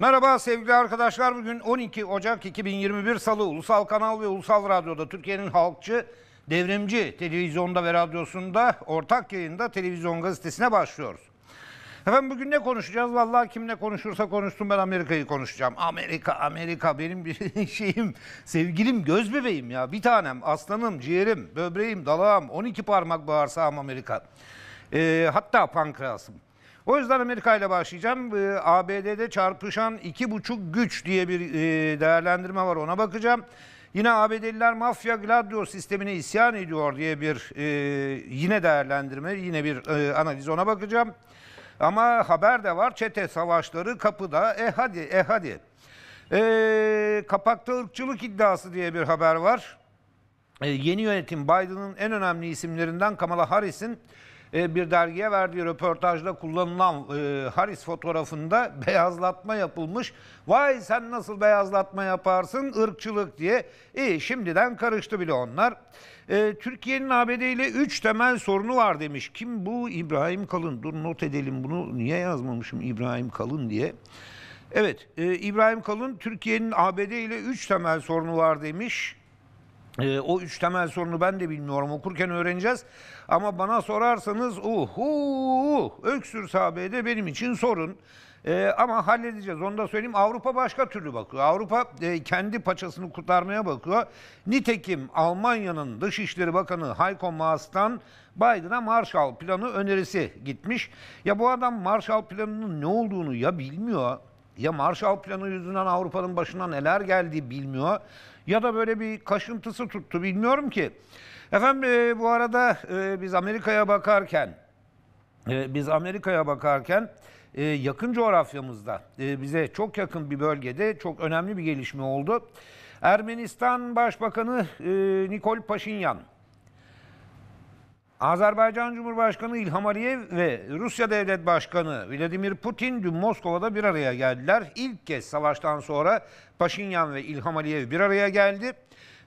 Merhaba sevgili arkadaşlar. Bugün 12 Ocak 2021 Salı Ulusal Kanal ve Ulusal Radyo'da Türkiye'nin halkçı, devrimci televizyonda ve radyosunda ortak yayında televizyon gazetesine başlıyoruz. Efendim bugün ne konuşacağız? Vallahi kimle konuşursa konuşsun ben Amerika'yı konuşacağım. Amerika, Amerika benim bir şeyim, sevgilim, göz bebeğim ya. Bir tanem, aslanım, ciğerim, böbreğim, dalağım, 12 parmak bağırsağım Amerika. E, hatta pankreasım. O yüzden Amerika ile başlayacağım. E, ee, ABD'de çarpışan iki buçuk güç diye bir e, değerlendirme var ona bakacağım. Yine ABD'liler mafya gladio sistemine isyan ediyor diye bir e, yine değerlendirme, yine bir e, analiz ona bakacağım. Ama haber de var çete savaşları kapıda. E hadi, e hadi. E, kapakta ırkçılık iddiası diye bir haber var. E, yeni yönetim Biden'ın en önemli isimlerinden Kamala Harris'in e, bir dergiye verdiği röportajda kullanılan e, Haris fotoğrafında beyazlatma yapılmış. Vay sen nasıl beyazlatma yaparsın ırkçılık diye. İyi e, şimdiden karıştı bile onlar. Türkiye'nin ABD ile 3 temel sorunu var demiş. Kim bu İbrahim Kalın? Dur not edelim bunu. Niye yazmamışım İbrahim Kalın diye. Evet, İbrahim Kalın Türkiye'nin ABD ile 3 temel sorunu var demiş. o üç temel sorunu ben de bilmiyorum. Okurken öğreneceğiz. Ama bana sorarsanız uhu öksür sahabeye benim için sorun. Ee, ama halledeceğiz. Onu da söyleyeyim. Avrupa başka türlü bakıyor. Avrupa e, kendi paçasını kurtarmaya bakıyor. Nitekim Almanya'nın Dışişleri Bakanı Heiko Maas'tan Biden'a Marshall Planı önerisi gitmiş. Ya bu adam Marshall Planı'nın ne olduğunu ya bilmiyor ya Marshall Planı yüzünden Avrupa'nın başına neler geldi bilmiyor ya da böyle bir kaşıntısı tuttu bilmiyorum ki. Efendim e, bu arada e, biz Amerika'ya bakarken e, biz Amerika'ya bakarken e, yakın coğrafyamızda e, bize çok yakın bir bölgede çok önemli bir gelişme oldu. Ermenistan Başbakanı e, Nikol Paşinyan Azerbaycan Cumhurbaşkanı İlham Aliyev ve Rusya Devlet Başkanı Vladimir Putin dün Moskova'da bir araya geldiler. İlk kez savaştan sonra Paşinyan ve İlham Aliyev bir araya geldi.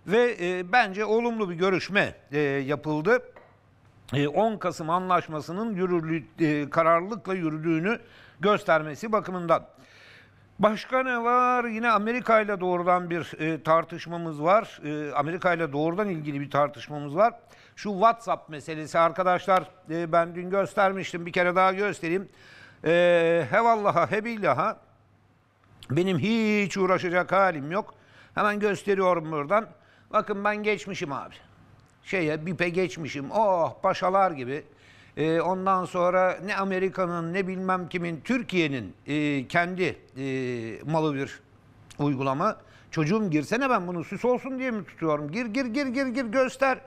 Ve e, bence olumlu bir görüşme e, yapıldı. 10 e, Kasım anlaşmasının yürürlüğü, e, kararlılıkla yürüdüğünü göstermesi bakımından. Başka ne var? Yine Amerika ile doğrudan bir e, tartışmamız var. Amerika ile doğrudan ilgili bir tartışmamız var. Şu WhatsApp meselesi arkadaşlar ben dün göstermiştim bir kere daha göstereyim. E, hevallaha hebillaha benim hiç uğraşacak halim yok. Hemen gösteriyorum buradan. Bakın ben geçmişim abi. Şeye bipe geçmişim. Oh paşalar gibi. E, ondan sonra ne Amerika'nın ne bilmem kimin Türkiye'nin e, kendi e, malı bir uygulama. Çocuğum girsene ben bunu süs olsun diye mi tutuyorum? Gir gir gir gir gir göster.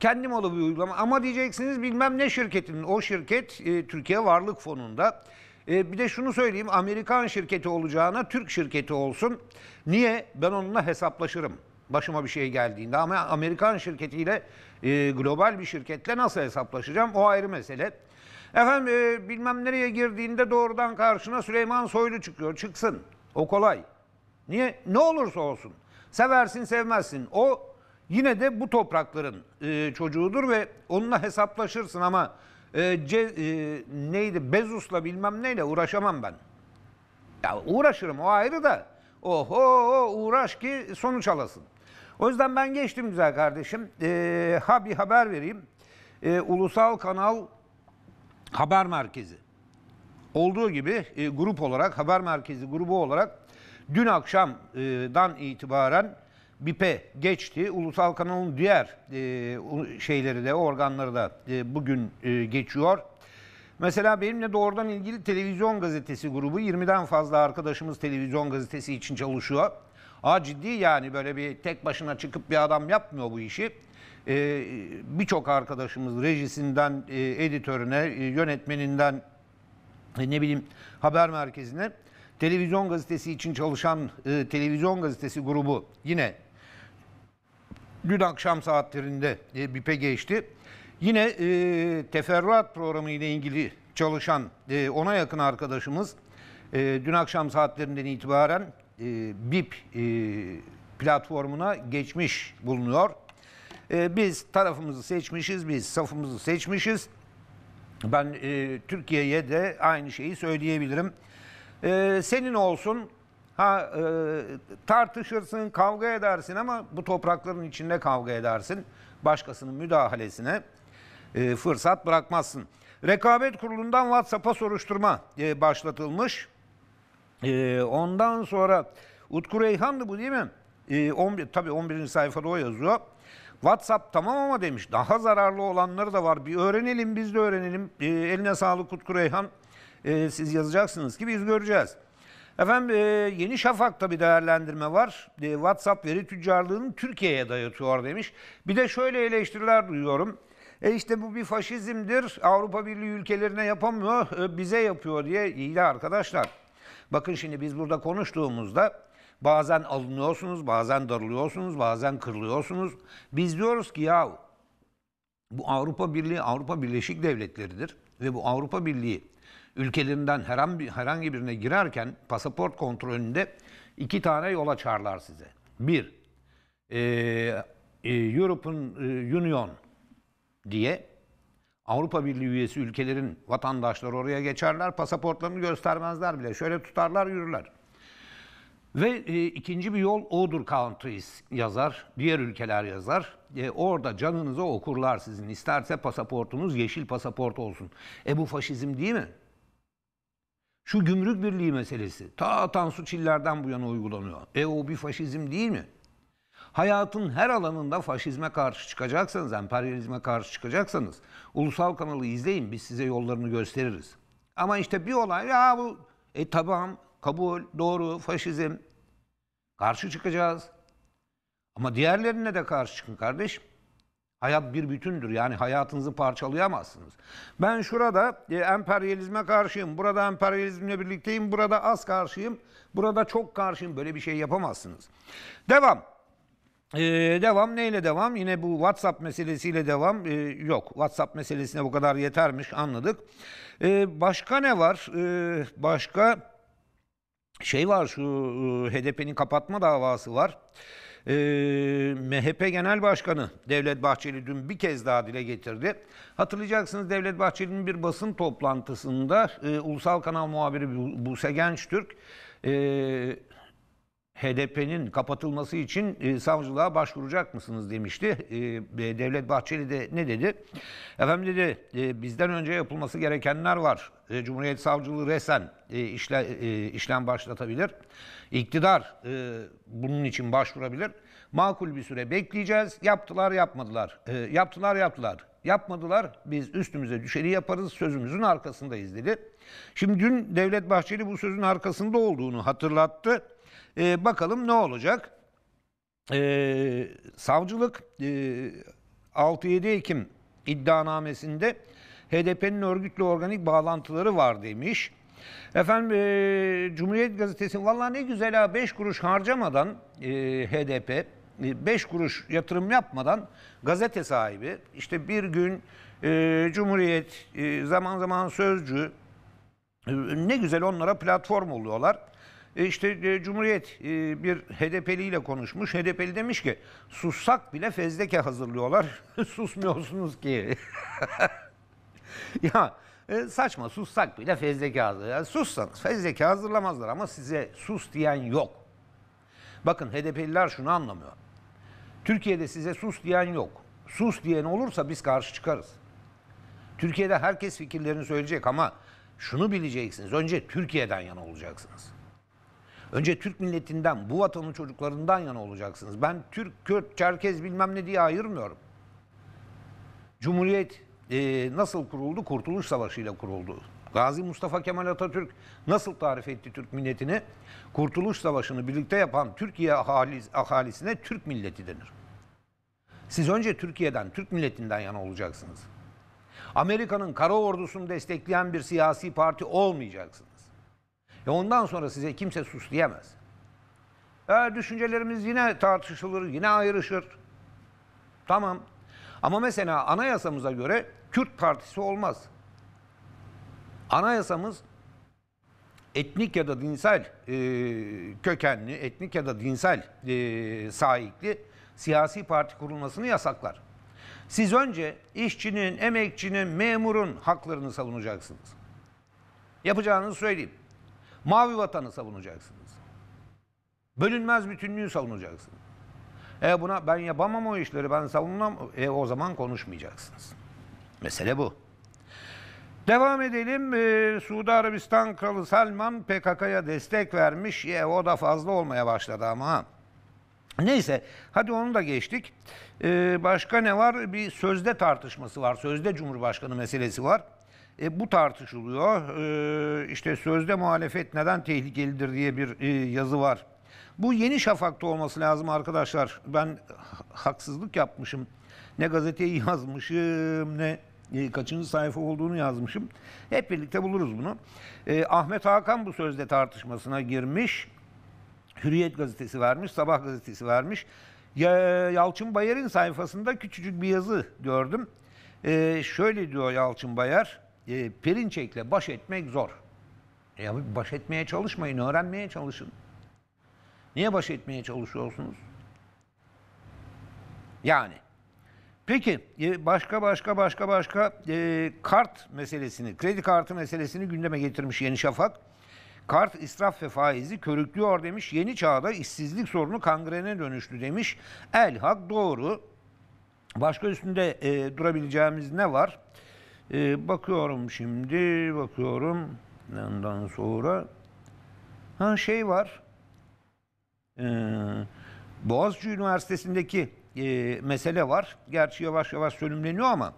Kendim malı bir uygulama. Ama diyeceksiniz bilmem ne şirketin, O şirket e, Türkiye Varlık Fonu'nda. E, bir de şunu söyleyeyim Amerikan şirketi olacağına Türk şirketi olsun. Niye? Ben onunla hesaplaşırım başıma bir şey geldiğinde ama Amerikan şirketiyle e, global bir şirketle nasıl hesaplaşacağım o ayrı mesele. Efendim e, bilmem nereye girdiğinde doğrudan karşına Süleyman Soylu çıkıyor. Çıksın. O kolay. Niye? Ne olursa olsun. Seversin sevmezsin. O yine de bu toprakların e, çocuğudur ve onunla hesaplaşırsın ama e, ce, e, neydi Bezos'la bilmem neyle uğraşamam ben. Ya uğraşırım o ayrı da. Oho uğraş ki sonuç alasın. O yüzden ben geçtim güzel kardeşim. E, ha bir haber vereyim. E, Ulusal Kanal Haber Merkezi. Olduğu gibi e, grup olarak, haber merkezi grubu olarak dün akşamdan itibaren BİP'e geçti. Ulusal kanalın diğer e, şeyleri de, organları da e, bugün e, geçiyor. Mesela benimle doğrudan ilgili televizyon gazetesi grubu 20'den fazla arkadaşımız televizyon gazetesi için çalışıyor. Aa ciddi yani böyle bir tek başına çıkıp bir adam yapmıyor bu işi. Ee, Birçok arkadaşımız rejisinden, e, editörüne, e, yönetmeninden e, ne bileyim haber merkezine televizyon gazetesi için çalışan e, televizyon gazetesi grubu yine dün akşam saatlerinde e, BİP'e geçti. Yine e, teferruat programı ile ilgili çalışan e, ona yakın arkadaşımız e, dün akşam saatlerinden itibaren e, BIP e, platformuna geçmiş bulunuyor. E, biz tarafımızı seçmişiz, biz safımızı seçmişiz. Ben e, Türkiye'ye de aynı şeyi söyleyebilirim. E, senin olsun, ha e, tartışırsın, kavga edersin ama bu toprakların içinde kavga edersin. Başkasının müdahalesine e, fırsat bırakmazsın. Rekabet Kurulu'ndan WhatsApp'a soruşturma e, başlatılmış. E, ondan sonra Utku Reyhan'dı bu değil mi? E, ee, 11, tabii 11. sayfada o yazıyor. WhatsApp tamam ama demiş. Daha zararlı olanları da var. Bir öğrenelim biz de öğrenelim. E, eline sağlık Utku Reyhan. E, siz yazacaksınız ki biz göreceğiz. Efendim e, Yeni Şafak'ta bir değerlendirme var. E, WhatsApp veri tüccarlığını Türkiye'ye dayatıyor demiş. Bir de şöyle eleştiriler duyuyorum. E işte bu bir faşizmdir. Avrupa Birliği ülkelerine yapamıyor, e, bize yapıyor diye iyi arkadaşlar. Bakın şimdi biz burada konuştuğumuzda bazen alınıyorsunuz, bazen darılıyorsunuz, bazen kırılıyorsunuz. Biz diyoruz ki ya bu Avrupa Birliği Avrupa Birleşik Devletleri'dir ve bu Avrupa Birliği ülkelerinden herhangi birine girerken pasaport kontrolünde iki tane yola çağırlar size. Bir, e, e, European e, Union diye Avrupa Birliği üyesi ülkelerin vatandaşları oraya geçerler, pasaportlarını göstermezler bile. Şöyle tutarlar, yürürler. Ve e, ikinci bir yol Other Countries yazar, diğer ülkeler yazar. E, orada canınıza okurlar sizin. İsterse pasaportunuz yeşil pasaport olsun. E bu faşizm değil mi? Şu gümrük birliği meselesi ta Tansu Çiller'den bu yana uygulanıyor. E o bir faşizm değil mi? Hayatın her alanında faşizme karşı çıkacaksanız, emperyalizme karşı çıkacaksanız ulusal kanalı izleyin biz size yollarını gösteririz. Ama işte bir olay ya bu e tamam kabul doğru faşizm karşı çıkacağız. Ama diğerlerine de karşı çıkın kardeşim. Hayat bir bütündür. Yani hayatınızı parçalayamazsınız. Ben şurada e, emperyalizme karşıyım. Burada emperyalizmle birlikteyim. Burada az karşıyım. Burada çok karşıyım. Böyle bir şey yapamazsınız. Devam. Ee, devam neyle devam? Yine bu WhatsApp meselesiyle devam. Ee, yok WhatsApp meselesine bu kadar yetermiş anladık. Ee, başka ne var? Ee, başka şey var şu e, HDP'nin kapatma davası var. Ee, MHP Genel Başkanı Devlet Bahçeli dün bir kez daha dile getirdi. Hatırlayacaksınız Devlet Bahçeli'nin bir basın toplantısında e, Ulusal Kanal muhabiri Buse Gençtürk e, HDP'nin kapatılması için e, savcılığa başvuracak mısınız demişti. E, e, Devlet Bahçeli de ne dedi? Efendim dedi e, bizden önce yapılması gerekenler var. E, Cumhuriyet Savcılığı resen e, işle, e, işlem başlatabilir. İktidar e, bunun için başvurabilir. Makul bir süre bekleyeceğiz. Yaptılar yapmadılar. E, yaptılar yaptılar. Yapmadılar. Biz üstümüze düşeni yaparız. Sözümüzün arkasındayız dedi. Şimdi dün Devlet Bahçeli bu sözün arkasında olduğunu hatırlattı. E, bakalım ne olacak? E, savcılık e, 6-7 Ekim iddianamesinde HDP'nin örgütle organik bağlantıları var demiş. Efendim e, Cumhuriyet Gazetesi valla ne güzel ha 5 kuruş harcamadan e, HDP 5 e, kuruş yatırım yapmadan gazete sahibi işte bir gün e, Cumhuriyet e, zaman zaman Sözcü e, ne güzel onlara platform oluyorlar. E işte e, Cumhuriyet e, bir HDP'liyle konuşmuş. HDP'li demiş ki sussak bile fezleke hazırlıyorlar. Susmuyorsunuz ki. ya e, saçma sussak bile fezleke hazırlıyorlar. sussanız fezleke hazırlamazlar ama size sus diyen yok. Bakın HDP'liler şunu anlamıyor. Türkiye'de size sus diyen yok. Sus diyen olursa biz karşı çıkarız. Türkiye'de herkes fikirlerini söyleyecek ama şunu bileceksiniz. Önce Türkiye'den yana olacaksınız. Önce Türk milletinden, bu vatanın çocuklarından yana olacaksınız. Ben Türk, Kürt, Çerkez bilmem ne diye ayırmıyorum. Cumhuriyet e, nasıl kuruldu? Kurtuluş Savaşı ile kuruldu. Gazi Mustafa Kemal Atatürk nasıl tarif etti Türk milletini? Kurtuluş Savaşı'nı birlikte yapan Türkiye ahalis, ahalisine Türk milleti denir. Siz önce Türkiye'den, Türk milletinden yana olacaksınız. Amerika'nın kara ordusunu destekleyen bir siyasi parti olmayacaksınız. E ondan sonra size kimse sus diyemez. E, düşüncelerimiz yine tartışılır, yine ayrışır. Tamam. Ama mesela anayasamıza göre Kürt partisi olmaz. Anayasamız etnik ya da dinsel e, kökenli, etnik ya da dinsel e, sahipli siyasi parti kurulmasını yasaklar. Siz önce işçinin, emekçinin, memurun haklarını savunacaksınız. Yapacağınızı söyleyeyim. Mavi vatanı savunacaksınız. Bölünmez bütünlüğü savunacaksınız. E buna ben yapamam o işleri ben savunmam. E o zaman konuşmayacaksınız. Mesele bu. Devam edelim. Ee, Suudi Arabistan Kralı Salman PKK'ya destek vermiş. E, o da fazla olmaya başladı ama. Neyse hadi onu da geçtik. Ee, başka ne var? Bir sözde tartışması var. Sözde Cumhurbaşkanı meselesi var. E, bu tartışılıyor. E, işte sözde muhalefet neden tehlikelidir diye bir e, yazı var. Bu Yeni Şafak'ta olması lazım arkadaşlar. Ben haksızlık yapmışım. Ne gazeteyi yazmışım ne e, kaçıncı sayfa olduğunu yazmışım. Hep birlikte buluruz bunu. E, Ahmet Hakan bu sözde tartışmasına girmiş. Hürriyet gazetesi vermiş, Sabah gazetesi vermiş. Ya, Yalçın Bayar'ın sayfasında küçücük bir yazı gördüm. E, şöyle diyor Yalçın Bayar e, Perinçek'le baş etmek zor. Ya baş etmeye çalışmayın, öğrenmeye çalışın. Niye baş etmeye çalışıyorsunuz? Yani. Peki e, başka başka başka başka e, kart meselesini, kredi kartı meselesini gündeme getirmiş Yeni Şafak. Kart israf ve faizi körüklüyor demiş. Yeni çağda işsizlik sorunu kangrene dönüştü demiş. Elhak doğru. Başka üstünde e, durabileceğimiz ne var? Ee, bakıyorum şimdi, bakıyorum. Ondan sonra ha şey var. Ee, Boğaziçi Üniversitesi'ndeki e, mesele var. Gerçi yavaş yavaş sönümleniyor ama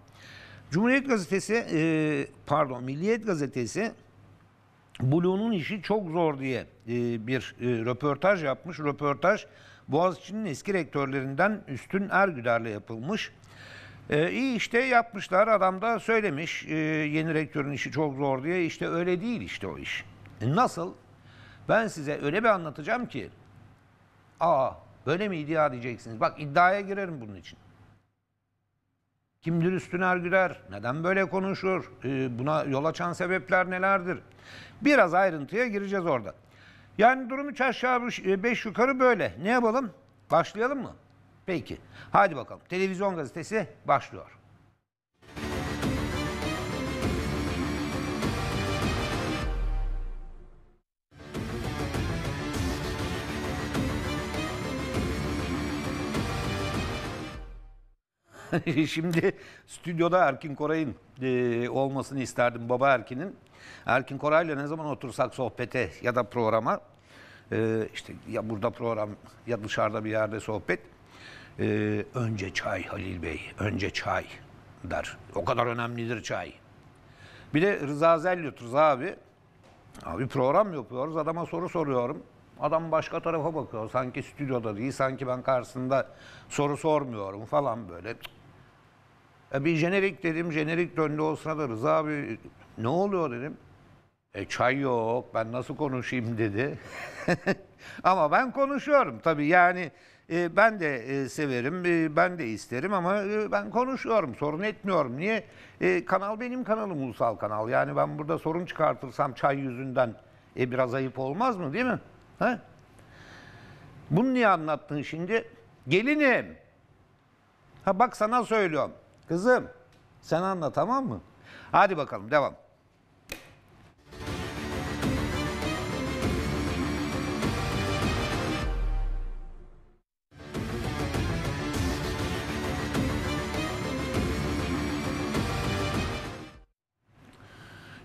Cumhuriyet Gazetesi, e, pardon Milliyet Gazetesi Blue'nun işi çok zor diye e, bir e, röportaj yapmış. Röportaj Boğaziçi'nin eski rektörlerinden Üstün Ergüder'le yapılmış. E, iyi işte yapmışlar. Adam da söylemiş e, yeni rektörün işi çok zor diye. İşte öyle değil işte o iş. E, nasıl? Ben size öyle bir anlatacağım ki aa böyle mi iddia diyeceksiniz. Bak iddiaya girerim bunun için. Kimdir üstüner güder? Neden böyle konuşur? E, buna yol açan sebepler nelerdir? Biraz ayrıntıya gireceğiz orada. Yani durum üç aşağı beş e, yukarı böyle. Ne yapalım? Başlayalım mı? Peki. Hadi bakalım. Televizyon gazetesi başlıyor. Şimdi stüdyoda Erkin Koray'ın e, olmasını isterdim baba Erkin'in. Erkin Koray'la ne zaman otursak sohbete ya da programa e, işte ya burada program ya dışarıda bir yerde sohbet ee, önce çay Halil Bey, önce çay der. O kadar önemlidir çay. Bir de Rıza Zelyut, Rıza abi. Abi program yapıyoruz, adama soru soruyorum. Adam başka tarafa bakıyor. Sanki stüdyoda değil, sanki ben karşısında soru sormuyorum falan böyle. E bir jenerik dedim, jenerik döndü o sırada Rıza abi ne oluyor dedim. E çay yok, ben nasıl konuşayım dedi. Ama ben konuşuyorum tabii yani e, ben de e, severim, e, ben de isterim ama e, ben konuşuyorum, sorun etmiyorum. Niye? E, kanal benim kanalım, ulusal kanal. Yani ben burada sorun çıkartırsam çay yüzünden e, biraz ayıp olmaz mı değil mi? Ha? Bunu niye anlattın şimdi? Gelinim. Ha bak sana söylüyorum. Kızım sen anla tamam mı? Hadi bakalım devam.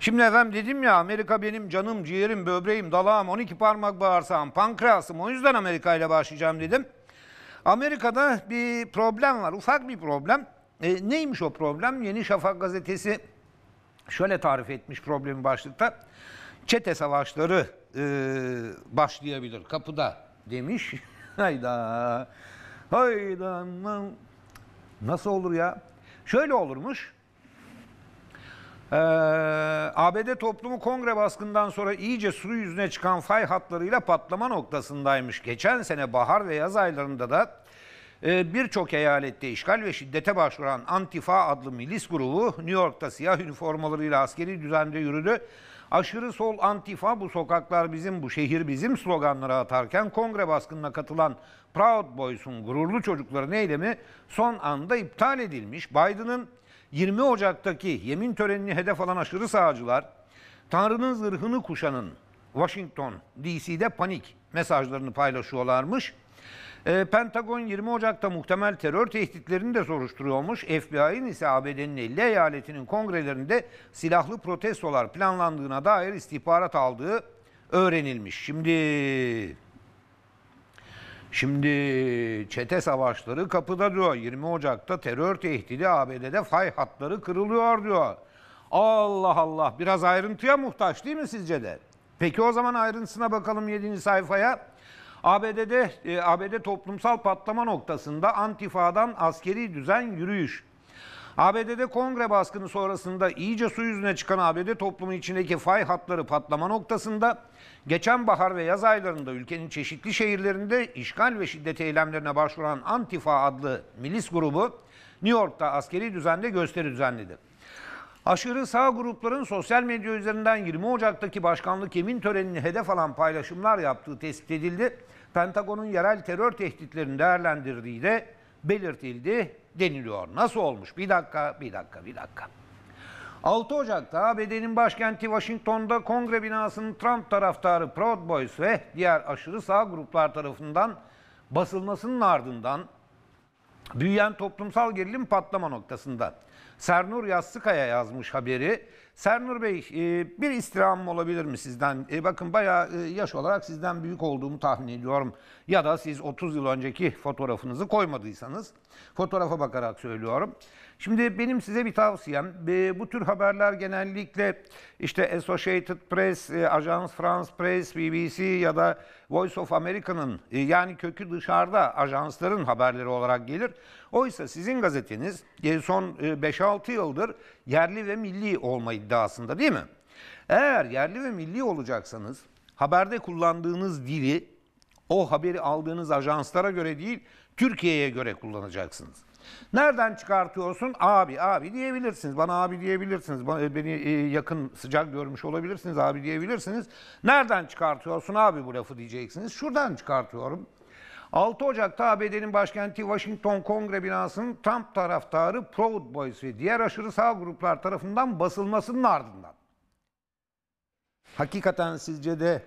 Şimdi efendim dedim ya Amerika benim canım, ciğerim, böbreğim, dalağım, 12 parmak bağırsağım, pankreasım. O yüzden Amerika ile başlayacağım dedim. Amerika'da bir problem var. Ufak bir problem. E, neymiş o problem? Yeni Şafak gazetesi şöyle tarif etmiş problemi başlıkta. Çete savaşları e, başlayabilir kapıda demiş. Hayda. Hayda. Nasıl olur ya? Şöyle olurmuş. Ee, ABD toplumu kongre baskından sonra iyice su yüzüne çıkan fay hatlarıyla patlama noktasındaymış. Geçen sene bahar ve yaz aylarında da e, birçok eyalette işgal ve şiddete başvuran Antifa adlı milis grubu New York'ta siyah üniformalarıyla askeri düzende yürüdü. Aşırı sol Antifa bu sokaklar bizim bu şehir bizim sloganları atarken kongre baskınına katılan Proud Boys'un gururlu çocukların eylemi son anda iptal edilmiş. Biden'ın 20 Ocak'taki yemin törenini hedef alan aşırı sağcılar, Tanrı'nın zırhını kuşanın Washington DC'de panik mesajlarını paylaşıyorlarmış. E, Pentagon 20 Ocak'ta muhtemel terör tehditlerini de soruşturuyormuş. FBI'nin ise ABD'nin 50 eyaletinin kongrelerinde silahlı protestolar planlandığına dair istihbarat aldığı öğrenilmiş. Şimdi Şimdi çete savaşları kapıda diyor. 20 Ocak'ta terör tehdidi ABD'de fay hatları kırılıyor diyor. Allah Allah biraz ayrıntıya muhtaç değil mi sizce de? Peki o zaman ayrıntısına bakalım 7. sayfaya. ABD'de e, ABD toplumsal patlama noktasında Antifa'dan askeri düzen yürüyüş. ABD'de kongre baskını sonrasında iyice su yüzüne çıkan ABD toplumu içindeki fay hatları patlama noktasında geçen bahar ve yaz aylarında ülkenin çeşitli şehirlerinde işgal ve şiddet eylemlerine başvuran Antifa adlı milis grubu New York'ta askeri düzende gösteri düzenledi. Aşırı sağ grupların sosyal medya üzerinden 20 Ocak'taki başkanlık yemin törenini hedef alan paylaşımlar yaptığı tespit edildi. Pentagon'un yerel terör tehditlerini değerlendirdiği de belirtildi deniliyor. Nasıl olmuş? Bir dakika, bir dakika, bir dakika. 6 Ocak'ta ABD'nin başkenti Washington'da kongre binasının Trump taraftarı Proud Boys ve diğer aşırı sağ gruplar tarafından basılmasının ardından büyüyen toplumsal gerilim patlama noktasında. Sernur Yassıkaya yazmış haberi. Sernur Bey e, bir istirham olabilir mi sizden? E, bakın bayağı e, yaş olarak sizden büyük olduğumu tahmin ediyorum. Ya da siz 30 yıl önceki fotoğrafınızı koymadıysanız fotoğrafa bakarak söylüyorum. Şimdi benim size bir tavsiyem e, bu tür haberler genellikle işte Associated Press, e, Ajans France Press, BBC ya da Voice of America'nın e, yani kökü dışarıda ajansların haberleri olarak gelir. Oysa sizin gazeteniz son 5-6 yıldır yerli ve milli olma iddiasında değil mi? Eğer yerli ve milli olacaksanız haberde kullandığınız dili o haberi aldığınız ajanslara göre değil Türkiye'ye göre kullanacaksınız. Nereden çıkartıyorsun? Abi, abi diyebilirsiniz. Bana abi diyebilirsiniz. Bana, e, beni e, yakın, sıcak görmüş olabilirsiniz. Abi diyebilirsiniz. Nereden çıkartıyorsun abi bu lafı diyeceksiniz. Şuradan çıkartıyorum. 6 Ocak'ta ABD'nin başkenti Washington Kongre binasının Trump taraftarı Proud Boys ve diğer aşırı sağ gruplar tarafından basılmasının ardından. Hakikaten sizce de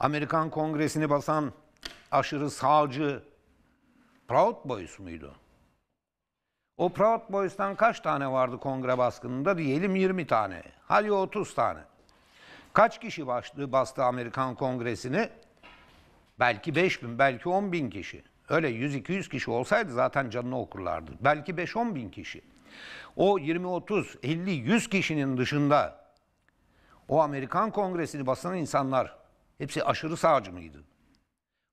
Amerikan Kongresi'ni basan aşırı sağcı Proud Boys muydu? O Proud Boys'tan kaç tane vardı kongre baskınında? Diyelim 20 tane. Hadi 30 tane. Kaç kişi bastı, bastı Amerikan kongresini? Belki 5 bin, belki 10 bin kişi. Öyle 100-200 kişi olsaydı zaten canını okurlardı. Belki 5-10 bin kişi. O 20-30-50-100 kişinin dışında o Amerikan kongresini basan insanlar hepsi aşırı sağcı mıydı?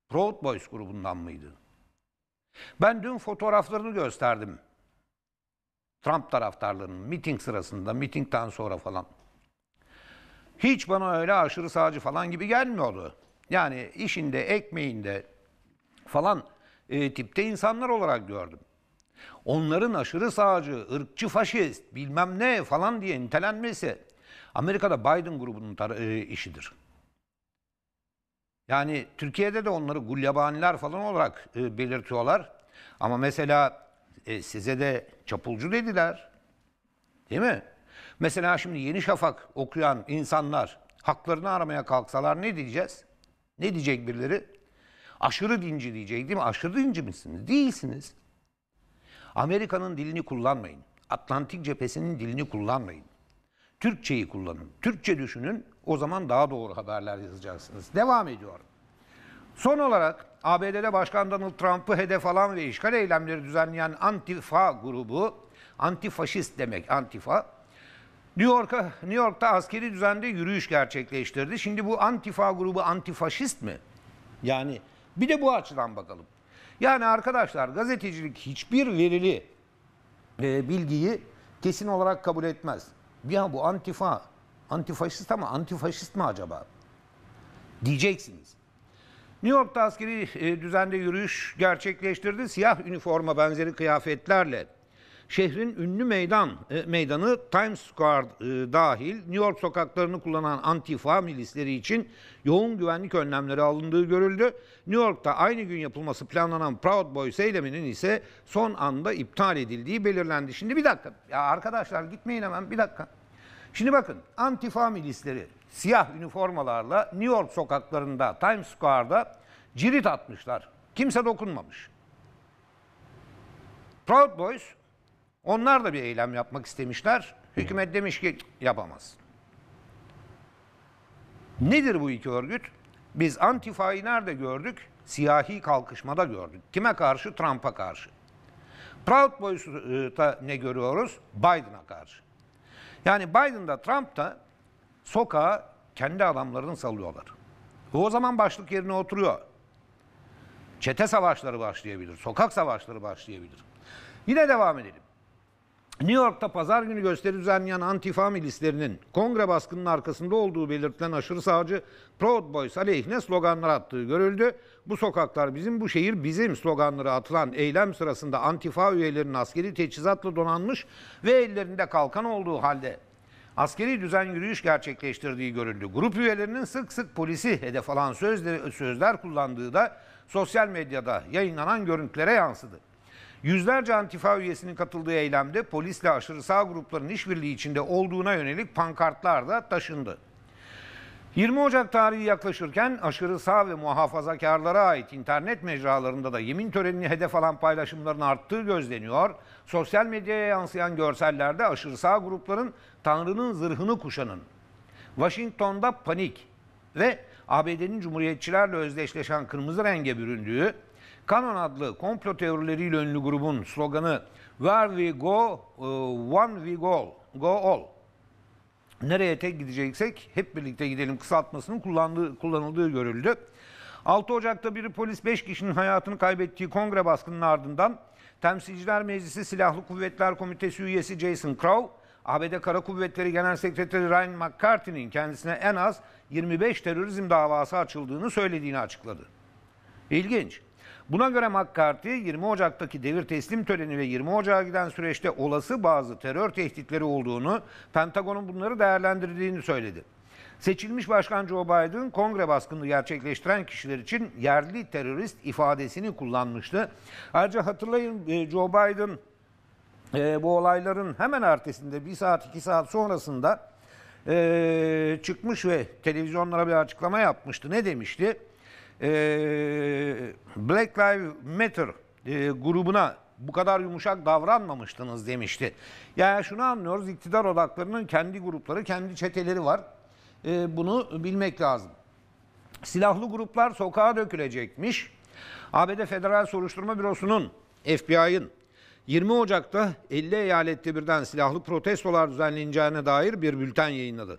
Proud Boys grubundan mıydı? Ben dün fotoğraflarını gösterdim Trump taraftarlarının miting sırasında, mitingden sonra falan. Hiç bana öyle aşırı sağcı falan gibi gelmiyordu. Yani işinde, ekmeğinde falan e, tipte insanlar olarak gördüm. Onların aşırı sağcı, ırkçı faşist, bilmem ne falan diye nitelenmesi Amerika'da Biden grubunun e, işidir. Yani Türkiye'de de onları gulyabaniler falan olarak e, belirtiyorlar. Ama mesela e, size de çapulcu dediler. Değil mi? Mesela şimdi Yeni Şafak okuyan insanlar haklarını aramaya kalksalar ne diyeceğiz? Ne diyecek birileri? Aşırı dinci diyecek değil mi? Aşırı dinci misiniz? Değilsiniz. Amerika'nın dilini kullanmayın. Atlantik cephesinin dilini kullanmayın. Türkçeyi kullanın. Türkçe düşünün. O zaman daha doğru haberler yazacaksınız. Devam ediyorum. Son olarak ABD'de Başkan Donald Trump'ı hedef alan ve işgal eylemleri düzenleyen Antifa grubu, antifaşist demek Antifa, New York'a New York'ta askeri düzende yürüyüş gerçekleştirdi. Şimdi bu Antifa grubu antifaşist mi? Yani bir de bu açıdan bakalım. Yani arkadaşlar gazetecilik hiçbir verili e, bilgiyi kesin olarak kabul etmez. Ya bu antifa, antifaşist ama antifaşist mi acaba? Diyeceksiniz. New York'ta askeri e, düzende yürüyüş gerçekleştirdi. Siyah üniforma benzeri kıyafetlerle şehrin ünlü meydan e, meydanı Times Square e, dahil New York sokaklarını kullanan Antifa milisleri için yoğun güvenlik önlemleri alındığı görüldü. New York'ta aynı gün yapılması planlanan Proud Boys eyleminin ise son anda iptal edildiği belirlendi. Şimdi bir dakika ya arkadaşlar gitmeyin hemen bir dakika. Şimdi bakın Antifa milisleri siyah üniformalarla New York sokaklarında, Times Square'da cirit atmışlar. Kimse dokunmamış. Proud Boys onlar da bir eylem yapmak istemişler. Hükümet demiş ki yapamaz. Nedir bu iki örgüt? Biz Antifa'yı nerede gördük? Siyahi kalkışmada gördük. Kime karşı? Trump'a karşı. Proud Boys'ta e, ne görüyoruz? Biden'a karşı. Yani Biden'da Trump'ta sokağa kendi adamlarını salıyorlar. O zaman başlık yerine oturuyor. Çete savaşları başlayabilir, sokak savaşları başlayabilir. Yine devam edelim. New York'ta pazar günü gösteri düzenleyen Antifa milislerinin kongre baskının arkasında olduğu belirtilen aşırı sağcı Proud Boys aleyhine sloganlar attığı görüldü. Bu sokaklar bizim, bu şehir bizim sloganları atılan eylem sırasında Antifa üyelerinin askeri teçhizatla donanmış ve ellerinde kalkan olduğu halde askeri düzen yürüyüş gerçekleştirdiği görüldü. Grup üyelerinin sık sık polisi hedef alan sözleri, sözler kullandığı da sosyal medyada yayınlanan görüntülere yansıdı. Yüzlerce antifa üyesinin katıldığı eylemde polisle aşırı sağ grupların işbirliği içinde olduğuna yönelik pankartlar da taşındı. 20 Ocak tarihi yaklaşırken aşırı sağ ve muhafazakarlara ait internet mecralarında da yemin törenini hedef alan paylaşımların arttığı gözleniyor. Sosyal medyaya yansıyan görsellerde aşırı sağ grupların Tanrı'nın zırhını kuşanın, Washington'da panik ve ABD'nin cumhuriyetçilerle özdeşleşen kırmızı renge büründüğü Kanon adlı komplo teorileriyle ünlü grubun sloganı Where we go, uh, one we go, go all nereye tek gideceksek hep birlikte gidelim kısaltmasının kullandığı, kullanıldığı görüldü. 6 Ocak'ta bir polis 5 kişinin hayatını kaybettiği kongre baskının ardından Temsilciler Meclisi Silahlı Kuvvetler Komitesi üyesi Jason Crow, ABD Kara Kuvvetleri Genel Sekreteri Ryan McCarthy'nin kendisine en az 25 terörizm davası açıldığını söylediğini açıkladı. İlginç. Buna göre McCarthy 20 Ocak'taki devir teslim töreni ve 20 Ocak'a giden süreçte olası bazı terör tehditleri olduğunu, Pentagon'un bunları değerlendirdiğini söyledi. Seçilmiş Başkan Joe Biden kongre baskını gerçekleştiren kişiler için yerli terörist ifadesini kullanmıştı. Ayrıca hatırlayın e, Joe Biden e, bu olayların hemen ertesinde bir saat iki saat sonrasında e, çıkmış ve televizyonlara bir açıklama yapmıştı. Ne demişti? Ee, Black Lives Matter e, grubuna bu kadar yumuşak davranmamıştınız demişti. Yani şunu anlıyoruz iktidar odaklarının kendi grupları, kendi çeteleri var. Ee, bunu bilmek lazım. Silahlı gruplar sokağa dökülecekmiş. ABD Federal Soruşturma Bürosu'nun, FBI'ın 20 Ocak'ta 50 eyalette birden silahlı protestolar düzenleneceğine dair bir bülten yayınladı.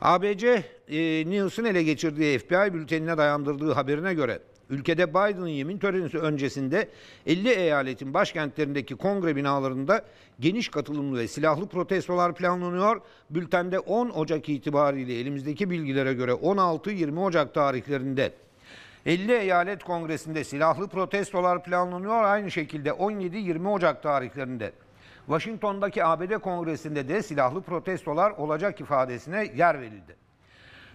ABC e, News'un ele geçirdiği FBI bültenine dayandırdığı haberine göre ülkede Biden'ın yemin töreni öncesinde 50 eyaletin başkentlerindeki kongre binalarında geniş katılımlı ve silahlı protestolar planlanıyor. Bültende 10 Ocak itibariyle elimizdeki bilgilere göre 16-20 Ocak tarihlerinde 50 eyalet kongresinde silahlı protestolar planlanıyor. Aynı şekilde 17-20 Ocak tarihlerinde Washington'daki ABD kongresinde de silahlı protestolar olacak ifadesine yer verildi.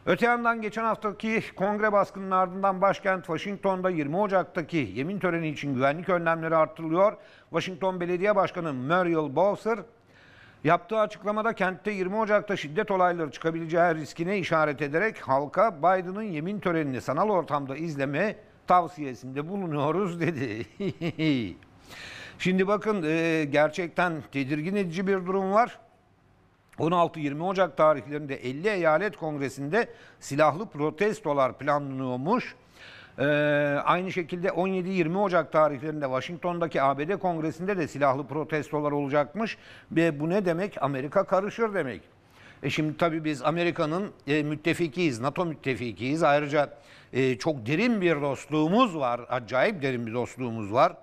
Öte yandan geçen haftaki kongre baskının ardından başkent Washington'da 20 Ocak'taki yemin töreni için güvenlik önlemleri artırılıyor. Washington Belediye Başkanı Muriel Bowser yaptığı açıklamada kentte 20 Ocak'ta şiddet olayları çıkabileceği riskine işaret ederek halka Biden'ın yemin törenini sanal ortamda izleme tavsiyesinde bulunuyoruz dedi. Şimdi bakın e, gerçekten tedirgin edici bir durum var. 16-20 Ocak tarihlerinde 50 eyalet kongresinde silahlı protestolar planlanıyormuş. Ee, aynı şekilde 17-20 Ocak tarihlerinde Washington'daki ABD kongresinde de silahlı protestolar olacakmış. Ve bu ne demek? Amerika karışır demek. E şimdi tabii biz Amerika'nın e, müttefikiyiz, NATO müttefikiyiz. Ayrıca e, çok derin bir dostluğumuz var, acayip derin bir dostluğumuz var.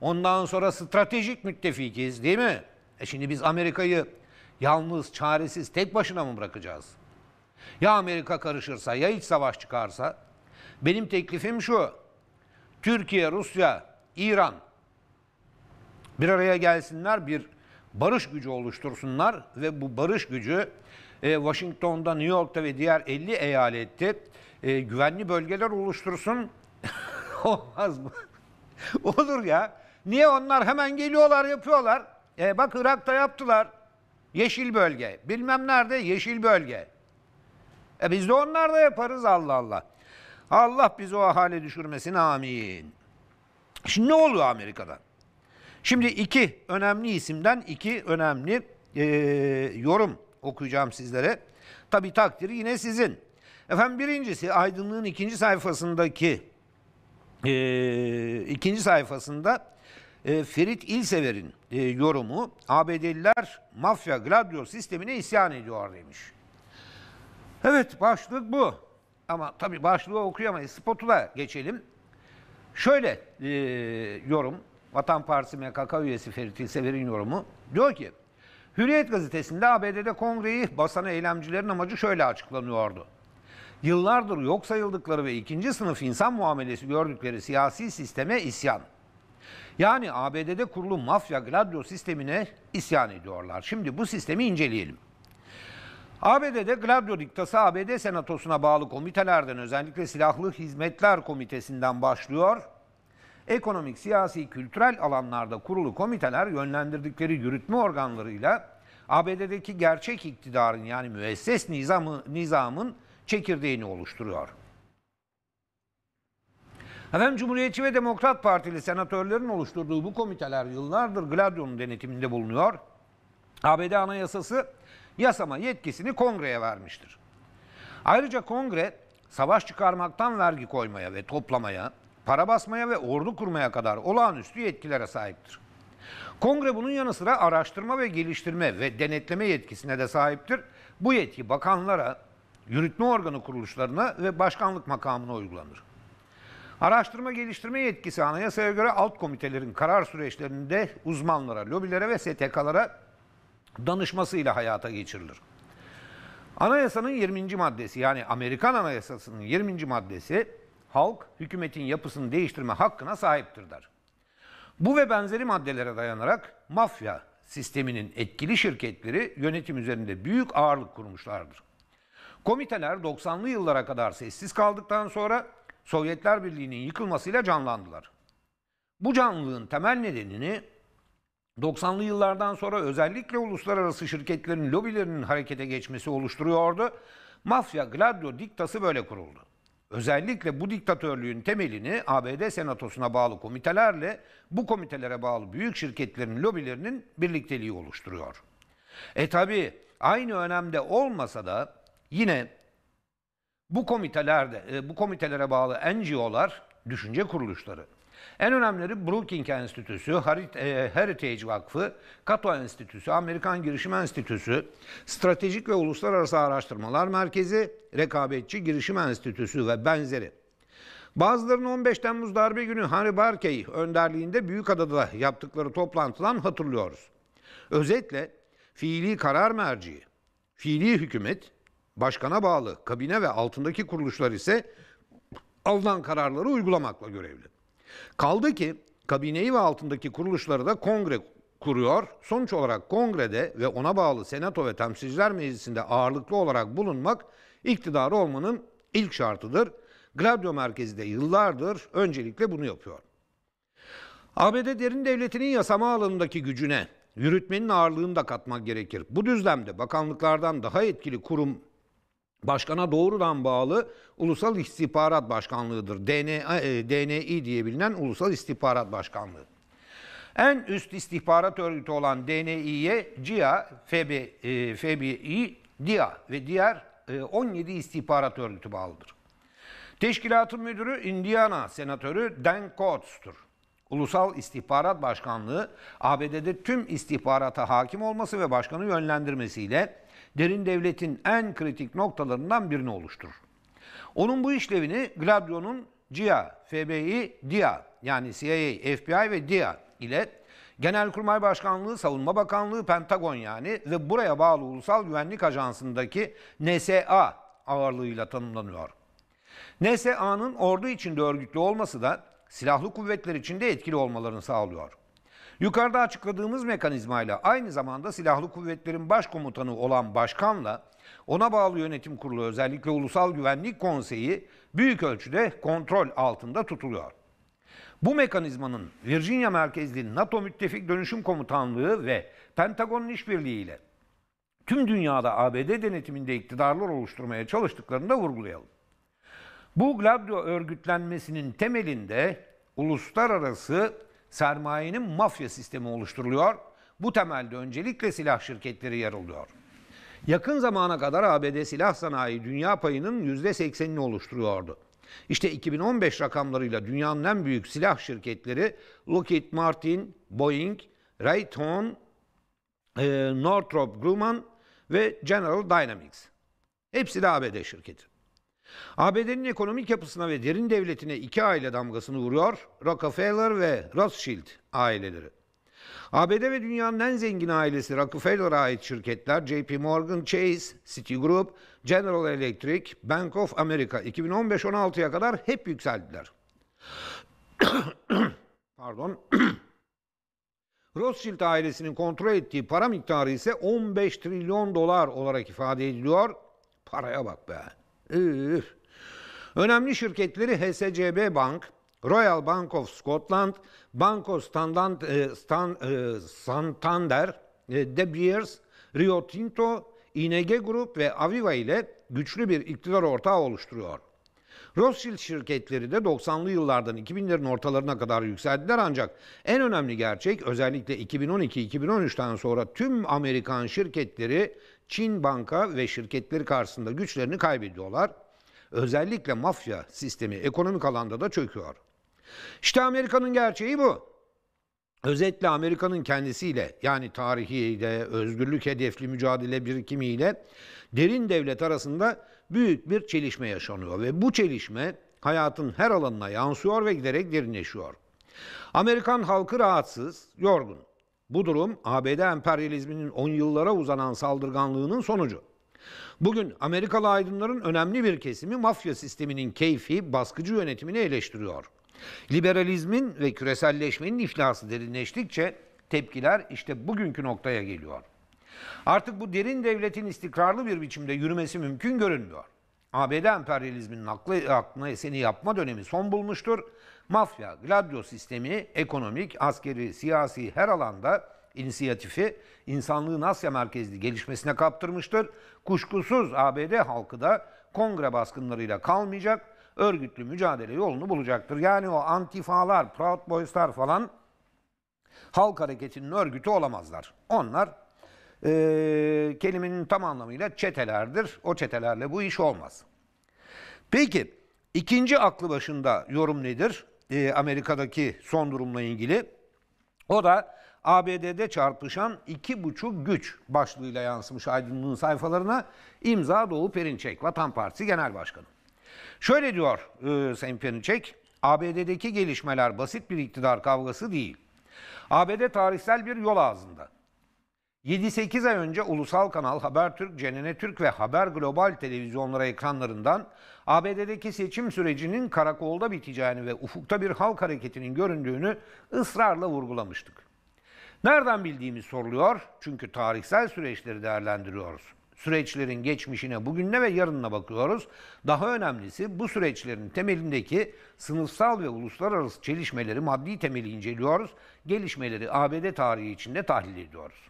Ondan sonra stratejik müttefikiz değil mi? E şimdi biz Amerika'yı yalnız, çaresiz, tek başına mı bırakacağız? Ya Amerika karışırsa, ya iç savaş çıkarsa? Benim teklifim şu. Türkiye, Rusya, İran bir araya gelsinler, bir barış gücü oluştursunlar ve bu barış gücü e, Washington'da, New York'ta ve diğer 50 eyalette e, güvenli bölgeler oluştursun. Olmaz mı? Olur ya. Niye onlar hemen geliyorlar yapıyorlar? E bak Irak'ta yaptılar. Yeşil bölge. Bilmem nerede yeşil bölge. E biz de onlar da yaparız Allah Allah. Allah bizi o hale düşürmesin amin. Şimdi ne oluyor Amerika'da? Şimdi iki önemli isimden iki önemli e, yorum okuyacağım sizlere. Tabi takdiri yine sizin. Efendim birincisi Aydınlığın ikinci sayfasındaki e, ikinci sayfasında e, Ferit İlsever'in e, yorumu ABD'liler mafya gladio sistemine isyan ediyor demiş. Evet başlık bu. Ama tabii başlığı okuyamayız. Spotuna geçelim. Şöyle e, yorum. Vatan Partisi MKK üyesi Ferit İlsever'in yorumu. Diyor ki Hürriyet gazetesinde ABD'de kongreyi basan eylemcilerin amacı şöyle açıklanıyordu. Yıllardır yok sayıldıkları ve ikinci sınıf insan muamelesi gördükleri siyasi sisteme isyan. Yani ABD'de kurulu mafya gladyo sistemine isyan ediyorlar. Şimdi bu sistemi inceleyelim. ABD'de Gladio diktası ABD senatosuna bağlı komitelerden özellikle Silahlı Hizmetler Komitesi'nden başlıyor. Ekonomik, siyasi, kültürel alanlarda kurulu komiteler yönlendirdikleri yürütme organlarıyla ABD'deki gerçek iktidarın yani müesses nizamı, nizamın çekirdeğini oluşturuyor. Efendim Cumhuriyetçi ve Demokrat Partili senatörlerin oluşturduğu bu komiteler yıllardır Gladio'nun denetiminde bulunuyor. ABD Anayasası yasama yetkisini kongreye vermiştir. Ayrıca kongre savaş çıkarmaktan vergi koymaya ve toplamaya, para basmaya ve ordu kurmaya kadar olağanüstü yetkilere sahiptir. Kongre bunun yanı sıra araştırma ve geliştirme ve denetleme yetkisine de sahiptir. Bu yetki bakanlara, yürütme organı kuruluşlarına ve başkanlık makamına uygulanır. Araştırma geliştirme yetkisi anayasaya göre alt komitelerin karar süreçlerinde uzmanlara, lobilere ve STK'lara danışmasıyla hayata geçirilir. Anayasanın 20. maddesi yani Amerikan Anayasası'nın 20. maddesi halk hükümetin yapısını değiştirme hakkına sahiptir der. Bu ve benzeri maddelere dayanarak mafya sisteminin etkili şirketleri yönetim üzerinde büyük ağırlık kurmuşlardır. Komiteler 90'lı yıllara kadar sessiz kaldıktan sonra Sovyetler Birliği'nin yıkılmasıyla canlandılar. Bu canlılığın temel nedenini 90'lı yıllardan sonra özellikle uluslararası şirketlerin lobilerinin harekete geçmesi oluşturuyordu. Mafya Gladio diktası böyle kuruldu. Özellikle bu diktatörlüğün temelini ABD Senatosu'na bağlı komitelerle bu komitelere bağlı büyük şirketlerin lobilerinin birlikteliği oluşturuyor. E tabi aynı önemde olmasa da yine bu komitelerde, e, bu komitelere bağlı NGO'lar, düşünce kuruluşları. En önemlileri Brookings Enstitüsü, e, Heritage Vakfı, Cato Enstitüsü, Amerikan Girişim Enstitüsü, Stratejik ve Uluslararası Araştırmalar Merkezi, Rekabetçi Girişim Enstitüsü ve benzeri. Bazılarının 15 Temmuz darbe günü Harry Barkey önderliğinde Büyükada'da yaptıkları toplantıdan hatırlıyoruz. Özetle fiili karar merci, fiili hükümet Başkana bağlı kabine ve altındaki kuruluşlar ise alınan kararları uygulamakla görevli. Kaldı ki kabineyi ve altındaki kuruluşları da kongre kuruyor. Sonuç olarak kongrede ve ona bağlı senato ve temsilciler meclisinde ağırlıklı olarak bulunmak iktidarı olmanın ilk şartıdır. Gladio merkezi de yıllardır öncelikle bunu yapıyor. ABD derin devletinin yasama alanındaki gücüne yürütmenin ağırlığını da katmak gerekir. Bu düzlemde bakanlıklardan daha etkili kurum başkana doğrudan bağlı Ulusal İstihbarat Başkanlığı'dır. DNA, e, DNİ diye bilinen Ulusal İstihbarat Başkanlığı. En üst istihbarat örgütü olan DNİ'ye CIA, FBI, e, FBI, DIA ve diğer e, 17 istihbarat örgütü bağlıdır. Teşkilatın müdürü Indiana senatörü Dan Coats'tur. Ulusal İstihbarat Başkanlığı, ABD'de tüm istihbarata hakim olması ve başkanı yönlendirmesiyle derin devletin en kritik noktalarından birini oluşturur. Onun bu işlevini Gladio'nun CIA, FBI, DIA yani CIA, FBI ve DIA ile Genelkurmay Başkanlığı, Savunma Bakanlığı, Pentagon yani ve buraya bağlı Ulusal Güvenlik Ajansı'ndaki NSA ağırlığıyla tanımlanıyor. NSA'nın ordu içinde örgütlü olması da silahlı kuvvetler içinde etkili olmalarını sağlıyor. Yukarıda açıkladığımız mekanizmayla aynı zamanda Silahlı Kuvvetlerin Başkomutanı olan başkanla ona bağlı yönetim kurulu özellikle Ulusal Güvenlik Konseyi büyük ölçüde kontrol altında tutuluyor. Bu mekanizmanın Virginia merkezli NATO Müttefik Dönüşüm Komutanlığı ve Pentagon'un işbirliğiyle tüm dünyada ABD denetiminde iktidarlar oluşturmaya çalıştıklarını da vurgulayalım. Bu Gladio örgütlenmesinin temelinde uluslararası sermayenin mafya sistemi oluşturuluyor. Bu temelde öncelikle silah şirketleri yer alıyor. Yakın zamana kadar ABD silah sanayi dünya payının %80'ini oluşturuyordu. İşte 2015 rakamlarıyla dünyanın en büyük silah şirketleri Lockheed Martin, Boeing, Raytheon, e, Northrop Grumman ve General Dynamics. Hepsi de ABD şirketi. ABD'nin ekonomik yapısına ve derin devletine iki aile damgasını vuruyor Rockefeller ve Rothschild aileleri. ABD ve dünyanın en zengin ailesi Rockefeller'a ait şirketler JP Morgan Chase, Citigroup, General Electric, Bank of America 2015-16'ya kadar hep yükseldiler. Pardon. Rothschild ailesinin kontrol ettiği para miktarı ise 15 trilyon dolar olarak ifade ediliyor. Paraya bak be. Üf. Önemli şirketleri HSCB Bank, Royal Bank of Scotland, Banco Standard, e, Stan, e, Santander, e, De Beers, Rio Tinto, ING Grup ve Aviva ile güçlü bir iktidar ortağı oluşturuyor. Rothschild şirketleri de 90'lı yıllardan 2000'lerin ortalarına kadar yükseldiler ancak en önemli gerçek özellikle 2012-2013'ten sonra tüm Amerikan şirketleri Çin banka ve şirketleri karşısında güçlerini kaybediyorlar. Özellikle mafya sistemi ekonomik alanda da çöküyor. İşte Amerika'nın gerçeği bu. Özetle Amerika'nın kendisiyle yani tarihiyle, özgürlük hedefli mücadele birikimiyle derin devlet arasında büyük bir çelişme yaşanıyor. Ve bu çelişme hayatın her alanına yansıyor ve giderek derinleşiyor. Amerikan halkı rahatsız, yorgun. Bu durum ABD emperyalizminin 10 yıllara uzanan saldırganlığının sonucu. Bugün Amerikalı aydınların önemli bir kesimi mafya sisteminin keyfi, baskıcı yönetimini eleştiriyor. Liberalizmin ve küreselleşmenin iflası derinleştikçe tepkiler işte bugünkü noktaya geliyor. Artık bu derin devletin istikrarlı bir biçimde yürümesi mümkün görünmüyor. ABD emperyalizminin aklına eseni yapma dönemi son bulmuştur Mafya, gladyo sistemi ekonomik, askeri, siyasi her alanda inisiyatifi insanlığın Asya merkezli gelişmesine kaptırmıştır. Kuşkusuz ABD halkı da kongre baskınlarıyla kalmayacak, örgütlü mücadele yolunu bulacaktır. Yani o antifalar, Proud Boys'lar falan halk hareketinin örgütü olamazlar. Onlar e, kelimenin tam anlamıyla çetelerdir. O çetelerle bu iş olmaz. Peki ikinci aklı başında yorum nedir? e, Amerika'daki son durumla ilgili. O da ABD'de çarpışan iki buçuk güç başlığıyla yansımış aydınlığın sayfalarına imza Doğu Perinçek, Vatan Partisi Genel Başkanı. Şöyle diyor e, Sayın Perinçek, ABD'deki gelişmeler basit bir iktidar kavgası değil. ABD tarihsel bir yol ağzında. 7-8 ay önce Ulusal Kanal, Habertürk, CNN Türk ve Haber Global televizyonlara ekranlarından ABD'deki seçim sürecinin karakolda biteceğini ve ufukta bir halk hareketinin göründüğünü ısrarla vurgulamıştık. Nereden bildiğimiz soruluyor çünkü tarihsel süreçleri değerlendiriyoruz. Süreçlerin geçmişine, bugününe ve yarınına bakıyoruz. Daha önemlisi bu süreçlerin temelindeki sınıfsal ve uluslararası çelişmeleri maddi temeli inceliyoruz. Gelişmeleri ABD tarihi içinde tahlil ediyoruz.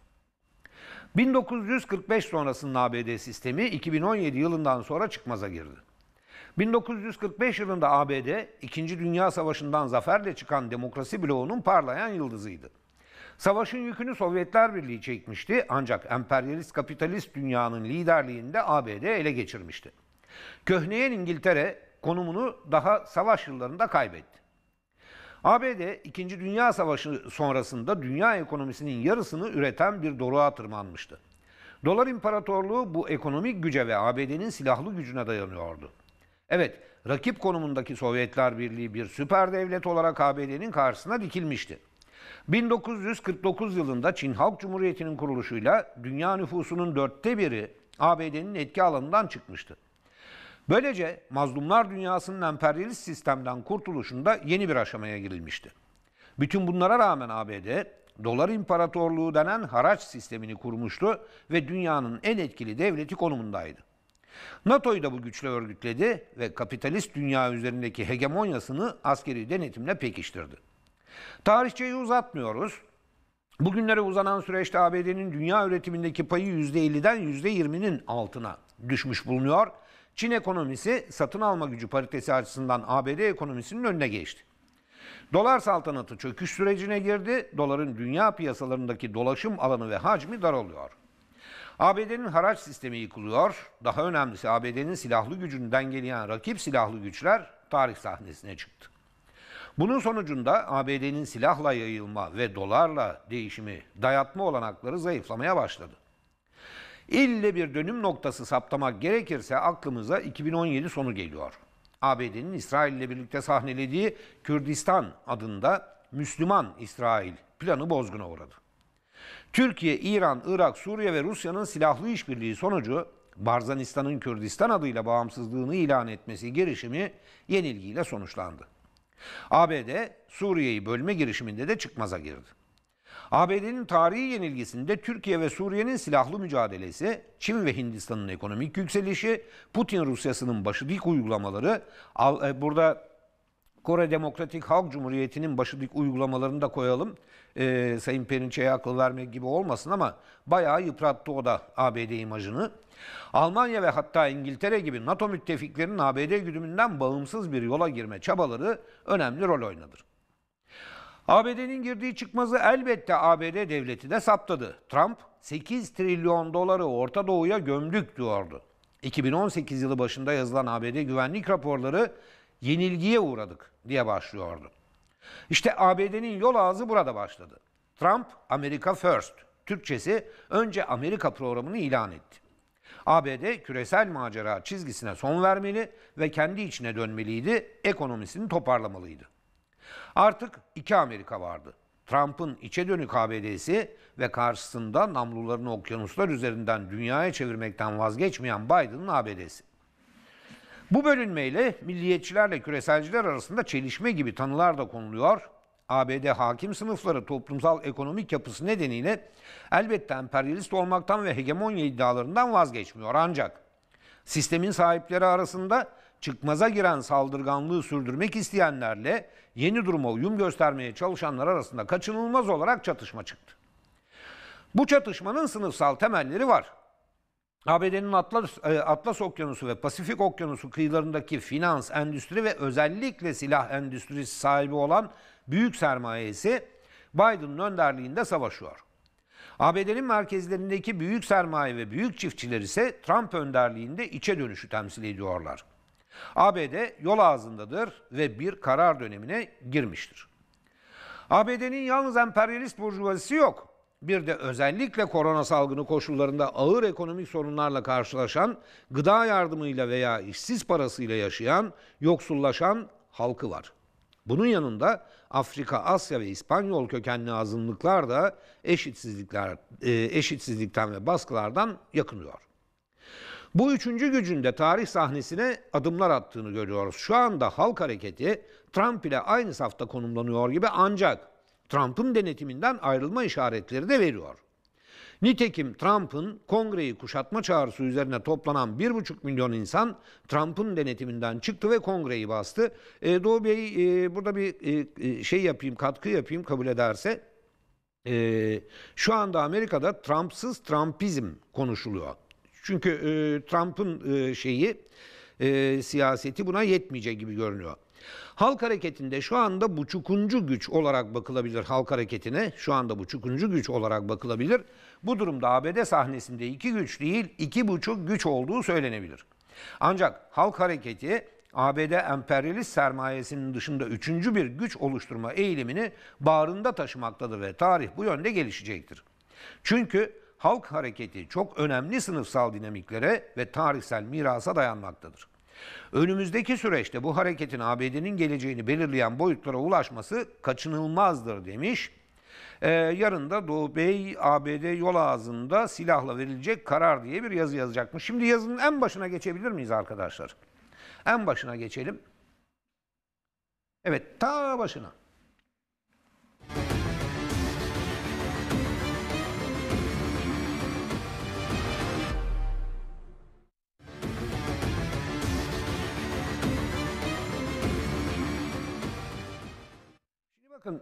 1945 sonrasının ABD sistemi 2017 yılından sonra çıkmaza girdi. 1945 yılında ABD, İkinci Dünya Savaşı'ndan zaferle çıkan demokrasi bloğunun parlayan yıldızıydı. Savaşın yükünü Sovyetler Birliği çekmişti ancak emperyalist kapitalist dünyanın liderliğinde ABD ele geçirmişti. Köhneyen İngiltere konumunu daha savaş yıllarında kaybetti. ABD 2. Dünya Savaşı sonrasında dünya ekonomisinin yarısını üreten bir doruğa tırmanmıştı. Dolar imparatorluğu bu ekonomik güce ve ABD'nin silahlı gücüne dayanıyordu. Evet, rakip konumundaki Sovyetler Birliği bir süper devlet olarak ABD'nin karşısına dikilmişti. 1949 yılında Çin Halk Cumhuriyeti'nin kuruluşuyla dünya nüfusunun dörtte biri ABD'nin etki alanından çıkmıştı. Böylece mazlumlar dünyasının emperyalist sistemden kurtuluşunda yeni bir aşamaya girilmişti. Bütün bunlara rağmen ABD, dolar imparatorluğu denen haraç sistemini kurmuştu ve dünyanın en etkili devleti konumundaydı. NATO'yu da bu güçle örgütledi ve kapitalist dünya üzerindeki hegemonyasını askeri denetimle pekiştirdi. Tarihçeyi uzatmıyoruz. Bugünlere uzanan süreçte ABD'nin dünya üretimindeki payı %50'den %20'nin altına düşmüş bulunuyor ve Çin ekonomisi satın alma gücü paritesi açısından ABD ekonomisinin önüne geçti. Dolar saltanatı çöküş sürecine girdi. Doların dünya piyasalarındaki dolaşım alanı ve hacmi daralıyor. ABD'nin haraç sistemi yıkılıyor. Daha önemlisi ABD'nin silahlı gücünü dengeleyen rakip silahlı güçler tarih sahnesine çıktı. Bunun sonucunda ABD'nin silahla yayılma ve dolarla değişimi dayatma olanakları zayıflamaya başladı. İlle bir dönüm noktası saptamak gerekirse aklımıza 2017 sonu geliyor. ABD'nin İsrail ile birlikte sahnelediği Kürdistan adında Müslüman İsrail planı bozguna uğradı. Türkiye, İran, Irak, Suriye ve Rusya'nın silahlı işbirliği sonucu Barzanistan'ın Kürdistan adıyla bağımsızlığını ilan etmesi girişimi yenilgiyle sonuçlandı. ABD Suriye'yi bölme girişiminde de çıkmaza girdi. ABD'nin tarihi yenilgisinde Türkiye ve Suriye'nin silahlı mücadelesi, Çin ve Hindistan'ın ekonomik yükselişi, Putin Rusyası'nın başıdik uygulamaları, e, burada Kore Demokratik Halk Cumhuriyeti'nin başıdik uygulamalarını da koyalım. Ee, Sayın Perinçe'ye akıl vermek gibi olmasın ama bayağı yıprattı o da ABD imajını. Almanya ve hatta İngiltere gibi NATO müttefiklerinin ABD güdümünden bağımsız bir yola girme çabaları önemli rol oynadır. ABD'nin girdiği çıkmazı elbette ABD devleti de saptadı. Trump 8 trilyon doları Orta Doğu'ya gömdük diyordu. 2018 yılı başında yazılan ABD güvenlik raporları yenilgiye uğradık diye başlıyordu. İşte ABD'nin yol ağzı burada başladı. Trump Amerika First, Türkçesi önce Amerika programını ilan etti. ABD küresel macera çizgisine son vermeli ve kendi içine dönmeliydi, ekonomisini toparlamalıydı. Artık iki Amerika vardı. Trump'ın içe dönük ABD'si ve karşısında namlularını okyanuslar üzerinden dünyaya çevirmekten vazgeçmeyen Biden'ın ABD'si. Bu bölünmeyle milliyetçilerle küreselciler arasında çelişme gibi tanılar da konuluyor. ABD hakim sınıfları toplumsal ekonomik yapısı nedeniyle elbette emperyalist olmaktan ve hegemonya iddialarından vazgeçmiyor. Ancak sistemin sahipleri arasında çıkmaza giren saldırganlığı sürdürmek isteyenlerle yeni duruma uyum göstermeye çalışanlar arasında kaçınılmaz olarak çatışma çıktı. Bu çatışmanın sınıfsal temelleri var. ABD'nin Atlas, e, Atlas Okyanusu ve Pasifik Okyanusu kıyılarındaki finans, endüstri ve özellikle silah endüstrisi sahibi olan büyük sermayesi Biden'ın önderliğinde savaşıyor. ABD'nin merkezlerindeki büyük sermaye ve büyük çiftçiler ise Trump önderliğinde içe dönüşü temsil ediyorlar. ABD yol ağzındadır ve bir karar dönemine girmiştir. ABD'nin yalnız emperyalist burjuvazisi yok. Bir de özellikle korona salgını koşullarında ağır ekonomik sorunlarla karşılaşan, gıda yardımıyla veya işsiz parasıyla yaşayan, yoksullaşan halkı var. Bunun yanında Afrika, Asya ve İspanyol kökenli azınlıklar da eşitsizlikler, e, eşitsizlikten ve baskılardan yakınıyor. Bu üçüncü gücünde tarih sahnesine adımlar attığını görüyoruz. Şu anda halk hareketi Trump ile aynı safta konumlanıyor gibi ancak Trump'ın denetiminden ayrılma işaretleri de veriyor. Nitekim Trump'ın kongreyi kuşatma çağrısı üzerine toplanan 1,5 milyon insan Trump'ın denetiminden çıktı ve kongreyi bastı. E, Doğu Bey e, burada bir e, e şey yapayım, katkı yapayım kabul ederse. E, şu anda Amerika'da Trump'sız Trumpizm konuşuluyor. Çünkü e, Trump'ın e, şeyi e, siyaseti buna yetmeyecek gibi görünüyor. Halk hareketinde şu anda buçukuncu güç olarak bakılabilir halk hareketine. Şu anda buçukuncu güç olarak bakılabilir. Bu durumda ABD sahnesinde iki güç değil iki buçuk güç olduğu söylenebilir. Ancak halk hareketi ABD emperyalist sermayesinin dışında üçüncü bir güç oluşturma eğilimini bağrında taşımaktadır ve tarih bu yönde gelişecektir. Çünkü halk hareketi çok önemli sınıfsal dinamiklere ve tarihsel mirasa dayanmaktadır. Önümüzdeki süreçte bu hareketin ABD'nin geleceğini belirleyen boyutlara ulaşması kaçınılmazdır demiş. Ee, yarın da Doğu Bey ABD yol ağzında silahla verilecek karar diye bir yazı yazacakmış. Şimdi yazının en başına geçebilir miyiz arkadaşlar? En başına geçelim. Evet ta başına. Bakın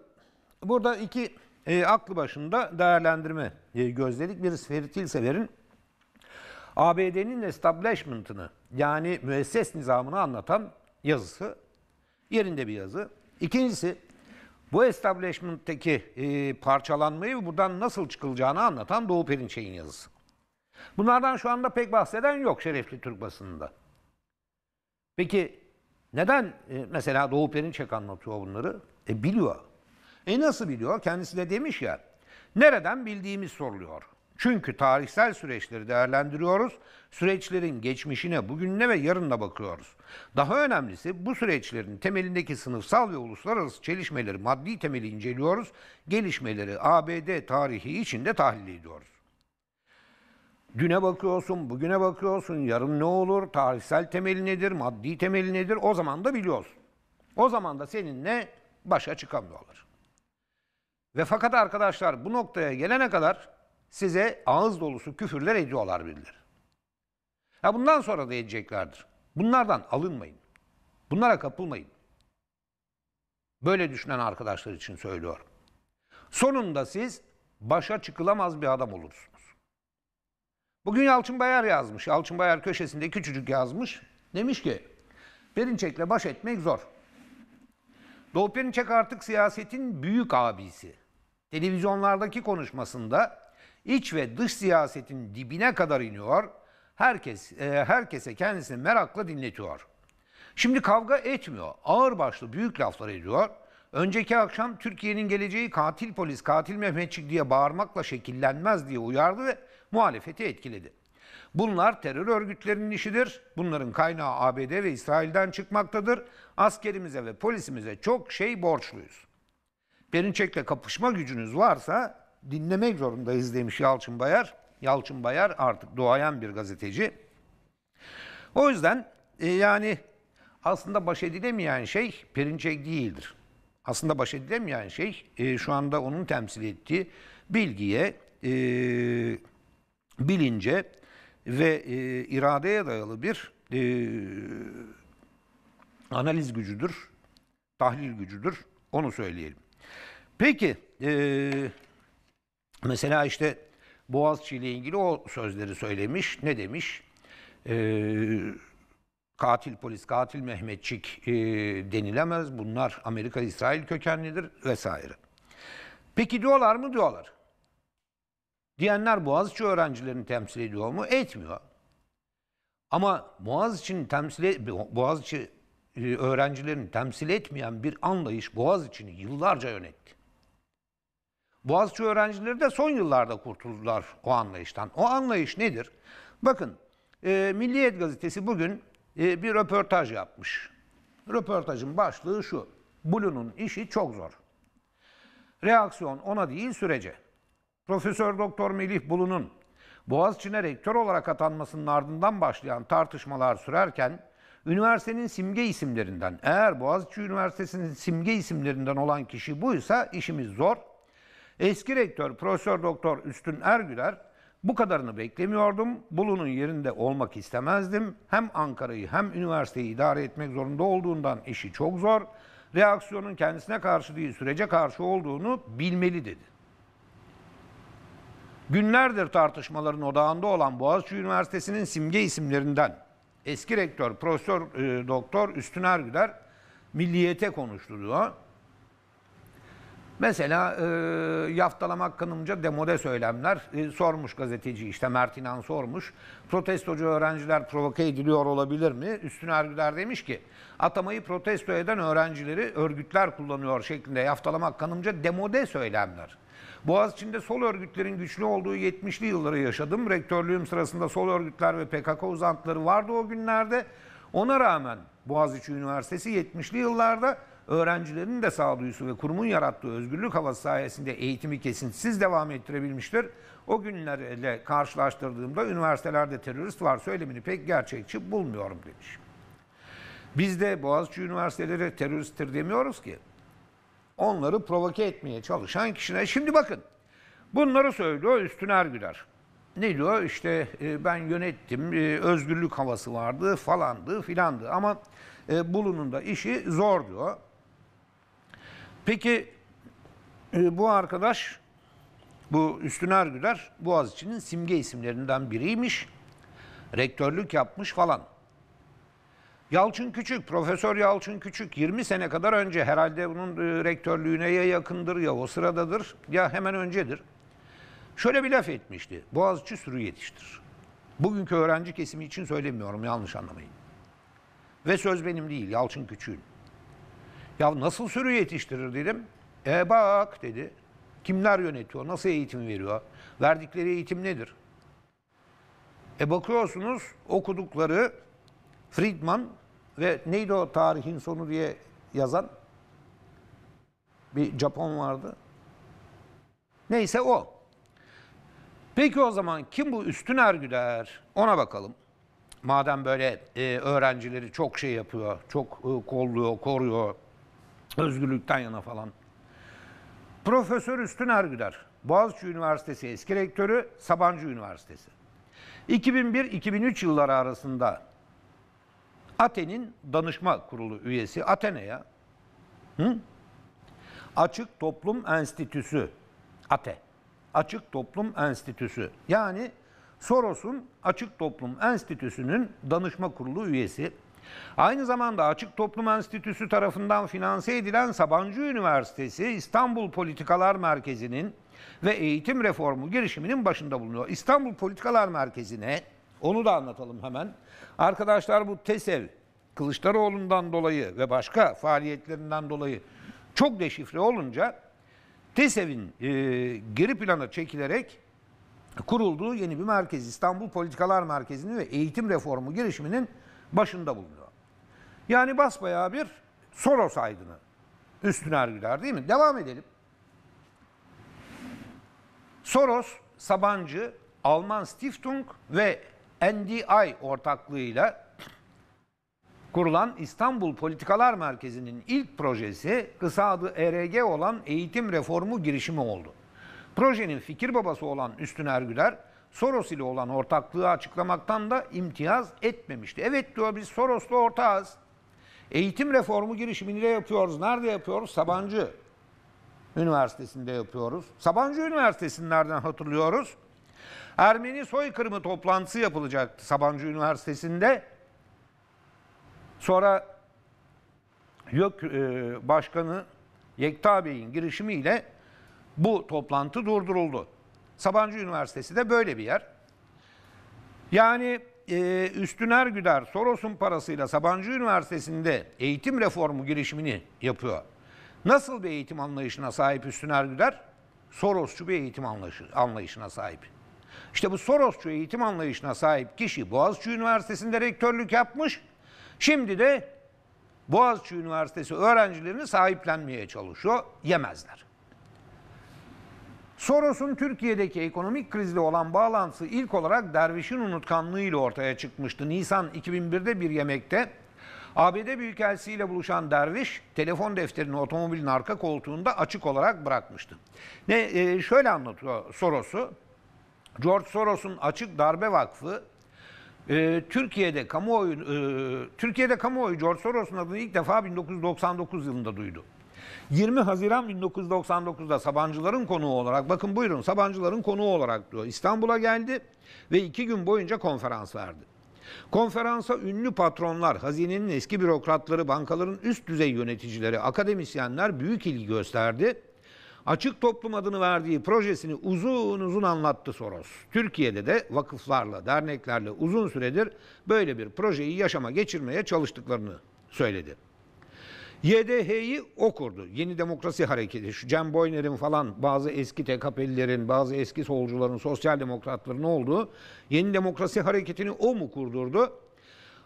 burada iki e, aklı başında değerlendirme e, gözledik. Birisi Ferit İlsever'in ABD'nin establishment'ını yani müesses nizamını anlatan yazısı. Yerinde bir yazı. İkincisi bu establishment'teki e, parçalanmayı buradan nasıl çıkılacağını anlatan Doğu Perinçey'in yazısı. Bunlardan şu anda pek bahseden yok şerefli Türk basınında. Peki neden e, mesela Doğu Perinçek anlatıyor bunları? E biliyor. E nasıl biliyor? Kendisi de demiş ya. Nereden bildiğimiz soruluyor. Çünkü tarihsel süreçleri değerlendiriyoruz. Süreçlerin geçmişine, bugününe ve yarınına bakıyoruz. Daha önemlisi bu süreçlerin temelindeki sınıfsal ve uluslararası çelişmeleri maddi temeli inceliyoruz. Gelişmeleri ABD tarihi içinde tahlil ediyoruz. Düne bakıyorsun, bugüne bakıyorsun, yarın ne olur, tarihsel temeli nedir, maddi temeli nedir o zaman da biliyorsun. O zaman da seninle başa çıkamıyorlar. Ve fakat arkadaşlar bu noktaya gelene kadar size ağız dolusu küfürler ediyorlar birileri. Ha bundan sonra da edeceklerdir. Bunlardan alınmayın. Bunlara kapılmayın. Böyle düşünen arkadaşlar için söylüyorum. Sonunda siz başa çıkılamaz bir adam olursunuz. Bugün Yalçın Bayar yazmış. Yalçın Bayar köşesinde küçücük yazmış. Demiş ki Perinçek'le baş etmek zor. Doğu Perinçek artık siyasetin büyük abisi televizyonlardaki konuşmasında iç ve dış siyasetin dibine kadar iniyor. Herkes e, herkese kendisini merakla dinletiyor. Şimdi kavga etmiyor. ağır başlı büyük laflar ediyor. Önceki akşam Türkiye'nin geleceği katil polis, katil Mehmetçik diye bağırmakla şekillenmez diye uyardı ve muhalefeti etkiledi. Bunlar terör örgütlerinin işidir. Bunların kaynağı ABD ve İsrail'den çıkmaktadır. Askerimize ve polisimize çok şey borçluyuz. Perinçek'le kapışma gücünüz varsa dinlemek zorundayız demiş Yalçın Bayar. Yalçın Bayar artık doğayan bir gazeteci. O yüzden e, yani aslında baş edilemeyen şey Perinçek değildir. Aslında baş edilemeyen şey e, şu anda onun temsil ettiği bilgiye, e, bilince ve e, iradeye dayalı bir e, analiz gücüdür, tahlil gücüdür. Onu söyleyelim. Peki e, mesela işte Boğaziçi ile ilgili o sözleri söylemiş. Ne demiş? E, katil polis, katil Mehmetçik e, denilemez. Bunlar Amerika-İsrail kökenlidir vesaire. Peki diyorlar mı? Diyorlar. Diyenler Boğaziçi öğrencilerini temsil ediyor mu? Etmiyor. Ama Boğaziçi'nin temsil e, Boğaziçi e, öğrencilerini temsil etmeyen bir anlayış Boğaziçi'ni yıllarca yönetti. Boğaziçi öğrencileri de son yıllarda kurtuldular o anlayıştan. O anlayış nedir? Bakın e, Milliyet gazetesi bugün e, bir röportaj yapmış. Röportajın başlığı şu. Blue'nun işi çok zor. Reaksiyon ona değil sürece. Profesör Doktor Melih Bulu'nun Boğaziçi'ne rektör olarak atanmasının ardından başlayan tartışmalar sürerken üniversitenin simge isimlerinden eğer Boğaziçi Üniversitesi'nin simge isimlerinden olan kişi buysa işimiz zor Eski rektör Profesör Doktor Üstün Ergüler bu kadarını beklemiyordum. Bulunun yerinde olmak istemezdim. Hem Ankara'yı hem üniversiteyi idare etmek zorunda olduğundan işi çok zor. Reaksiyonun kendisine karşı değil sürece karşı olduğunu bilmeli dedi. Günlerdir tartışmaların odağında olan Boğaziçi Üniversitesi'nin simge isimlerinden eski rektör Profesör e, Doktor Üstün Ergüler milliyete konuştu diyor. Mesela e, yaftalamak kanımca demode söylemler e, sormuş gazeteci işte Mert İnan sormuş. Protestocu öğrenciler provoke ediliyor olabilir mi? Üstün Ergüler demiş ki atamayı protesto eden öğrencileri örgütler kullanıyor şeklinde yaftalamak kanımca demode söylemler. Boğaziçi'nde sol örgütlerin güçlü olduğu 70'li yılları yaşadım. Rektörlüğüm sırasında sol örgütler ve PKK uzantıları vardı o günlerde. Ona rağmen Boğaziçi Üniversitesi 70'li yıllarda öğrencilerin de sağduyusu ve kurumun yarattığı özgürlük havası sayesinde eğitimi kesintisiz devam ettirebilmiştir. O günlerle karşılaştırdığımda üniversitelerde terörist var söylemini pek gerçekçi bulmuyorum demiş. Biz de Boğaziçi Üniversiteleri teröristtir demiyoruz ki. Onları provoke etmeye çalışan kişiler. Şimdi bakın bunları söylüyor Üstüner Güler ne diyor işte e, ben yönettim e, özgürlük havası vardı falandı filandı ama e, bulunun da işi zor diyor. Peki e, bu arkadaş bu Üstün Ergüler Boğaziçi'nin simge isimlerinden biriymiş. Rektörlük yapmış falan. Yalçın Küçük, Profesör Yalçın Küçük 20 sene kadar önce herhalde bunun e, rektörlüğüne ya yakındır ya o sıradadır ya hemen öncedir. Şöyle bir laf etmişti. Boğaziçi sürü yetiştir. Bugünkü öğrenci kesimi için söylemiyorum yanlış anlamayın. Ve söz benim değil Yalçın Küçük'ün. Ya nasıl sürü yetiştirir dedim. E bak dedi. Kimler yönetiyor? Nasıl eğitim veriyor? Verdikleri eğitim nedir? E bakıyorsunuz okudukları Friedman ve neydi o tarihin sonu diye yazan bir Japon vardı. Neyse o. Peki o zaman kim bu üstün ergüler? Ona bakalım. Madem böyle e, öğrencileri çok şey yapıyor, çok e, kolluyor, koruyor, özgürlükten yana falan. Profesör Üstün Ergüder, Boğaziçi Üniversitesi eski rektörü, Sabancı Üniversitesi. 2001-2003 yılları arasında Aten'in danışma kurulu üyesi Atene'ya Açık Toplum Enstitüsü ATE Açık Toplum Enstitüsü yani Soros'un Açık Toplum Enstitüsü'nün danışma kurulu üyesi Aynı zamanda Açık Toplum Enstitüsü tarafından finanse edilen Sabancı Üniversitesi İstanbul Politikalar Merkezi'nin ve eğitim reformu girişiminin başında bulunuyor. İstanbul Politikalar Merkezi'ne onu da anlatalım hemen. Arkadaşlar bu TESEL Kılıçdaroğlu'ndan dolayı ve başka faaliyetlerinden dolayı çok deşifre olunca TESEV'in e, geri plana çekilerek kurulduğu yeni bir merkez İstanbul Politikalar Merkezi'ni ve eğitim reformu girişiminin başında bulunuyor. Yani basbayağı bir Soros aydını. Üstün argüler değil mi? Devam edelim. Soros, Sabancı, Alman Stiftung ve NDI ortaklığıyla kurulan İstanbul Politikalar Merkezi'nin ilk projesi kısa adı ERG olan eğitim reformu girişimi oldu. Projenin fikir babası olan Üstün Ergüler, Soros ile olan ortaklığı açıklamaktan da imtiyaz etmemişti. Evet diyor biz Soros'la ortağız. Eğitim reformu girişimini de yapıyoruz. Nerede yapıyoruz? Sabancı Üniversitesi'nde yapıyoruz. Sabancı Üniversitesi'ni nereden hatırlıyoruz? Ermeni soykırımı toplantısı yapılacaktı Sabancı Üniversitesi'nde. Sonra YÖK e, Başkanı Yekta Bey'in girişimiyle bu toplantı durduruldu. Sabancı Üniversitesi de böyle bir yer. Yani e, ee, Üstüner Güder Soros'un parasıyla Sabancı Üniversitesi'nde eğitim reformu girişimini yapıyor. Nasıl bir eğitim anlayışına sahip Üstüner Güder? Sorosçu bir eğitim anlayışına sahip. İşte bu Sorosçu eğitim anlayışına sahip kişi Boğaziçi Üniversitesi'nde rektörlük yapmış. Şimdi de Boğaziçi Üniversitesi öğrencilerini sahiplenmeye çalışıyor. Yemezler. Soros'un Türkiye'deki ekonomik krizle olan bağlantısı ilk olarak dervişin unutkanlığıyla ortaya çıkmıştı. Nisan 2001'de bir yemekte ABD Büyükelçisi ile buluşan derviş telefon defterini otomobilin arka koltuğunda açık olarak bırakmıştı. Ne e, şöyle anlatıyor Soros'u. George Soros'un Açık Darbe Vakfı e, Türkiye'de kamuoyu e, Türkiye'de kamuoyu George Soros'un adını ilk defa 1999 yılında duydu. 20 Haziran 1999'da Sabancıların konuğu olarak, bakın buyurun Sabancıların konuğu olarak diyor İstanbul'a geldi ve iki gün boyunca konferans verdi. Konferansa ünlü patronlar, hazinenin eski bürokratları, bankaların üst düzey yöneticileri, akademisyenler büyük ilgi gösterdi. Açık Toplum adını verdiği projesini uzun uzun anlattı Soros. Türkiye'de de vakıflarla, derneklerle uzun süredir böyle bir projeyi yaşama geçirmeye çalıştıklarını söyledi. YDH'yi o kurdu. Yeni Demokrasi Hareketi. Şu Cem Boyner'in falan bazı eski TKP'lilerin, bazı eski solcuların, sosyal demokratların olduğu Yeni Demokrasi Hareketi'ni o mu kurdurdu?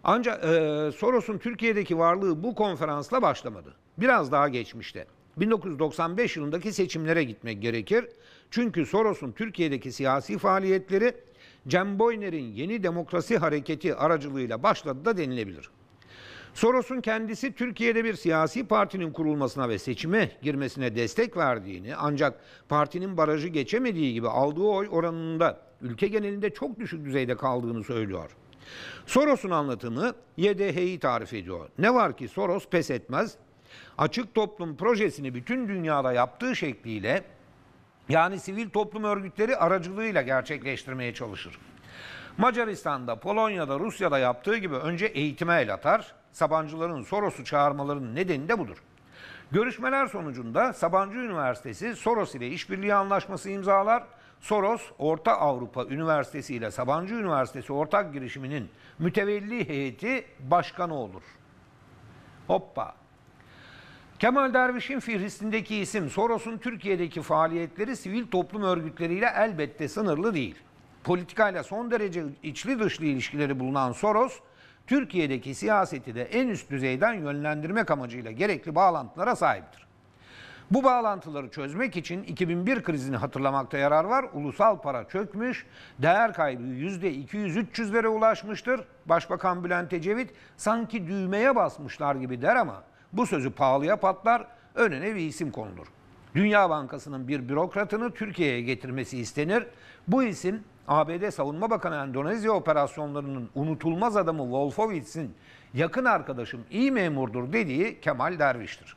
Ancak e, Soros'un Türkiye'deki varlığı bu konferansla başlamadı. Biraz daha geçmişte. 1995 yılındaki seçimlere gitmek gerekir. Çünkü Soros'un Türkiye'deki siyasi faaliyetleri Cem Boyner'in Yeni Demokrasi Hareketi aracılığıyla başladı da denilebilir. Soros'un kendisi Türkiye'de bir siyasi partinin kurulmasına ve seçime girmesine destek verdiğini ancak partinin barajı geçemediği gibi aldığı oy oranında ülke genelinde çok düşük düzeyde kaldığını söylüyor. Soros'un anlatımı YDH'yi tarif ediyor. Ne var ki Soros pes etmez. Açık toplum projesini bütün dünyada yaptığı şekliyle yani sivil toplum örgütleri aracılığıyla gerçekleştirmeye çalışır. Macaristan'da, Polonya'da, Rusya'da yaptığı gibi önce eğitime el atar, Sabancıların Soros'u çağırmalarının nedeni de budur. Görüşmeler sonucunda Sabancı Üniversitesi Soros ile işbirliği anlaşması imzalar. Soros, Orta Avrupa Üniversitesi ile Sabancı Üniversitesi ortak girişiminin mütevelli heyeti başkanı olur. Hoppa. Kemal Derviş'in fihristindeki isim Soros'un Türkiye'deki faaliyetleri sivil toplum örgütleriyle elbette sınırlı değil. Politikayla son derece içli dışlı ilişkileri bulunan Soros, Türkiye'deki siyaseti de en üst düzeyden yönlendirmek amacıyla gerekli bağlantılara sahiptir. Bu bağlantıları çözmek için 2001 krizini hatırlamakta yarar var. Ulusal para çökmüş, değer kaybı %200-300'lere ulaşmıştır. Başbakan Bülent Ecevit sanki düğmeye basmışlar gibi der ama bu sözü pahalıya patlar, önüne bir isim konulur. Dünya Bankası'nın bir bürokratını Türkiye'ye getirmesi istenir. Bu isim ABD Savunma Bakanı Endonezya operasyonlarının unutulmaz adamı Wolfowitz'in yakın arkadaşım iyi memurdur dediği Kemal Derviş'tir.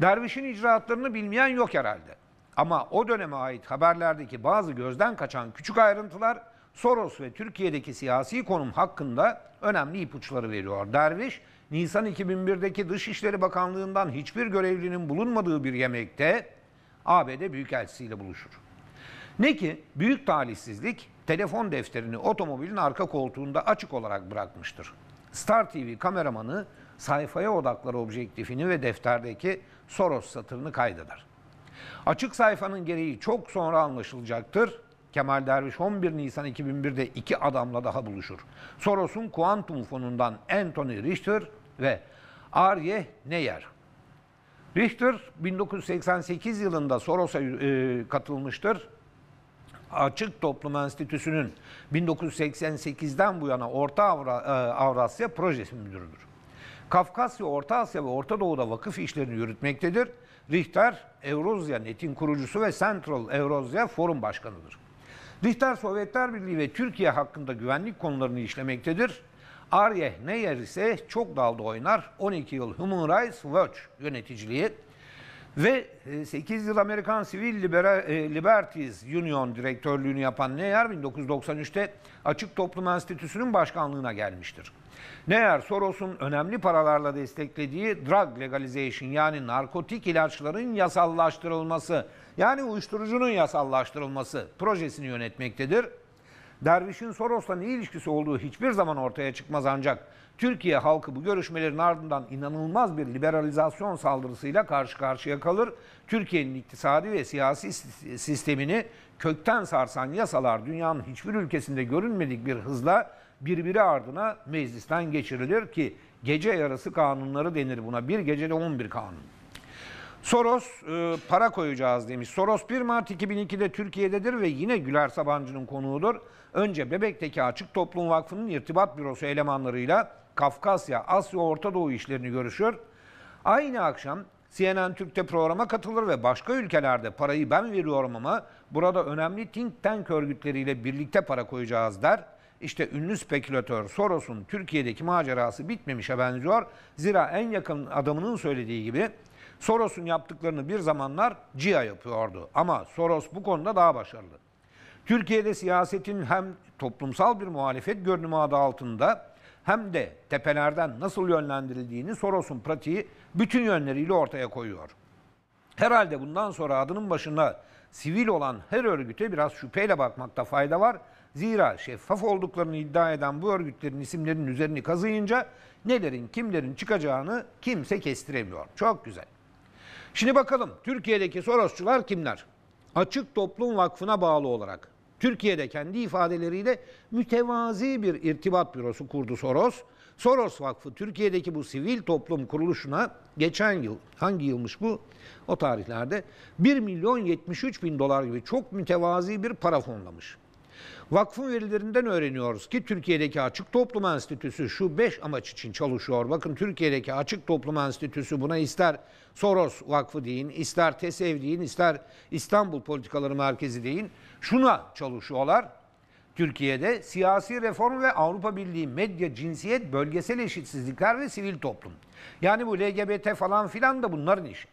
Derviş'in icraatlarını bilmeyen yok herhalde. Ama o döneme ait haberlerdeki bazı gözden kaçan küçük ayrıntılar Soros ve Türkiye'deki siyasi konum hakkında önemli ipuçları veriyor. Derviş, Nisan 2001'deki Dışişleri Bakanlığı'ndan hiçbir görevlinin bulunmadığı bir yemekte ABD Büyükelçisi ile buluşur. Ne ki büyük talihsizlik telefon defterini otomobilin arka koltuğunda açık olarak bırakmıştır. Star TV kameramanı sayfaya odakları objektifini ve defterdeki Soros satırını kaydeder. Açık sayfanın gereği çok sonra anlaşılacaktır. Kemal Derviş 11 Nisan 2001'de iki adamla daha buluşur. Soros'un kuantum fonundan Anthony Richter ve Arye Neyer. Richter 1988 yılında Soros'a e, katılmıştır Açık Toplum Enstitüsü'nün 1988'den bu yana Orta e, Avrasya Projesi Müdürüdür. Kafkasya, Orta Asya ve Orta Doğu'da vakıf işlerini yürütmektedir. Richter, Eurozya Net'in kurucusu ve Central Eurozya Forum Başkanı'dır. Richter, Sovyetler Birliği ve Türkiye hakkında güvenlik konularını işlemektedir. Aryeh Neyer ise çok dalda oynar. 12 yıl Human Rights Watch yöneticiliği ve 8 e, yıl Amerikan Sivil e, Liberties Union direktörlüğünü yapan Neyer 1993'te Açık Toplum Enstitüsü'nün başkanlığına gelmiştir. Neyer Soros'un önemli paralarla desteklediği drug legalization yani narkotik ilaçların yasallaştırılması yani uyuşturucunun yasallaştırılması projesini yönetmektedir. Derviş'in Soros'la ne ilişkisi olduğu hiçbir zaman ortaya çıkmaz ancak Türkiye halkı bu görüşmelerin ardından inanılmaz bir liberalizasyon saldırısıyla karşı karşıya kalır. Türkiye'nin iktisadi ve siyasi sistemini kökten sarsan yasalar dünyanın hiçbir ülkesinde görünmedik bir hızla birbiri ardına meclisten geçirilir ki gece yarısı kanunları denir buna. Bir gecede 11 kanun. Soros e, para koyacağız demiş. Soros 1 Mart 2002'de Türkiye'dedir ve yine Güler Sabancı'nın konuğudur. Önce Bebek'teki Açık Toplum Vakfı'nın irtibat bürosu elemanlarıyla Kafkasya, Asya, Orta Doğu işlerini görüşür. Aynı akşam CNN Türk'te programa katılır ve başka ülkelerde parayı ben veriyorum ama burada önemli think tank örgütleriyle birlikte para koyacağız der. İşte ünlü spekülatör Soros'un Türkiye'deki macerası bitmemişe benziyor. Zira en yakın adamının söylediği gibi Soros'un yaptıklarını bir zamanlar CIA yapıyordu. Ama Soros bu konuda daha başarılı. Türkiye'de siyasetin hem toplumsal bir muhalefet görünümü adı altında hem de tepelerden nasıl yönlendirildiğini Soros'un pratiği bütün yönleriyle ortaya koyuyor. Herhalde bundan sonra adının başına sivil olan her örgüte biraz şüpheyle bakmakta fayda var. Zira şeffaf olduklarını iddia eden bu örgütlerin isimlerinin üzerini kazıyınca nelerin kimlerin çıkacağını kimse kestiremiyor. Çok güzel. Şimdi bakalım Türkiye'deki Sorosçular kimler? Açık Toplum Vakfı'na bağlı olarak Türkiye'de kendi ifadeleriyle mütevazi bir irtibat bürosu kurdu Soros. Soros Vakfı Türkiye'deki bu sivil toplum kuruluşuna geçen yıl, hangi yılmış bu? O tarihlerde 1 milyon 73 bin dolar gibi çok mütevazi bir para fonlamış. Vakfın verilerinden öğreniyoruz ki Türkiye'deki Açık Toplum Enstitüsü şu 5 amaç için çalışıyor. Bakın Türkiye'deki Açık Toplum Enstitüsü buna ister Soros Vakfı deyin, ister TESEV deyin, ister İstanbul Politikaları Merkezi deyin şuna çalışıyorlar. Türkiye'de siyasi reform ve Avrupa Birliği medya, cinsiyet, bölgesel eşitsizlikler ve sivil toplum. Yani bu LGBT falan filan da bunların işi.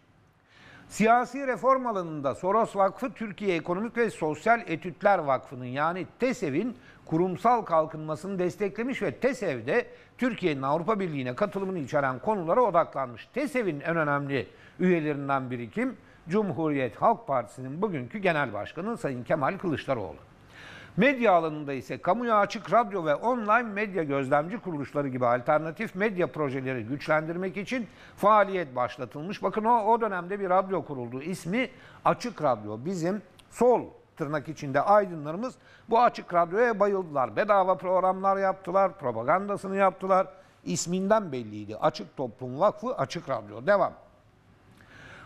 Siyasi reform alanında Soros Vakfı Türkiye Ekonomik ve Sosyal Etütler Vakfı'nın yani TESEV'in kurumsal kalkınmasını desteklemiş ve TESEV'de Türkiye'nin Avrupa Birliği'ne katılımını içeren konulara odaklanmış. TESEV'in en önemli üyelerinden biri kim? Cumhuriyet Halk Partisi'nin bugünkü genel başkanı Sayın Kemal Kılıçdaroğlu. Medya alanında ise kamuya açık radyo ve online medya gözlemci kuruluşları gibi alternatif medya projeleri güçlendirmek için faaliyet başlatılmış. Bakın o, o dönemde bir radyo kuruldu. İsmi Açık Radyo. Bizim sol tırnak içinde aydınlarımız bu açık radyoya bayıldılar. Bedava programlar yaptılar, propagandasını yaptılar. İsminden belliydi. Açık Toplum Vakfı Açık Radyo. Devam.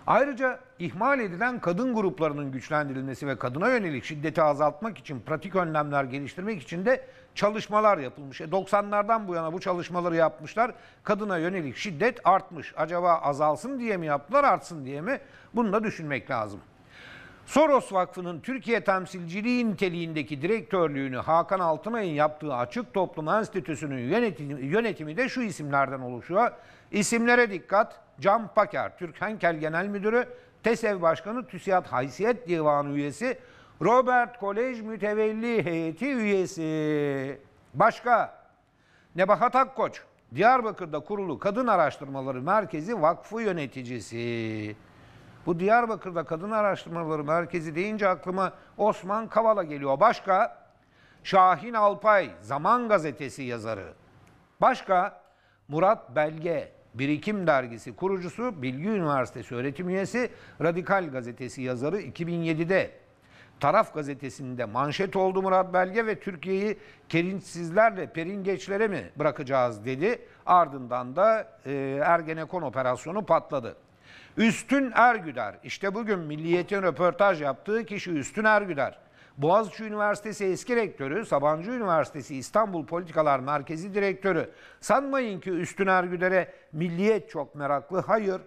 Ayrıca ihmal edilen kadın gruplarının güçlendirilmesi ve kadına yönelik şiddeti azaltmak için pratik önlemler geliştirmek için de çalışmalar yapılmış. E 90'lardan bu yana bu çalışmaları yapmışlar. Kadına yönelik şiddet artmış. Acaba azalsın diye mi yaptılar, artsın diye mi? Bunu da düşünmek lazım. Soros Vakfı'nın Türkiye temsilciliği niteliğindeki direktörlüğünü Hakan Altınayın yaptığı Açık Toplum Enstitüsü'nün yönetimi de şu isimlerden oluşuyor. İsimlere dikkat. Can Paker, Türk Henkel Genel Müdürü, TESEV Başkanı, TÜSİAD Haysiyet Divanı üyesi, Robert Kolej Mütevelli Heyeti üyesi. Başka Nebahat Akkoç, Diyarbakır'da kurulu Kadın Araştırmaları Merkezi Vakfı yöneticisi. Bu Diyarbakır'da Kadın Araştırmaları Merkezi deyince aklıma Osman Kavala geliyor. Başka Şahin Alpay, Zaman Gazetesi yazarı. Başka Murat Belge, Birikim Dergisi kurucusu, Bilgi Üniversitesi öğretim üyesi, Radikal Gazetesi yazarı 2007'de Taraf gazetesinde manşet oldu Murat Belge ve Türkiye'yi kerinçsizlerle peringeçlere mi bırakacağız dedi. Ardından da e, Ergenekon operasyonu patladı. Üstün Ergüder, işte bugün Milliyet'in röportaj yaptığı kişi Üstün Ergüder. Boğaziçi Üniversitesi eski rektörü, Sabancı Üniversitesi İstanbul Politikalar Merkezi direktörü. Sanmayın ki Üstün Ergüder'e milliyet çok meraklı. Hayır.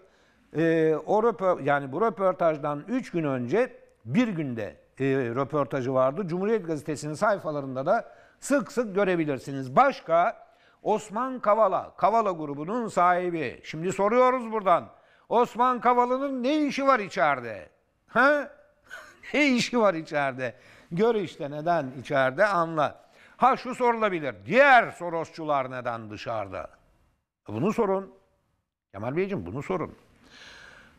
E, o röpor, yani bu röportajdan 3 gün önce bir günde e, röportajı vardı. Cumhuriyet Gazetesi'nin sayfalarında da sık sık görebilirsiniz. Başka Osman Kavala, Kavala grubunun sahibi. Şimdi soruyoruz buradan. Osman Kavala'nın ne işi var içeride? Ha? ne işi var içeride? Gör işte neden içeride anla. Ha şu sorulabilir. Diğer Sorosçular neden dışarıda? Bunu sorun. Kemal Beyciğim bunu sorun.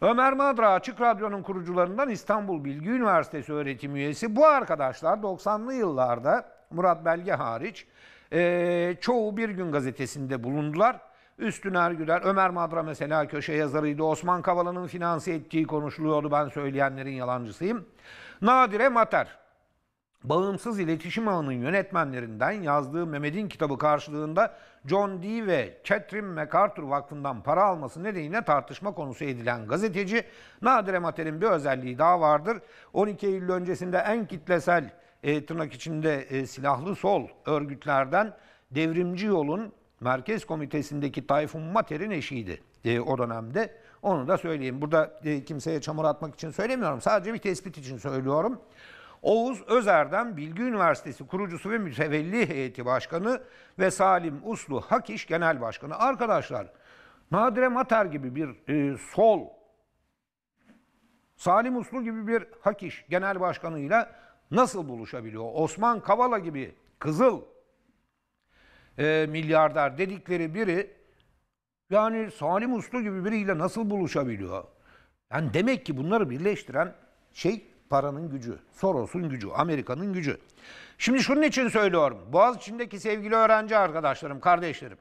Ömer Madra Açık Radyo'nun kurucularından İstanbul Bilgi Üniversitesi öğretim üyesi. Bu arkadaşlar 90'lı yıllarda Murat Belge hariç e, çoğu Bir Gün gazetesinde bulundular. Üstün Ergüler, Ömer Madra mesela köşe yazarıydı. Osman Kavala'nın finanse ettiği konuşuluyordu. Ben söyleyenlerin yalancısıyım. Nadire Mater, Bağımsız İletişim Ağı'nın yönetmenlerinden yazdığı Mehmet'in kitabı karşılığında John Dee ve Catherine MacArthur Vakfı'ndan para alması nedeniyle tartışma konusu edilen gazeteci Nadire Mater'in bir özelliği daha vardır. 12 Eylül öncesinde en kitlesel e, tırnak içinde e, silahlı sol örgütlerden devrimci yolun merkez komitesindeki Tayfun Mater'in eşiydi e, o dönemde. Onu da söyleyeyim. Burada e, kimseye çamur atmak için söylemiyorum. Sadece bir tespit için söylüyorum. Oğuz Özerdem Bilgi Üniversitesi kurucusu ve mütevelli heyeti başkanı ve Salim Uslu Hakiş genel başkanı. Arkadaşlar Nadire Mater gibi bir e, sol, Salim Uslu gibi bir Hakiş genel başkanıyla nasıl buluşabiliyor? Osman Kavala gibi kızıl e, milyarder dedikleri biri yani Salim Uslu gibi biriyle nasıl buluşabiliyor? Yani demek ki bunları birleştiren şey Paranın gücü, Soros'un gücü, Amerika'nın gücü. Şimdi şunun için söylüyorum. Boğaz içindeki sevgili öğrenci arkadaşlarım, kardeşlerim.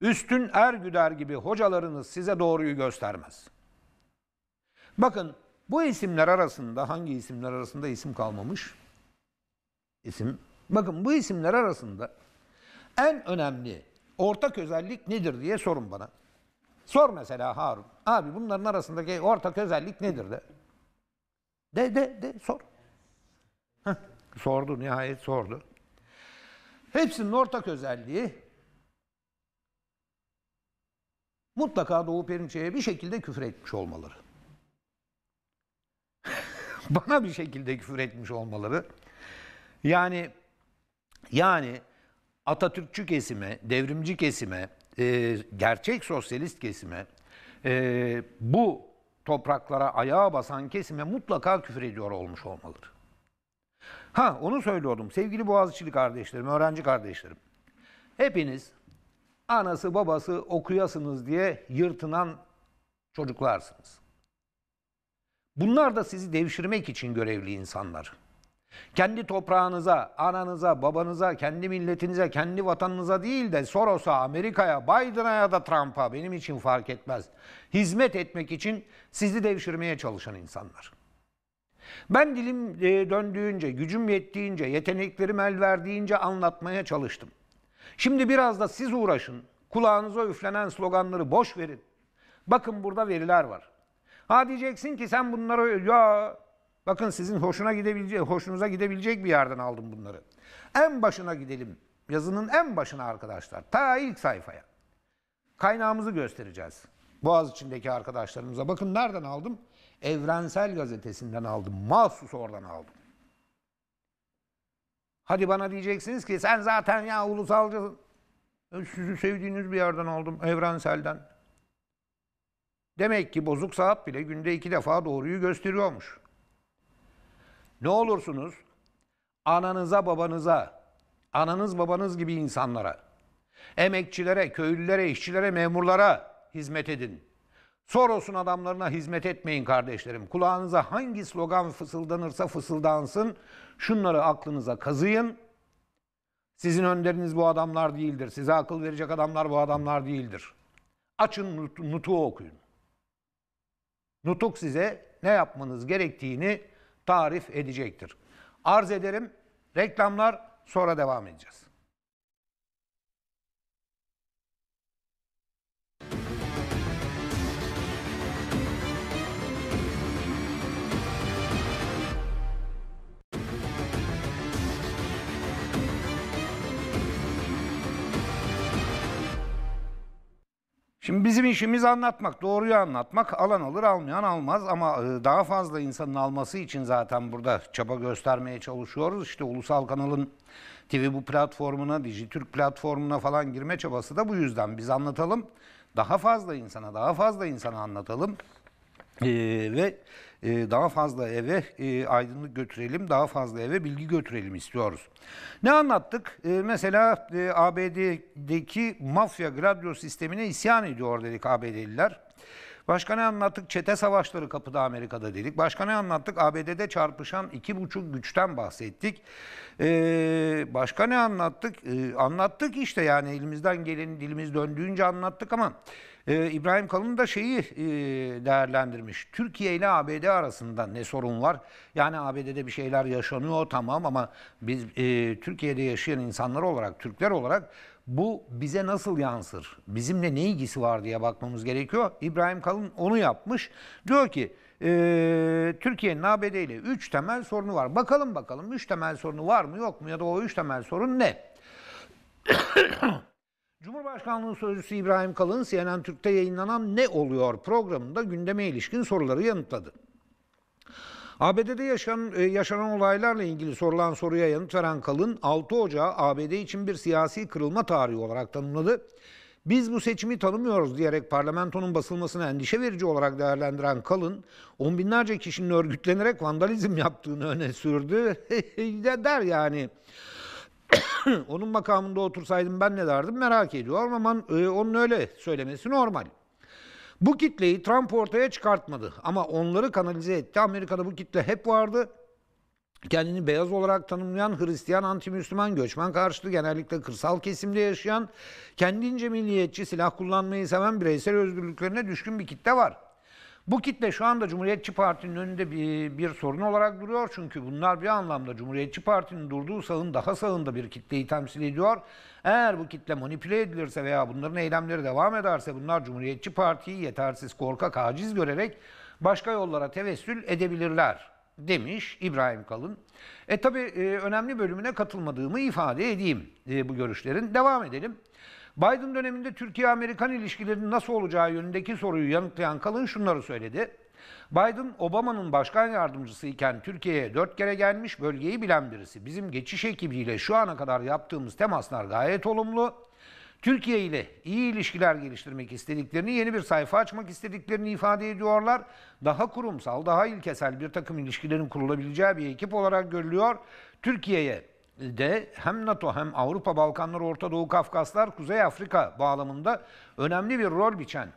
Üstün Ergüder gibi hocalarınız size doğruyu göstermez. Bakın bu isimler arasında hangi isimler arasında isim kalmamış? İsim. Bakın bu isimler arasında en önemli ortak özellik nedir diye sorun bana. Sor mesela Harun. Abi bunların arasındaki ortak özellik nedir de. De de de sor. Heh, sordu nihayet sordu. Hepsinin ortak özelliği mutlaka Doğu Perinçe'ye bir şekilde küfür etmiş olmaları. Bana bir şekilde küfür etmiş olmaları. Yani yani Atatürkçü kesime, devrimci kesime, e, gerçek sosyalist kesime e, bu topraklara ayağa basan kesime mutlaka küfür ediyor olmuş olmalıdır. Ha onu söylüyordum. Sevgili Boğaziçi'li kardeşlerim, öğrenci kardeşlerim. Hepiniz anası babası okuyasınız diye yırtınan çocuklarsınız. Bunlar da sizi devşirmek için görevli insanlar. Kendi toprağınıza, ananıza, babanıza, kendi milletinize, kendi vatanınıza değil de Soros'a, Amerika'ya, Biden'a ya da Trump'a benim için fark etmez. Hizmet etmek için sizi devşirmeye çalışan insanlar. Ben dilim e, döndüğünce, gücüm yettiğince, yeteneklerim el verdiğince anlatmaya çalıştım. Şimdi biraz da siz uğraşın. Kulağınıza üflenen sloganları boş verin. Bakın burada veriler var. Ha diyeceksin ki sen bunları ya Bakın sizin hoşuna gidebilecek, hoşunuza gidebilecek bir yerden aldım bunları. En başına gidelim. Yazının en başına arkadaşlar. Ta ilk sayfaya. Kaynağımızı göstereceğiz. Boğaz içindeki arkadaşlarımıza. Bakın nereden aldım? Evrensel Gazetesi'nden aldım. Mahsus oradan aldım. Hadi bana diyeceksiniz ki sen zaten ya ulusalcı. E, sizi sevdiğiniz bir yerden aldım. Evrensel'den. Demek ki bozuk saat bile günde iki defa doğruyu gösteriyormuş. Ne olursunuz ananıza babanıza, ananız babanız gibi insanlara, emekçilere, köylülere, işçilere, memurlara hizmet edin. Soros'un adamlarına hizmet etmeyin kardeşlerim. Kulağınıza hangi slogan fısıldanırsa fısıldansın. Şunları aklınıza kazıyın. Sizin önderiniz bu adamlar değildir. Size akıl verecek adamlar bu adamlar değildir. Açın nutuğu okuyun. Nutuk size ne yapmanız gerektiğini tarif edecektir. Arz ederim. Reklamlar sonra devam edeceğiz. Şimdi bizim işimiz anlatmak, doğruyu anlatmak. Alan alır, almayan almaz ama e, daha fazla insanın alması için zaten burada çaba göstermeye çalışıyoruz. İşte ulusal kanalın TV bu platformuna, Dijitürk platformuna falan girme çabası da bu yüzden. Biz anlatalım, daha fazla insana, daha fazla insana anlatalım. Ee, ve ee, daha fazla eve e, aydınlık götürelim, daha fazla eve bilgi götürelim istiyoruz. Ne anlattık? Ee, mesela e, ABD'deki mafya gradyo sistemine isyan ediyor dedik ABD'liler. Başka ne anlattık? Çete savaşları kapıda Amerika'da dedik. Başka ne anlattık? ABD'de çarpışan iki buçuk güçten bahsettik. Ee, başka ne anlattık? Ee, anlattık işte yani elimizden geleni dilimiz döndüğünce anlattık ama ee, İbrahim Kalın da şeyi e, değerlendirmiş. Türkiye ile ABD arasında ne sorun var? Yani ABD'de bir şeyler yaşanıyor tamam ama biz e, Türkiye'de yaşayan insanlar olarak, Türkler olarak bu bize nasıl yansır? Bizimle ne ilgisi var diye bakmamız gerekiyor. İbrahim Kalın onu yapmış. Diyor ki e, Türkiye'nin ABD ile 3 temel sorunu var. Bakalım bakalım 3 temel sorunu var mı yok mu ya da o 3 temel sorun ne? Cumhurbaşkanlığı Sözcüsü İbrahim Kalın CNN Türk'te yayınlanan Ne Oluyor programında gündeme ilişkin soruları yanıtladı. ABD'de yaşanan, e, yaşanan olaylarla ilgili sorulan soruya yanıt veren Kalın, 6 Ocağı ABD için bir siyasi kırılma tarihi olarak tanımladı. Biz bu seçimi tanımıyoruz diyerek parlamentonun basılmasını endişe verici olarak değerlendiren Kalın, on binlerce kişinin örgütlenerek vandalizm yaptığını öne sürdü. Der yani. onun makamında otursaydım ben ne derdim merak ediyorum ama e, onun öyle söylemesi normal. Bu kitleyi Trump ortaya çıkartmadı ama onları kanalize etti. Amerika'da bu kitle hep vardı. Kendini beyaz olarak tanımlayan Hristiyan anti-Müslüman göçmen karşıtı genellikle kırsal kesimde yaşayan kendince milliyetçi silah kullanmayı seven bireysel özgürlüklerine düşkün bir kitle var. Bu kitle şu anda Cumhuriyetçi Parti'nin önünde bir, bir sorun olarak duruyor. Çünkü bunlar bir anlamda Cumhuriyetçi Parti'nin durduğu sağın daha sağında bir kitleyi temsil ediyor. Eğer bu kitle manipüle edilirse veya bunların eylemleri devam ederse bunlar Cumhuriyetçi Parti'yi yetersiz, korkak, aciz görerek başka yollara tevessül edebilirler demiş İbrahim Kalın. E tabi e, önemli bölümüne katılmadığımı ifade edeyim e, bu görüşlerin. Devam edelim. Biden döneminde Türkiye-Amerikan ilişkilerinin nasıl olacağı yönündeki soruyu yanıtlayan Kalın şunları söyledi. Biden, Obama'nın başkan yardımcısı iken Türkiye'ye dört kere gelmiş bölgeyi bilen birisi. Bizim geçiş ekibiyle şu ana kadar yaptığımız temaslar gayet olumlu. Türkiye ile iyi ilişkiler geliştirmek istediklerini, yeni bir sayfa açmak istediklerini ifade ediyorlar. Daha kurumsal, daha ilkesel bir takım ilişkilerin kurulabileceği bir ekip olarak görülüyor. Türkiye'ye de hem NATO hem Avrupa Balkanlar, Orta Doğu, Kafkaslar, Kuzey Afrika bağlamında önemli bir rol biçen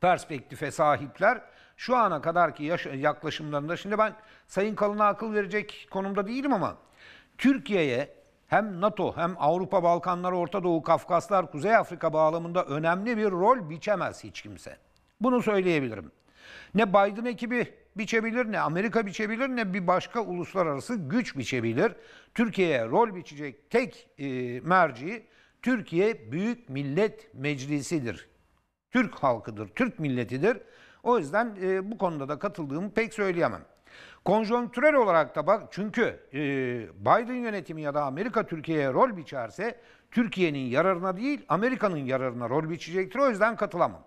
perspektife sahipler şu ana kadarki yaklaşımlarında şimdi ben Sayın Kalın'a akıl verecek konumda değilim ama Türkiye'ye hem NATO hem Avrupa Balkanlar, Orta Doğu, Kafkaslar, Kuzey Afrika bağlamında önemli bir rol biçemez hiç kimse. Bunu söyleyebilirim. Ne Biden ekibi biçebilir ne Amerika biçebilir ne bir başka uluslararası güç biçebilir. Türkiye'ye rol biçecek tek e, merci Türkiye Büyük Millet Meclisi'dir. Türk halkıdır, Türk milletidir. O yüzden e, bu konuda da katıldığımı pek söyleyemem. Konjonktürel olarak da bak çünkü e, Biden yönetimi ya da Amerika Türkiye'ye rol biçerse Türkiye'nin yararına değil Amerika'nın yararına rol biçecektir. O yüzden katılamam.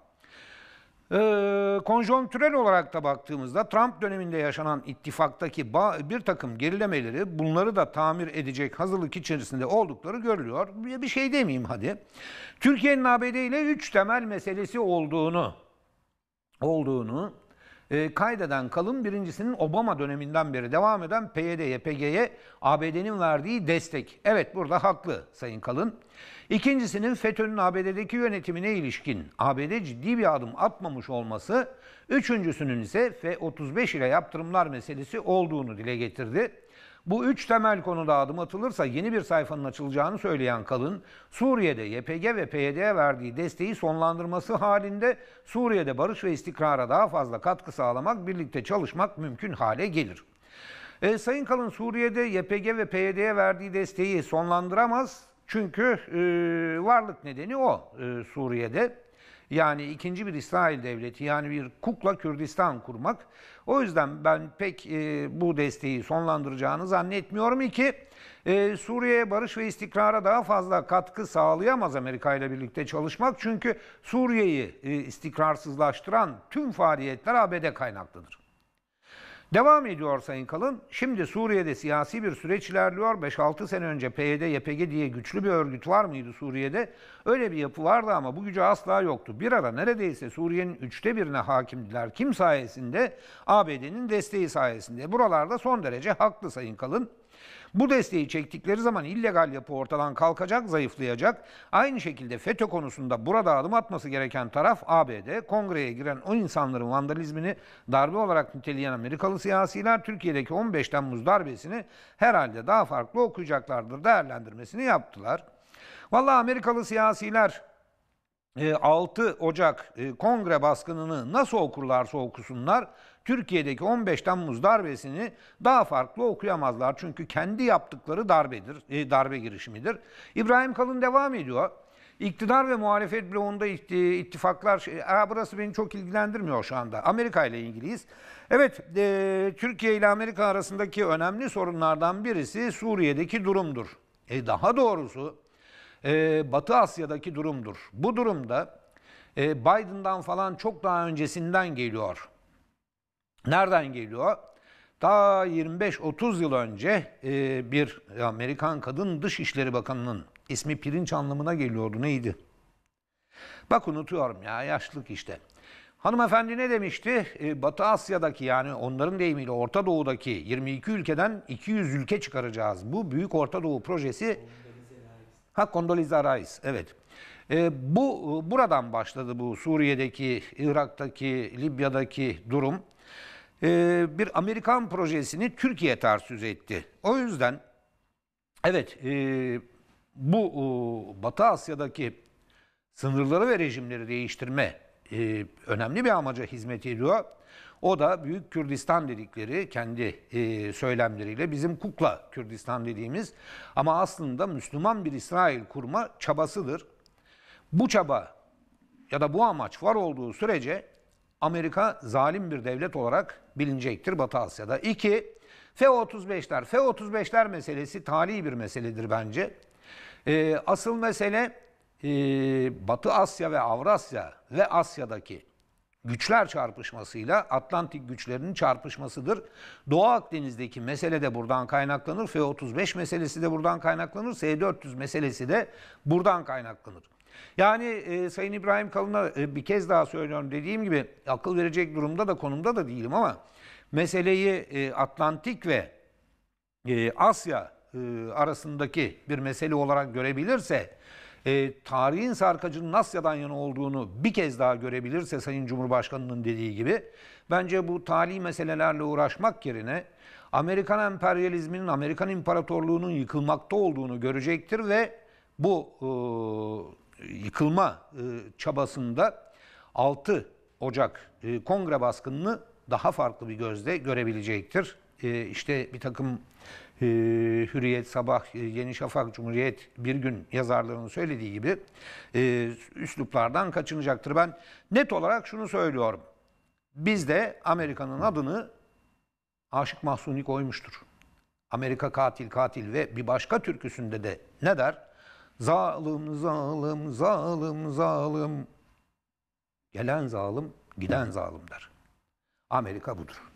Ee, konjonktürel olarak da baktığımızda Trump döneminde yaşanan ittifaktaki bir takım gerilemeleri bunları da tamir edecek hazırlık içerisinde oldukları görülüyor. Bir şey demeyeyim hadi. Türkiye'nin ABD ile üç temel meselesi olduğunu olduğunu e, kaydeden kalın birincisinin Obama döneminden beri devam eden PYD, YPG'ye ABD'nin verdiği destek. Evet burada haklı Sayın Kalın. İkincisinin FETÖ'nün ABD'deki yönetimine ilişkin ABD ciddi bir adım atmamış olması, üçüncüsünün ise F-35 ile yaptırımlar meselesi olduğunu dile getirdi. Bu üç temel konuda adım atılırsa yeni bir sayfanın açılacağını söyleyen Kalın, Suriye'de YPG ve PYD'ye verdiği desteği sonlandırması halinde Suriye'de barış ve istikrara daha fazla katkı sağlamak, birlikte çalışmak mümkün hale gelir. E, Sayın Kalın Suriye'de YPG ve PYD'ye verdiği desteği sonlandıramaz. Çünkü e, varlık nedeni o e, Suriye'de. Yani ikinci bir İsrail devleti yani bir kukla Kürdistan kurmak. O yüzden ben pek e, bu desteği sonlandıracağını zannetmiyorum. ki e, Suriye'ye barış ve istikrara daha fazla katkı sağlayamaz Amerika ile birlikte çalışmak. Çünkü Suriye'yi e, istikrarsızlaştıran tüm faaliyetler ABD kaynaklıdır. Devam ediyor Sayın Kalın. Şimdi Suriye'de siyasi bir süreç ilerliyor. 5-6 sene önce PYD, YPG diye güçlü bir örgüt var mıydı Suriye'de? Öyle bir yapı vardı ama bu gücü asla yoktu. Bir ara neredeyse Suriye'nin üçte birine hakimdiler. Kim sayesinde? ABD'nin desteği sayesinde. Buralarda son derece haklı Sayın Kalın. Bu desteği çektikleri zaman illegal yapı ortadan kalkacak, zayıflayacak. Aynı şekilde FETÖ konusunda burada adım atması gereken taraf ABD. Kongreye giren o insanların vandalizmini darbe olarak niteleyen Amerikalı siyasiler Türkiye'deki 15 Temmuz darbesini herhalde daha farklı okuyacaklardır değerlendirmesini yaptılar. Valla Amerikalı siyasiler 6 e, Ocak e, kongre baskınını nasıl okurlarsa okusunlar Türkiye'deki 15 Temmuz darbesini daha farklı okuyamazlar. Çünkü kendi yaptıkları darbedir, e, darbe girişimidir. İbrahim Kalın devam ediyor. İktidar ve muhalefet bloğunda ittifaklar, Aa, şey, e, burası beni çok ilgilendirmiyor şu anda. Amerika ile ilgiliyiz. Evet, e, Türkiye ile Amerika arasındaki önemli sorunlardan birisi Suriye'deki durumdur. E, daha doğrusu e, Batı Asya'daki durumdur. Bu durumda e, Biden'dan falan çok daha öncesinden geliyor. Nereden geliyor? Daha 25-30 yıl önce e, bir Amerikan kadın Dışişleri Bakanı'nın ismi pirinç anlamına geliyordu. Neydi? Bak unutuyorum ya yaşlık işte. Hanımefendi ne demişti? E, Batı Asya'daki yani onların deyimiyle Orta Doğu'daki 22 ülkeden 200 ülke çıkaracağız. Bu Büyük Orta Doğu projesi. Ha Condoleezza Rice evet. E, bu buradan başladı bu Suriye'deki, Irak'taki, Libya'daki durum. Ee, bir Amerikan projesini Türkiye tarsüz etti. O yüzden evet e, bu e, Batı Asya'daki sınırları ve rejimleri değiştirme e, önemli bir amaca hizmet ediyor. O da Büyük Kürdistan dedikleri kendi söylemleriyle bizim kukla Kürdistan dediğimiz ama aslında Müslüman bir İsrail kurma çabasıdır. Bu çaba ya da bu amaç var olduğu sürece Amerika zalim bir devlet olarak bilinecektir Batı Asya'da. İki, F-35'ler. F-35'ler meselesi tali bir meseledir bence. E, asıl mesele e, Batı Asya ve Avrasya ve Asya'daki güçler çarpışmasıyla Atlantik güçlerinin çarpışmasıdır. Doğu Akdeniz'deki mesele de buradan kaynaklanır. F-35 meselesi de buradan kaynaklanır. S-400 meselesi de buradan kaynaklanır. Yani e, Sayın İbrahim Kalın'a e, bir kez daha söylüyorum dediğim gibi akıl verecek durumda da konumda da değilim ama meseleyi e, Atlantik ve e, Asya e, arasındaki bir mesele olarak görebilirse e, tarihin sarkacının Asya'dan yana olduğunu bir kez daha görebilirse Sayın Cumhurbaşkanı'nın dediği gibi bence bu tali meselelerle uğraşmak yerine Amerikan emperyalizminin, Amerikan imparatorluğunun yıkılmakta olduğunu görecektir ve bu e, yıkılma e, çabasında 6 Ocak e, kongre baskınını daha farklı bir gözle görebilecektir. E, işte bir takım Hürriyet, Sabah, Yeni Şafak, Cumhuriyet bir gün yazarlarının söylediği gibi üsluplardan kaçınacaktır. Ben net olarak şunu söylüyorum. Biz de Amerika'nın adını Aşık Mahsuni koymuştur. Amerika katil katil ve bir başka türküsünde de ne der? Zalim, zalim, zalim, zalim. Gelen zalim, giden zalimdir. Amerika budur.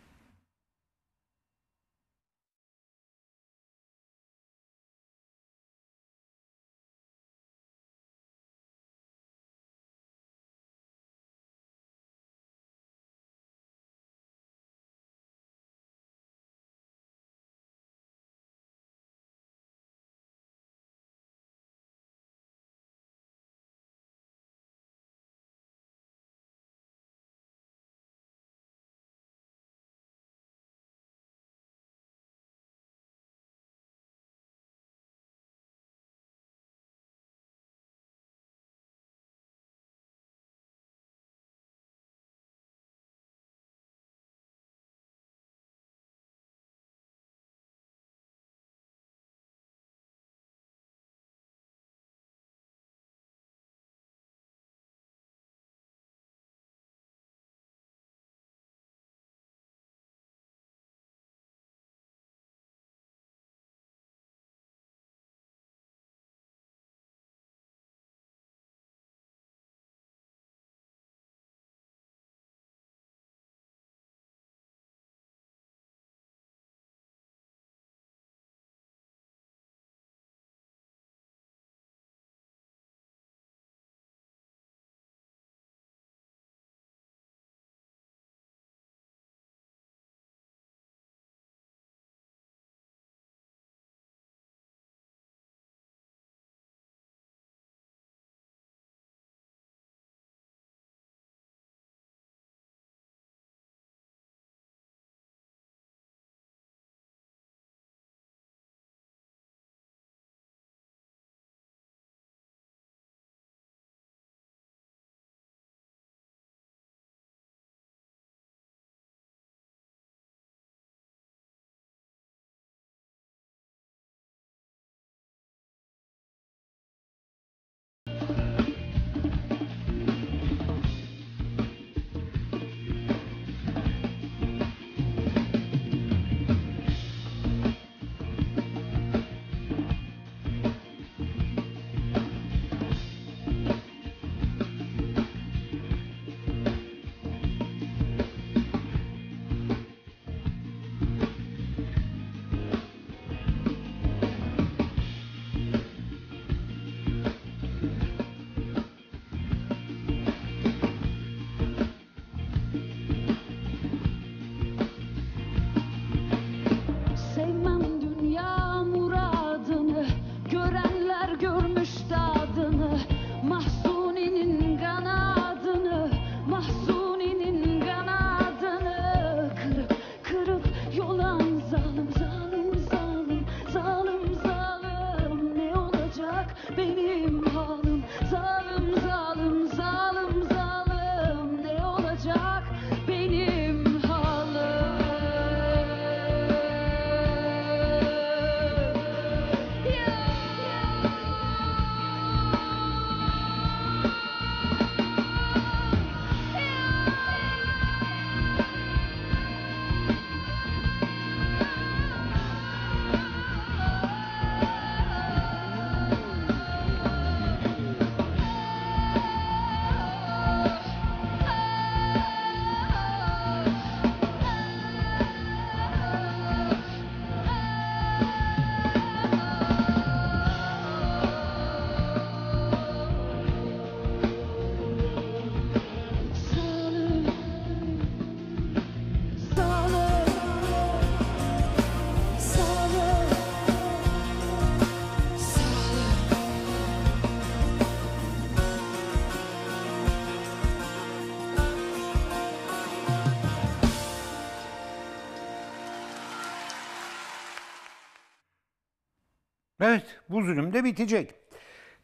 Bu zulüm de bitecek.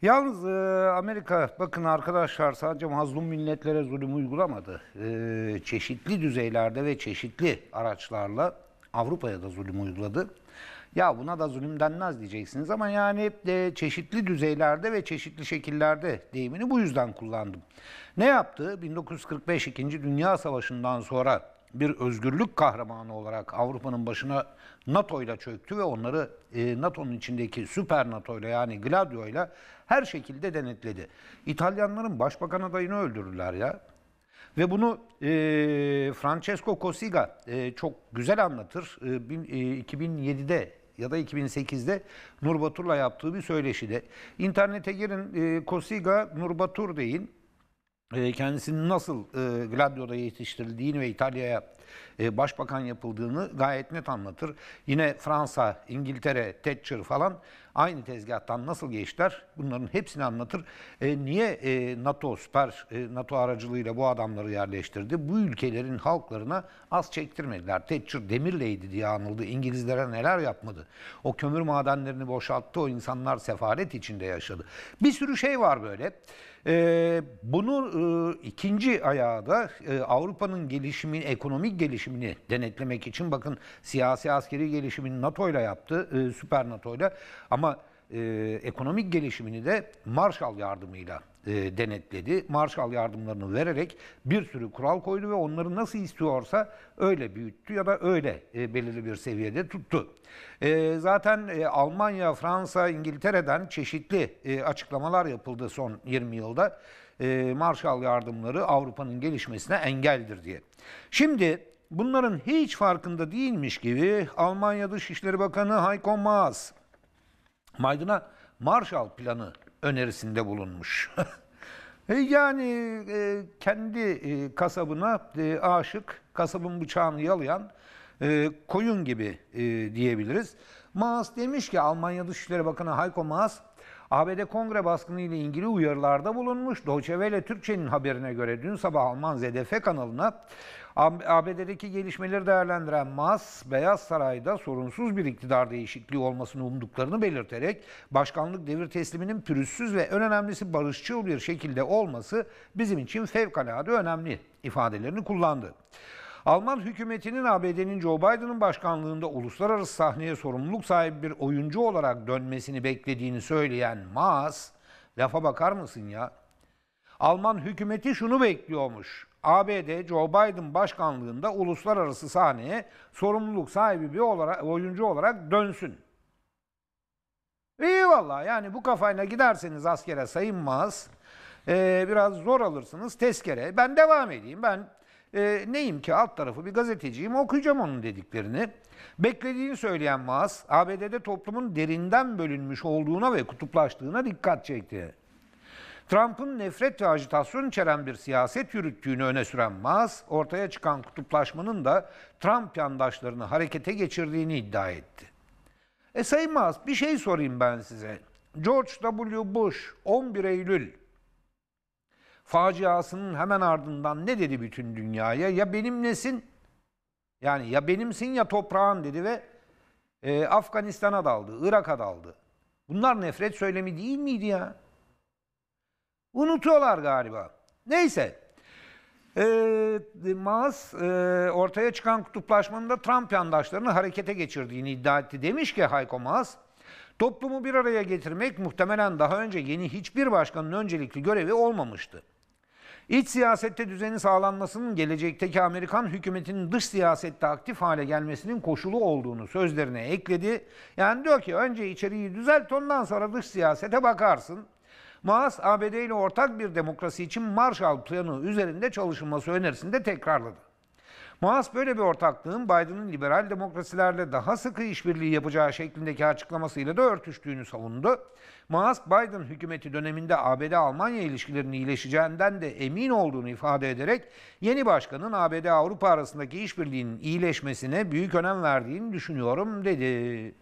Yalnız e, Amerika bakın arkadaşlar sadece mazlum milletlere zulüm uygulamadı. E, çeşitli düzeylerde ve çeşitli araçlarla Avrupa'ya da zulüm uyguladı. Ya buna da zulüm denmez diyeceksiniz ama yani de çeşitli düzeylerde ve çeşitli şekillerde deyimini bu yüzden kullandım. Ne yaptı? 1945 2. Dünya Savaşı'ndan sonra bir özgürlük kahramanı olarak Avrupa'nın başına NATO ile çöktü ve onları e, NATO'nun içindeki süper NATO ile yani Gladio ile her şekilde denetledi. İtalyanların başbakan adayını öldürdüler ya. Ve bunu e, Francesco Cossiga e, çok güzel anlatır. E, 2007'de e, ya da 2008'de Nurbatur'la yaptığı bir söyleşide. İnternete girin e, Cossiga Nurbatur deyin ee, kendisinin nasıl e, Gladio'da yetiştirildiğini ve İtalya'ya e, başbakan yapıldığını gayet net anlatır. Yine Fransa, İngiltere, Thatcher falan aynı tezgahtan nasıl geçtiler bunların hepsini anlatır. E, niye e, NATO süper NATO aracılığıyla bu adamları yerleştirdi? Bu ülkelerin halklarına az çektirmediler. Thatcher demirleydi diye anıldı. İngilizlere neler yapmadı? O kömür madenlerini boşalttı. O insanlar sefalet içinde yaşadı. Bir sürü şey var böyle. E, bunu e, ikinci ayağı da e, Avrupa'nın gelişimin ekonomik gelişimini denetlemek için bakın siyasi askeri gelişimini NATO ile yaptı, e, süper NATO ile ama e, ekonomik gelişimini de Marshall yardımıyla e, denetledi. Marshall yardımlarını vererek bir sürü kural koydu ve onları nasıl istiyorsa öyle büyüttü ya da öyle e, belirli bir seviyede tuttu. E, zaten e, Almanya, Fransa, İngiltere'den çeşitli e, açıklamalar yapıldı son 20 yılda. E, Marshall yardımları Avrupa'nın gelişmesine engeldir diye. Şimdi Bunların hiç farkında değilmiş gibi Almanya Dışişleri Bakanı Heiko Maas Maydın'a Marshall Planı önerisinde bulunmuş. E, yani e, kendi e, kasabına e, aşık, kasabın bıçağını yalayan e, koyun gibi e, diyebiliriz. Maas demiş ki Almanya Dışişleri Bakanı Heiko Maas ABD Kongre baskını ile ilgili uyarılarda bulunmuş. Deutsche Welle Türkçe'nin haberine göre dün sabah Alman ZDF kanalına ABD'deki gelişmeleri değerlendiren Mas, Beyaz Saray'da sorunsuz bir iktidar değişikliği olmasını umduklarını belirterek başkanlık devir tesliminin pürüzsüz ve en önemlisi barışçıl bir şekilde olması bizim için fevkalade önemli ifadelerini kullandı. Alman hükümetinin ABD'nin Joe Biden'ın başkanlığında uluslararası sahneye sorumluluk sahibi bir oyuncu olarak dönmesini beklediğini söyleyen Maas, lafa bakar mısın ya? Alman hükümeti şunu bekliyormuş. ABD Joe Biden başkanlığında uluslararası sahneye sorumluluk sahibi bir olarak, oyuncu olarak dönsün. İyi valla yani bu kafayla giderseniz askere sayınmaz. Ee, biraz zor alırsınız tezkere. Ben devam edeyim. Ben e, neyim ki alt tarafı bir gazeteciyim okuyacağım onun dediklerini. Beklediğini söyleyen Maas, ABD'de toplumun derinden bölünmüş olduğuna ve kutuplaştığına dikkat çekti. Trump'ın nefret ve ajitasyon içeren bir siyaset yürüttüğünü öne süren Maas, ortaya çıkan kutuplaşmanın da Trump yandaşlarını harekete geçirdiğini iddia etti. E Sayın Maas bir şey sorayım ben size. George W. Bush 11 Eylül faciasının hemen ardından ne dedi bütün dünyaya? Ya benim nesin? yani ya benimsin ya toprağın dedi ve e, Afganistan'a daldı, Irak'a daldı. Bunlar nefret söylemi değil miydi ya? Unutuyorlar galiba. Neyse. E, Maas e, ortaya çıkan kutuplaşmanın da Trump yandaşlarını harekete geçirdiğini iddia etti. Demiş ki Hayko Maas, toplumu bir araya getirmek muhtemelen daha önce yeni hiçbir başkanın öncelikli görevi olmamıştı. İç siyasette düzenin sağlanmasının gelecekteki Amerikan hükümetinin dış siyasette aktif hale gelmesinin koşulu olduğunu sözlerine ekledi. Yani diyor ki önce içeriği düzelt ondan sonra dış siyasete bakarsın. Maas ABD ile ortak bir demokrasi için Marshall Planı üzerinde çalışılması önerisini de tekrarladı. Maas böyle bir ortaklığın Biden'ın liberal demokrasilerle daha sıkı işbirliği yapacağı şeklindeki açıklamasıyla da örtüştüğünü savundu. Maas Biden hükümeti döneminde ABD-Almanya ilişkilerinin iyileşeceğinden de emin olduğunu ifade ederek yeni başkanın ABD-Avrupa arasındaki işbirliğinin iyileşmesine büyük önem verdiğini düşünüyorum dedi.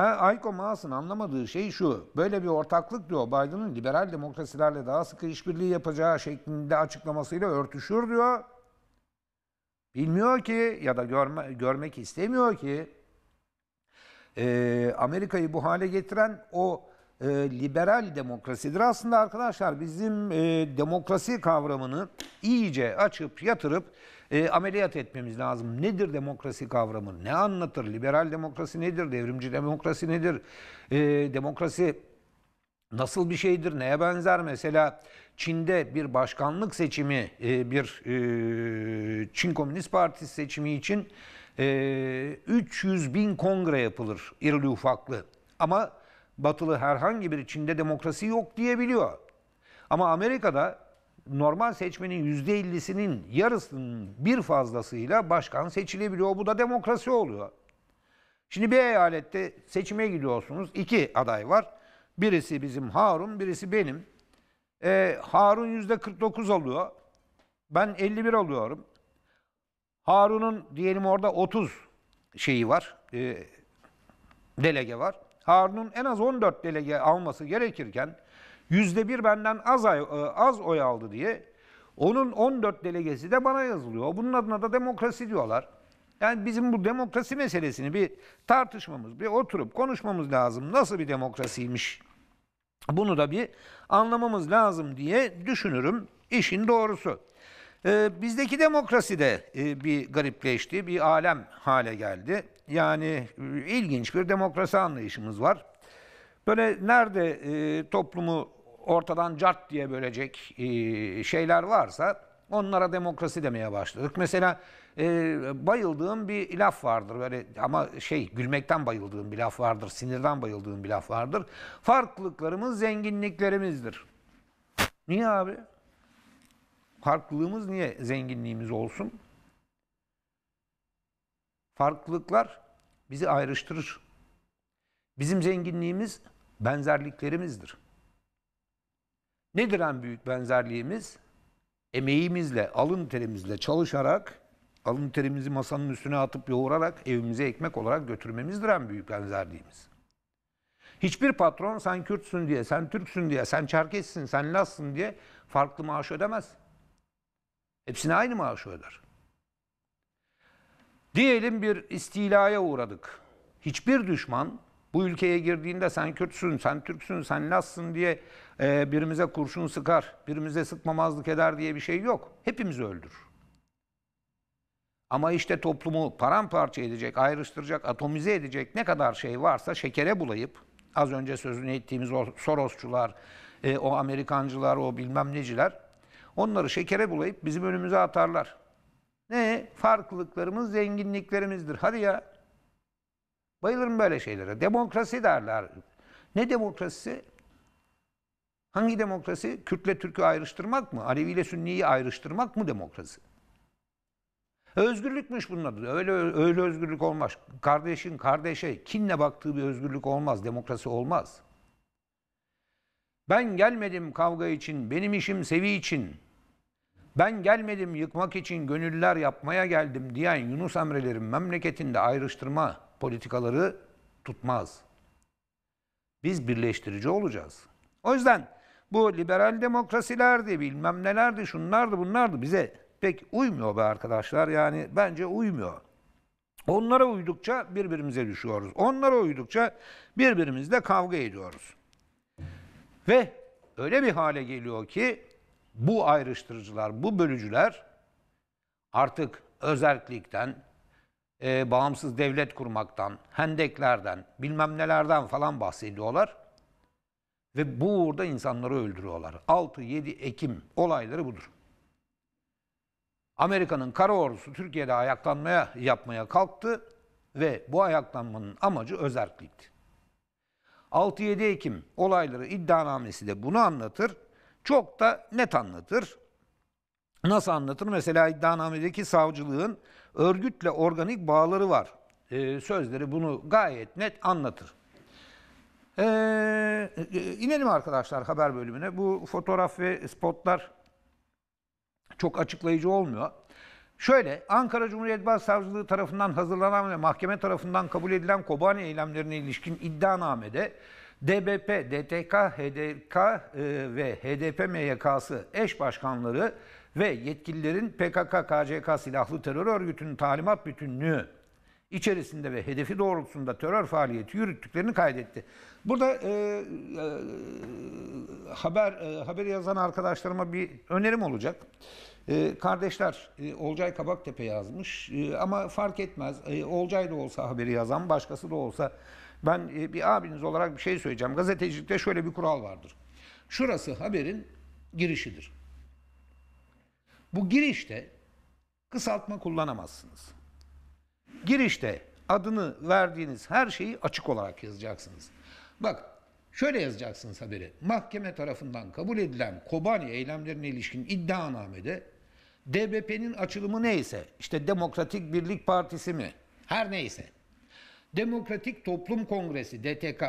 Ha, Ayko Maas'ın anlamadığı şey şu. Böyle bir ortaklık diyor Biden'ın liberal demokrasilerle daha sıkı işbirliği yapacağı şeklinde açıklamasıyla örtüşür diyor. Bilmiyor ki ya da görme, görmek istemiyor ki e, Amerika'yı bu hale getiren o e, liberal demokrasidir. Aslında arkadaşlar bizim e, demokrasi kavramını iyice açıp yatırıp e, ameliyat etmemiz lazım. Nedir demokrasi kavramı? Ne anlatır? Liberal demokrasi nedir? Devrimci demokrasi nedir? E, demokrasi nasıl bir şeydir? Neye benzer? Mesela Çin'de bir başkanlık seçimi, e, bir e, Çin Komünist Partisi seçimi için e, 300 bin kongre yapılır irili ufaklı. Ama batılı herhangi bir Çin'de demokrasi yok diyebiliyor. Ama Amerika'da normal seçmenin %50'sinin yarısının bir fazlasıyla başkan seçilebiliyor. Bu da demokrasi oluyor. Şimdi bir eyalette seçime gidiyorsunuz. İki aday var. Birisi bizim Harun, birisi benim. Ee, Harun yüzde 49 alıyor. Ben 51 alıyorum. Harun'un diyelim orada 30 şeyi var, e, delege var. Harun'un en az 14 delege alması gerekirken yüzde bir benden az, e, az oy aldı diye onun 14 delegesi de bana yazılıyor. Bunun adına da demokrasi diyorlar. Yani bizim bu demokrasi meselesini bir tartışmamız, bir oturup konuşmamız lazım. Nasıl bir demokrasiymiş? Bunu da bir anlamamız lazım diye düşünürüm işin doğrusu. Ee, bizdeki demokrasi de e, bir garipleşti, bir alem hale geldi. Yani e, ilginç bir demokrasi anlayışımız var. Böyle nerede e, toplumu ortadan cart diye bölecek e, şeyler varsa onlara demokrasi demeye başladık. Mesela e, bayıldığım bir laf vardır böyle ama şey gülmekten bayıldığım bir laf vardır, sinirden bayıldığım bir laf vardır. Farklılıklarımız zenginliklerimizdir. Niye abi? Farklılığımız niye zenginliğimiz olsun? Farklılıklar bizi ayrıştırır. Bizim zenginliğimiz benzerliklerimizdir. Nedir en büyük benzerliğimiz? Emeğimizle, alın terimizle çalışarak, alın terimizi masanın üstüne atıp yoğurarak evimize ekmek olarak götürmemizdir en büyük benzerliğimiz. Hiçbir patron sen Kürtsün diye, sen Türksün diye, sen Çerkessin, sen Lazsın diye farklı maaş ödemez. Hepsine aynı maaş öder. Diyelim bir istilaya uğradık. Hiçbir düşman bu ülkeye girdiğinde sen Kürtsün, sen Türksün, sen Lazsın diye ee, birimize kurşun sıkar, birimize sıkmamazlık eder diye bir şey yok. Hepimizi öldür. Ama işte toplumu paramparça edecek, ayrıştıracak, atomize edecek ne kadar şey varsa şekere bulayıp, az önce sözünü ettiğimiz o Sorosçular, e, o Amerikancılar, o bilmem neciler, onları şekere bulayıp bizim önümüze atarlar. Ne? Farklılıklarımız zenginliklerimizdir. Hadi ya. Bayılırım böyle şeylere. Demokrasi derler. Ne demokrasisi? Hangi demokrasi? Kürtle Türk'ü ayrıştırmak mı? Alevi ile Sünni'yi ayrıştırmak mı demokrasi? Özgürlükmüş bunun adı. Öyle öyle özgürlük olmaz. Kardeşin kardeşe kinle baktığı bir özgürlük olmaz. Demokrasi olmaz. Ben gelmedim kavga için, benim işim sevi için. Ben gelmedim yıkmak için gönüller yapmaya geldim diyen Yunus Emre'lerin memleketinde ayrıştırma politikaları tutmaz. Biz birleştirici olacağız. O yüzden bu liberal demokrasilerdi, bilmem nelerdi, şunlardı, bunlardı. Bize pek uymuyor be arkadaşlar. Yani bence uymuyor. Onlara uydukça birbirimize düşüyoruz. Onlara uydukça birbirimizle kavga ediyoruz. Ve öyle bir hale geliyor ki bu ayrıştırıcılar, bu bölücüler artık özellikten, e, bağımsız devlet kurmaktan, hendeklerden, bilmem nelerden falan bahsediyorlar. Ve bu uğurda insanları öldürüyorlar. 6-7 Ekim olayları budur. Amerika'nın kara ordusu Türkiye'de ayaklanmaya yapmaya kalktı ve bu ayaklanmanın amacı özerklikti. 6-7 Ekim olayları iddianamesi de bunu anlatır. Çok da net anlatır. Nasıl anlatır? Mesela iddianamedeki savcılığın örgütle organik bağları var. Ee, sözleri bunu gayet net anlatır. Ee, e, e, inelim arkadaşlar haber bölümüne. Bu fotoğraf ve spotlar çok açıklayıcı olmuyor. Şöyle, Ankara Cumhuriyet Başsavcılığı tarafından hazırlanan ve mahkeme tarafından kabul edilen Kobani eylemlerine ilişkin iddianamede DBP, DTK, HDK e, ve HDP MYK'sı eş başkanları ve yetkililerin PKK, KCK silahlı terör örgütünün talimat bütünlüğü içerisinde ve hedefi doğrultusunda terör faaliyeti yürüttüklerini kaydetti. Burada e, e, haber e, haberi yazan arkadaşlarıma bir önerim olacak. E, kardeşler e, Olcay Kabaktepe yazmış e, ama fark etmez. E, Olcay da olsa haberi yazan, başkası da olsa ben e, bir abiniz olarak bir şey söyleyeceğim. Gazetecilikte şöyle bir kural vardır. Şurası haberin girişidir. Bu girişte kısaltma kullanamazsınız. Girişte adını verdiğiniz her şeyi açık olarak yazacaksınız. Bak şöyle yazacaksınız haberi. Mahkeme tarafından kabul edilen Kobani eylemlerine ilişkin iddianamede DBP'nin açılımı neyse, işte Demokratik Birlik Partisi mi, her neyse. Demokratik Toplum Kongresi, DTK,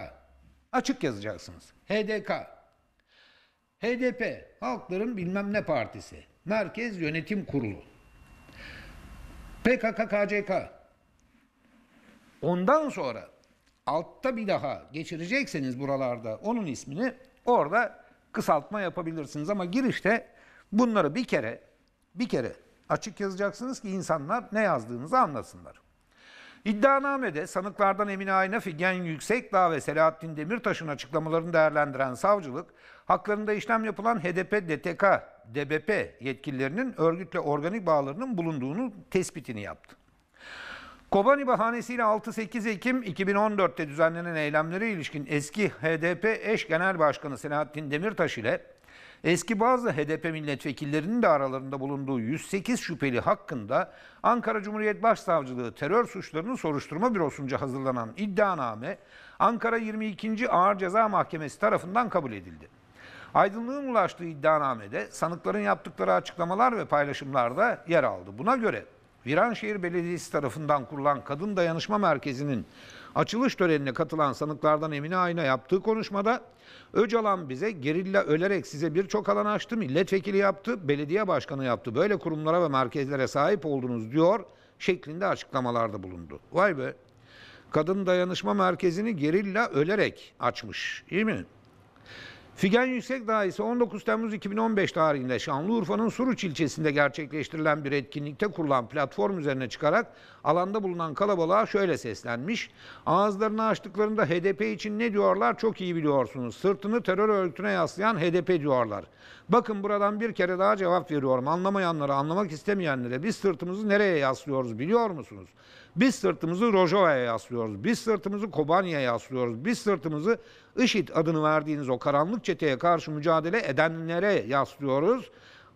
açık yazacaksınız. HDK, HDP, Halkların bilmem ne partisi, Merkez Yönetim Kurulu, PKK, KCK, Ondan sonra altta bir daha geçirecekseniz buralarda onun ismini orada kısaltma yapabilirsiniz. Ama girişte bunları bir kere bir kere açık yazacaksınız ki insanlar ne yazdığınızı anlasınlar. İddianamede sanıklardan Emine Ayna, Figen Yüksekdağ ve Selahattin Demirtaş'ın açıklamalarını değerlendiren savcılık, haklarında işlem yapılan HDP, DTK, DBP yetkililerinin örgütle organik bağlarının bulunduğunu tespitini yaptı. Kobani bahanesiyle 6-8 Ekim 2014'te düzenlenen eylemlere ilişkin eski HDP eş genel başkanı Selahattin Demirtaş ile eski bazı HDP milletvekillerinin de aralarında bulunduğu 108 şüpheli hakkında Ankara Cumhuriyet Başsavcılığı terör suçlarını soruşturma bürosunca hazırlanan iddianame Ankara 22. Ağır Ceza Mahkemesi tarafından kabul edildi. Aydınlığın ulaştığı iddianamede sanıkların yaptıkları açıklamalar ve paylaşımlarda yer aldı. Buna göre Viranşehir Belediyesi tarafından kurulan Kadın Dayanışma Merkezi'nin açılış törenine katılan sanıklardan Emine Ayna yaptığı konuşmada Öcalan bize gerilla ölerek size birçok alan açtı, milletvekili yaptı, belediye başkanı yaptı. Böyle kurumlara ve merkezlere sahip oldunuz diyor şeklinde açıklamalarda bulundu. Vay be. Kadın Dayanışma Merkezi'ni gerilla ölerek açmış. İyi mi? Figen Yüksek Yüksekdağ ise 19 Temmuz 2015 tarihinde Şanlıurfa'nın Suruç ilçesinde gerçekleştirilen bir etkinlikte kurulan platform üzerine çıkarak alanda bulunan kalabalığa şöyle seslenmiş. Ağızlarını açtıklarında HDP için ne diyorlar çok iyi biliyorsunuz. Sırtını terör örgütüne yaslayan HDP diyorlar. Bakın buradan bir kere daha cevap veriyorum. Anlamayanlara, anlamak istemeyenlere biz sırtımızı nereye yaslıyoruz biliyor musunuz? Biz sırtımızı Rojava'ya yaslıyoruz. Biz sırtımızı Kobani'ye yaslıyoruz. Biz sırtımızı IŞİD adını verdiğiniz o karanlık çeteye karşı mücadele edenlere yaslıyoruz.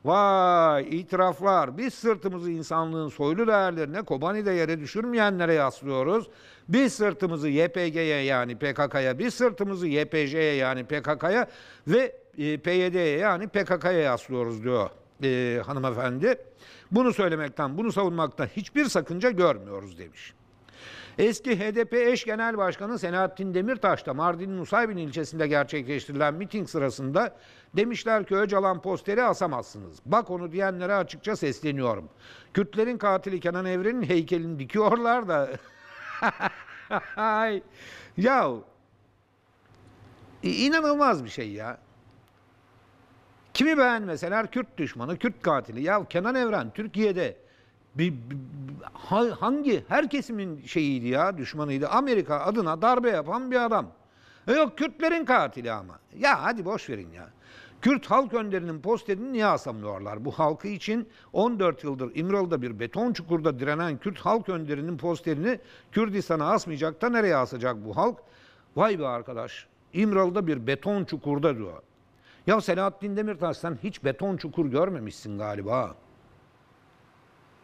Vay itiraflar. Biz sırtımızı insanlığın soylu değerlerine Kobani'de yere düşürmeyenlere yaslıyoruz. Biz sırtımızı YPG'ye yani PKK'ya, biz sırtımızı YPJ'ye yani PKK'ya ve e, PYD'ye yani PKK'ya yaslıyoruz diyor e, hanımefendi. Bunu söylemekten, bunu savunmaktan hiçbir sakınca görmüyoruz demiş. Eski HDP eş genel başkanı Selahattin Demirtaş da Mardin'in Nusaybin ilçesinde gerçekleştirilen miting sırasında demişler ki Öcalan posteri asamazsınız. Bak onu diyenlere açıkça sesleniyorum. Kürtlerin katili Kenan Evren'in heykelini dikiyorlar da. ya inanılmaz bir şey ya. Kimi beğenmeseler Kürt düşmanı, Kürt katili. Ya Kenan Evren Türkiye'de bir, bir, hangi her kesimin şeyiydi ya düşmanıydı. Amerika adına darbe yapan bir adam. E yok Kürtlerin katili ama. Ya hadi boş verin ya. Kürt halk önderinin posterini niye asamlıyorlar? Bu halkı için 14 yıldır İmralı'da bir beton çukurda direnen Kürt halk önderinin posterini Kürdistan'a asmayacak da nereye asacak bu halk? Vay be arkadaş. İmralı'da bir beton çukurda diyor. Ya Selahattin sen hiç beton çukur görmemişsin galiba.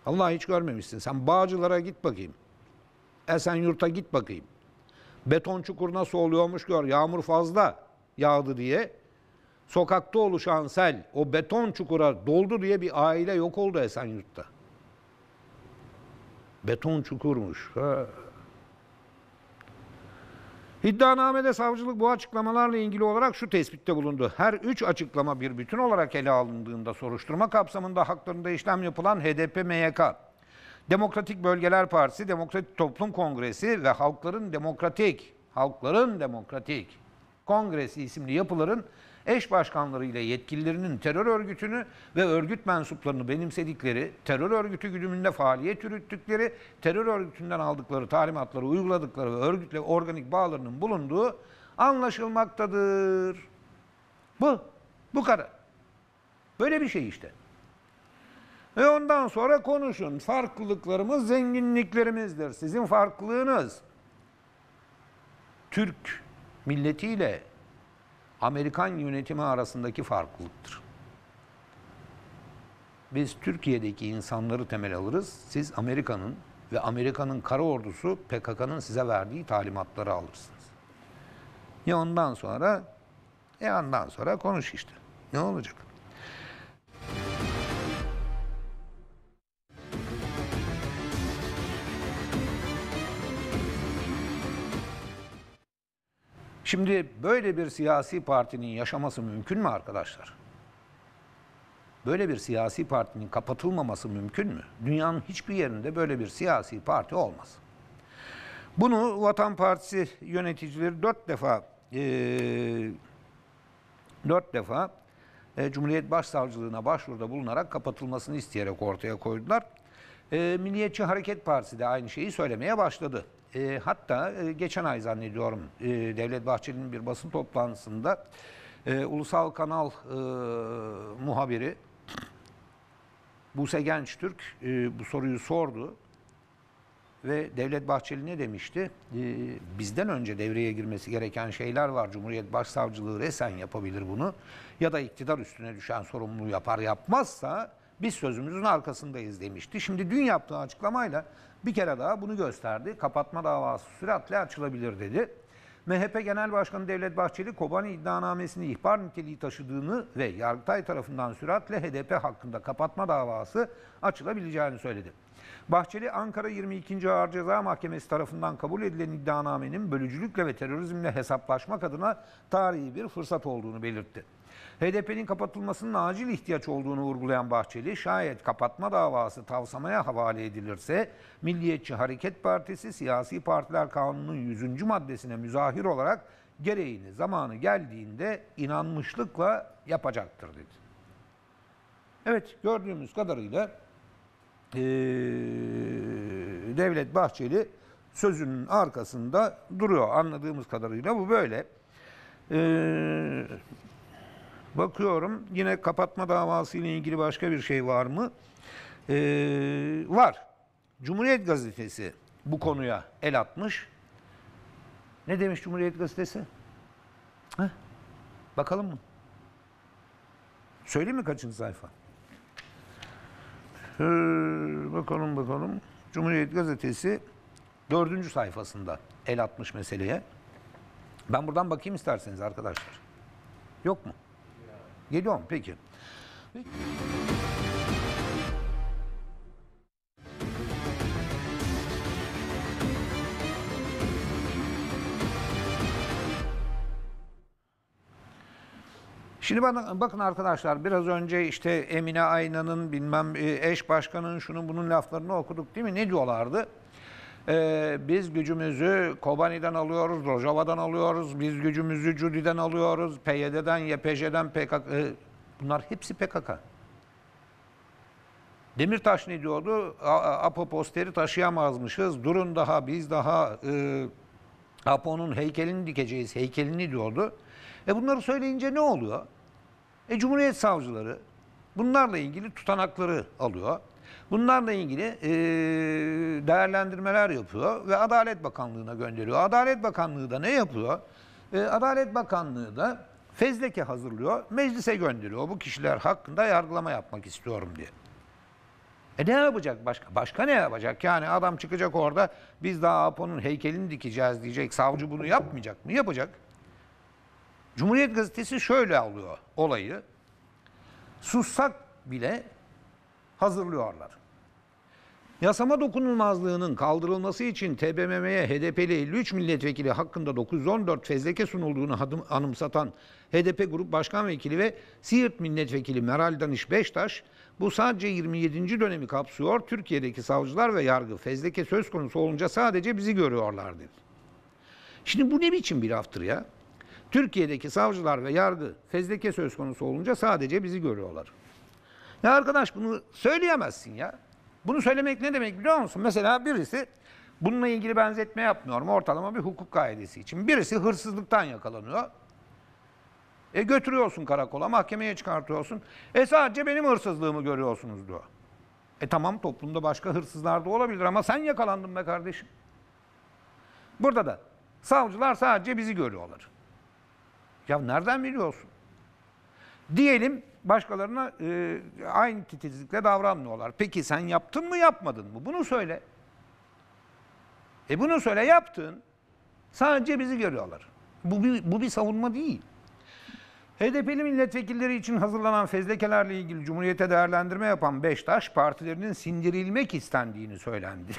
Allah hiç görmemişsin. Sen Bağcılar'a git bakayım. Esenyurt'a git bakayım. Beton çukur nasıl oluyormuş gör. Yağmur fazla yağdı diye. Sokakta oluşan sel o beton çukura doldu diye bir aile yok oldu Esenyurt'ta. Beton çukurmuş. Ha. İddianamede savcılık bu açıklamalarla ilgili olarak şu tespitte bulundu. Her üç açıklama bir bütün olarak ele alındığında soruşturma kapsamında haklarında işlem yapılan HDP-MYK, Demokratik Bölgeler Partisi, Demokratik Toplum Kongresi ve Halkların Demokratik, Halkların Demokratik Kongresi isimli yapıların eş başkanları ile yetkililerinin terör örgütünü ve örgüt mensuplarını benimsedikleri, terör örgütü güdümünde faaliyet yürüttükleri, terör örgütünden aldıkları talimatları uyguladıkları ve örgütle organik bağlarının bulunduğu anlaşılmaktadır. Bu, bu kadar. Böyle bir şey işte. Ve ondan sonra konuşun. Farklılıklarımız zenginliklerimizdir. Sizin farklılığınız Türk milletiyle Amerikan yönetimi arasındaki farklılıktır. Biz Türkiye'deki insanları temel alırız. Siz Amerika'nın ve Amerika'nın kara ordusu PKK'nın size verdiği talimatları alırsınız. Ya ondan sonra, e ondan sonra konuş işte. Ne olacak? Şimdi böyle bir siyasi partinin yaşaması mümkün mü arkadaşlar? Böyle bir siyasi partinin kapatılmaması mümkün mü? Dünyanın hiçbir yerinde böyle bir siyasi parti olmaz. Bunu Vatan Partisi yöneticileri dört defa e, dört defa e, Cumhuriyet Başsavcılığına başvuruda bulunarak kapatılmasını isteyerek ortaya koydular. E, Milliyetçi Hareket Partisi de aynı şeyi söylemeye başladı. E, hatta e, geçen ay zannediyorum e, Devlet Bahçeli'nin bir basın toplantısında e, ulusal kanal e, muhabiri Buse Gençtürk e, bu soruyu sordu ve Devlet Bahçeli ne demişti? E, bizden önce devreye girmesi gereken şeyler var. Cumhuriyet Başsavcılığı resen yapabilir bunu ya da iktidar üstüne düşen sorumluluğu yapar yapmazsa biz sözümüzün arkasındayız demişti. Şimdi dün yaptığı açıklamayla bir kere daha bunu gösterdi. Kapatma davası süratle açılabilir dedi. MHP Genel Başkanı Devlet Bahçeli, Kobani iddianamesini ihbar niteliği taşıdığını ve Yargıtay tarafından süratle HDP hakkında kapatma davası açılabileceğini söyledi. Bahçeli, Ankara 22. Ağır Ceza Mahkemesi tarafından kabul edilen iddianamenin bölücülükle ve terörizmle hesaplaşmak adına tarihi bir fırsat olduğunu belirtti. HDP'nin kapatılmasının acil ihtiyaç olduğunu vurgulayan Bahçeli, şayet kapatma davası tavsamaya havale edilirse Milliyetçi Hareket Partisi Siyasi Partiler Kanunu'nun 100. maddesine müzahir olarak gereğini zamanı geldiğinde inanmışlıkla yapacaktır dedi. Evet gördüğümüz kadarıyla ee, Devlet Bahçeli sözünün arkasında duruyor anladığımız kadarıyla bu böyle. Ee, Bakıyorum yine kapatma davası ile ilgili başka bir şey var mı? Ee, var. Cumhuriyet Gazetesi bu konuya el atmış. Ne demiş Cumhuriyet Gazetesi? Heh. Bakalım mı? Söyleyeyim mi kaçıncı sayfa? Ee, bakalım bakalım. Cumhuriyet Gazetesi dördüncü sayfasında el atmış meseleye. Ben buradan bakayım isterseniz arkadaşlar. Yok mu? Geliyor Peki. Şimdi bana bakın arkadaşlar biraz önce işte Emine Aynan'ın bilmem e, eş başkanın şunun bunun laflarını okuduk değil mi? Ne diyorlardı? Ee, biz gücümüzü Kobani'den alıyoruz, Rojava'dan alıyoruz, biz gücümüzü Cudi'den alıyoruz, PYD'den, YPJ'den, PKK. E, bunlar hepsi PKK. Demirtaş ne diyordu? Apo posteri taşıyamazmışız. Durun daha biz daha e, Apo'nun heykelini dikeceğiz, heykelini diyordu. E bunları söyleyince ne oluyor? E Cumhuriyet savcıları bunlarla ilgili tutanakları alıyor. Bunlarla ilgili e, değerlendirmeler yapıyor ve Adalet Bakanlığı'na gönderiyor. Adalet Bakanlığı da ne yapıyor? E, Adalet Bakanlığı da fezleke hazırlıyor, meclise gönderiyor. Bu kişiler hakkında yargılama yapmak istiyorum diye. E ne yapacak başka? Başka ne yapacak? Yani adam çıkacak orada biz daha Apo'nun heykelini dikeceğiz diyecek. Savcı bunu yapmayacak mı? Yapacak. Cumhuriyet Gazetesi şöyle alıyor olayı. Sussak bile hazırlıyorlar. Yasama dokunulmazlığının kaldırılması için TBMM'ye HDP'li 53 milletvekili hakkında 914 fezleke sunulduğunu anımsatan HDP Grup Başkan Vekili ve Siirt Milletvekili Meral Danış Beştaş, bu sadece 27. dönemi kapsıyor, Türkiye'deki savcılar ve yargı fezleke söz konusu olunca sadece bizi görüyorlar dedi. Şimdi bu ne biçim bir laftır ya? Türkiye'deki savcılar ve yargı fezleke söz konusu olunca sadece bizi görüyorlar. Ya arkadaş bunu söyleyemezsin ya. Bunu söylemek ne demek biliyor musun? Mesela birisi bununla ilgili benzetme yapmıyorum. Ortalama bir hukuk kaidesi için. Birisi hırsızlıktan yakalanıyor. E götürüyorsun karakola, mahkemeye çıkartıyorsun. E sadece benim hırsızlığımı görüyorsunuz diyor. E tamam toplumda başka hırsızlar da olabilir ama sen yakalandın be kardeşim. Burada da savcılar sadece bizi görüyorlar. Ya nereden biliyorsun? Diyelim başkalarına e, aynı titizlikle davranmıyorlar. Peki sen yaptın mı yapmadın mı? Bunu söyle. E bunu söyle yaptın. Sadece bizi görüyorlar. Bu bir, bu bir savunma değil. HDP'li milletvekilleri için hazırlanan fezlekelerle ilgili Cumhuriyet'e değerlendirme yapan Beştaş, partilerinin sindirilmek istendiğini söylendi.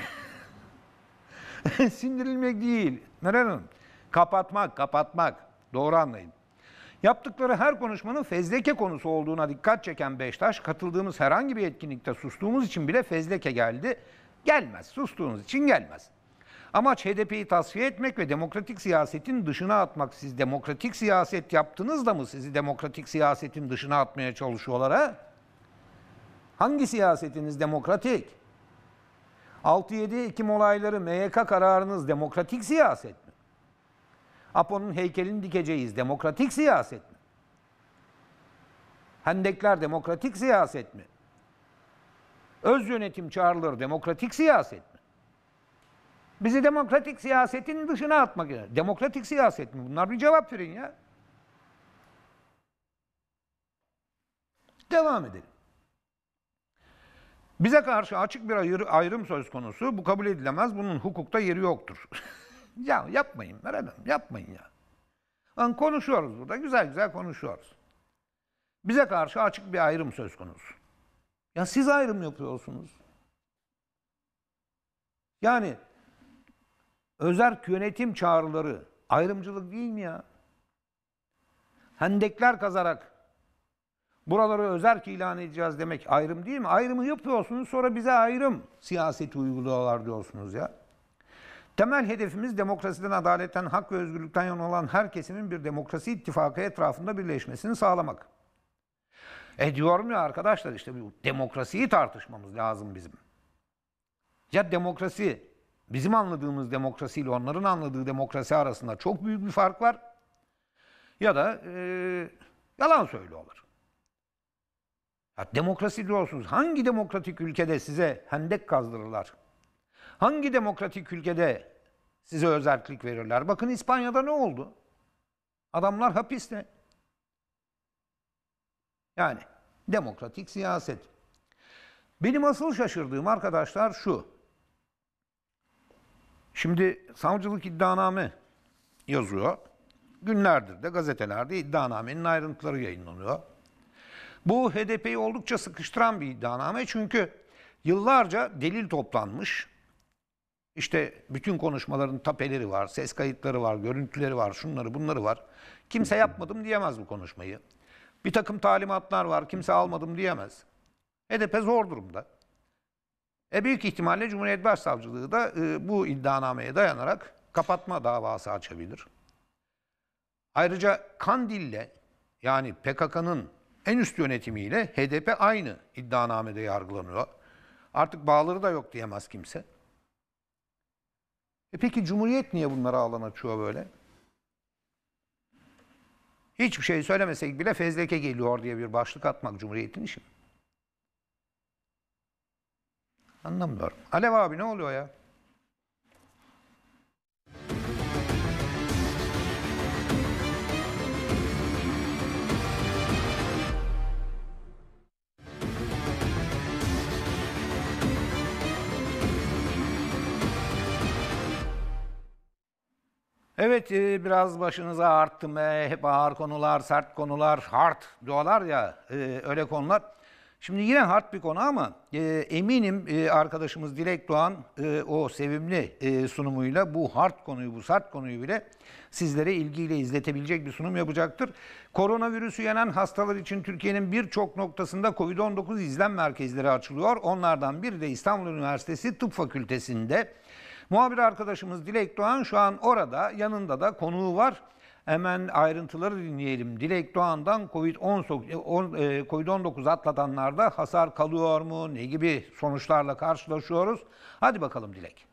sindirilmek değil. Neren Hanım? Kapatmak, kapatmak. Doğru anlayın. Yaptıkları her konuşmanın fezleke konusu olduğuna dikkat çeken Beştaş, katıldığımız herhangi bir etkinlikte sustuğumuz için bile fezleke geldi. Gelmez, sustuğunuz için gelmez. Amaç HDP'yi tasfiye etmek ve demokratik siyasetin dışına atmak. Siz demokratik siyaset yaptınız da mı sizi demokratik siyasetin dışına atmaya çalışıyorlar ha? Hangi siyasetiniz demokratik? 6-7 Ekim olayları MYK kararınız demokratik siyaset. Apo'nun heykelini dikeceğiz. Demokratik siyaset mi? Hendekler demokratik siyaset mi? Öz yönetim çağrıları demokratik siyaset mi? Bizi demokratik siyasetin dışına atmak. Demokratik siyaset mi? Bunlar bir cevap verin ya. Devam edelim. Bize karşı açık bir ayrım söz konusu. Bu kabul edilemez. Bunun hukukta yeri yoktur. Ya yapmayın Meral yapmayın ya. Yani konuşuyoruz burada güzel güzel konuşuyoruz. Bize karşı açık bir ayrım söz konusu. Ya siz ayrım yapıyorsunuz. Yani özerk yönetim çağrıları ayrımcılık değil mi ya? Hendekler kazarak buraları özerk ilan edeceğiz demek ayrım değil mi? Ayrımı yapıyorsunuz sonra bize ayrım siyaseti uyguluyorlar diyorsunuz ya. Temel hedefimiz demokrasiden, adaletten, hak ve özgürlükten yana olan her kesimin bir demokrasi ittifakı etrafında birleşmesini sağlamak. E diyorum ya arkadaşlar işte bu demokrasiyi tartışmamız lazım bizim. Ya demokrasi, bizim anladığımız demokrasi ile onların anladığı demokrasi arasında çok büyük bir fark var. Ya da e, yalan söylüyorlar. Ya demokrasi diyorsunuz. Hangi demokratik ülkede size hendek kazdırırlar? Hangi demokratik ülkede size özellik verirler? Bakın İspanya'da ne oldu? Adamlar hapiste. Yani demokratik siyaset. Benim asıl şaşırdığım arkadaşlar şu. Şimdi savcılık iddianame yazıyor. Günlerdir de gazetelerde iddianamenin ayrıntıları yayınlanıyor. Bu HDP'yi oldukça sıkıştıran bir iddianame çünkü yıllarca delil toplanmış. İşte bütün konuşmaların tapeleri var, ses kayıtları var, görüntüleri var, şunları bunları var. Kimse yapmadım diyemez bu konuşmayı. Bir takım talimatlar var, kimse almadım diyemez. HDP zor durumda. E büyük ihtimalle Cumhuriyet Başsavcılığı da e, bu iddianameye dayanarak kapatma davası açabilir. Ayrıca Kandil'le yani PKK'nın en üst yönetimiyle HDP aynı iddianamede yargılanıyor. Artık bağları da yok diyemez kimse. E peki Cumhuriyet niye bunlara alan açıyor böyle? Hiçbir şey söylemesek bile fezleke geliyor diye bir başlık atmak Cumhuriyet'in işi mi? Anlamıyorum. Alev abi ne oluyor ya? Evet e, biraz başınıza arttım. E, hep ağır konular, sert konular, hard dualar ya e, öyle konular. Şimdi yine hard bir konu ama eminim arkadaşımız Dilek Doğan o sevimli sunumuyla bu hard konuyu, bu sert konuyu bile sizlere ilgiyle izletebilecek bir sunum yapacaktır. Koronavirüsü yenen hastalar için Türkiye'nin birçok noktasında COVID-19 izlem merkezleri açılıyor. Onlardan biri de İstanbul Üniversitesi Tıp Fakültesi'nde Muhabir arkadaşımız Dilek Doğan şu an orada. Yanında da konuğu var. Hemen ayrıntıları dinleyelim. Dilek Doğan'dan COVID-19 COVID e, e, atlatanlarda hasar kalıyor mu? Ne gibi sonuçlarla karşılaşıyoruz? Hadi bakalım Dilek.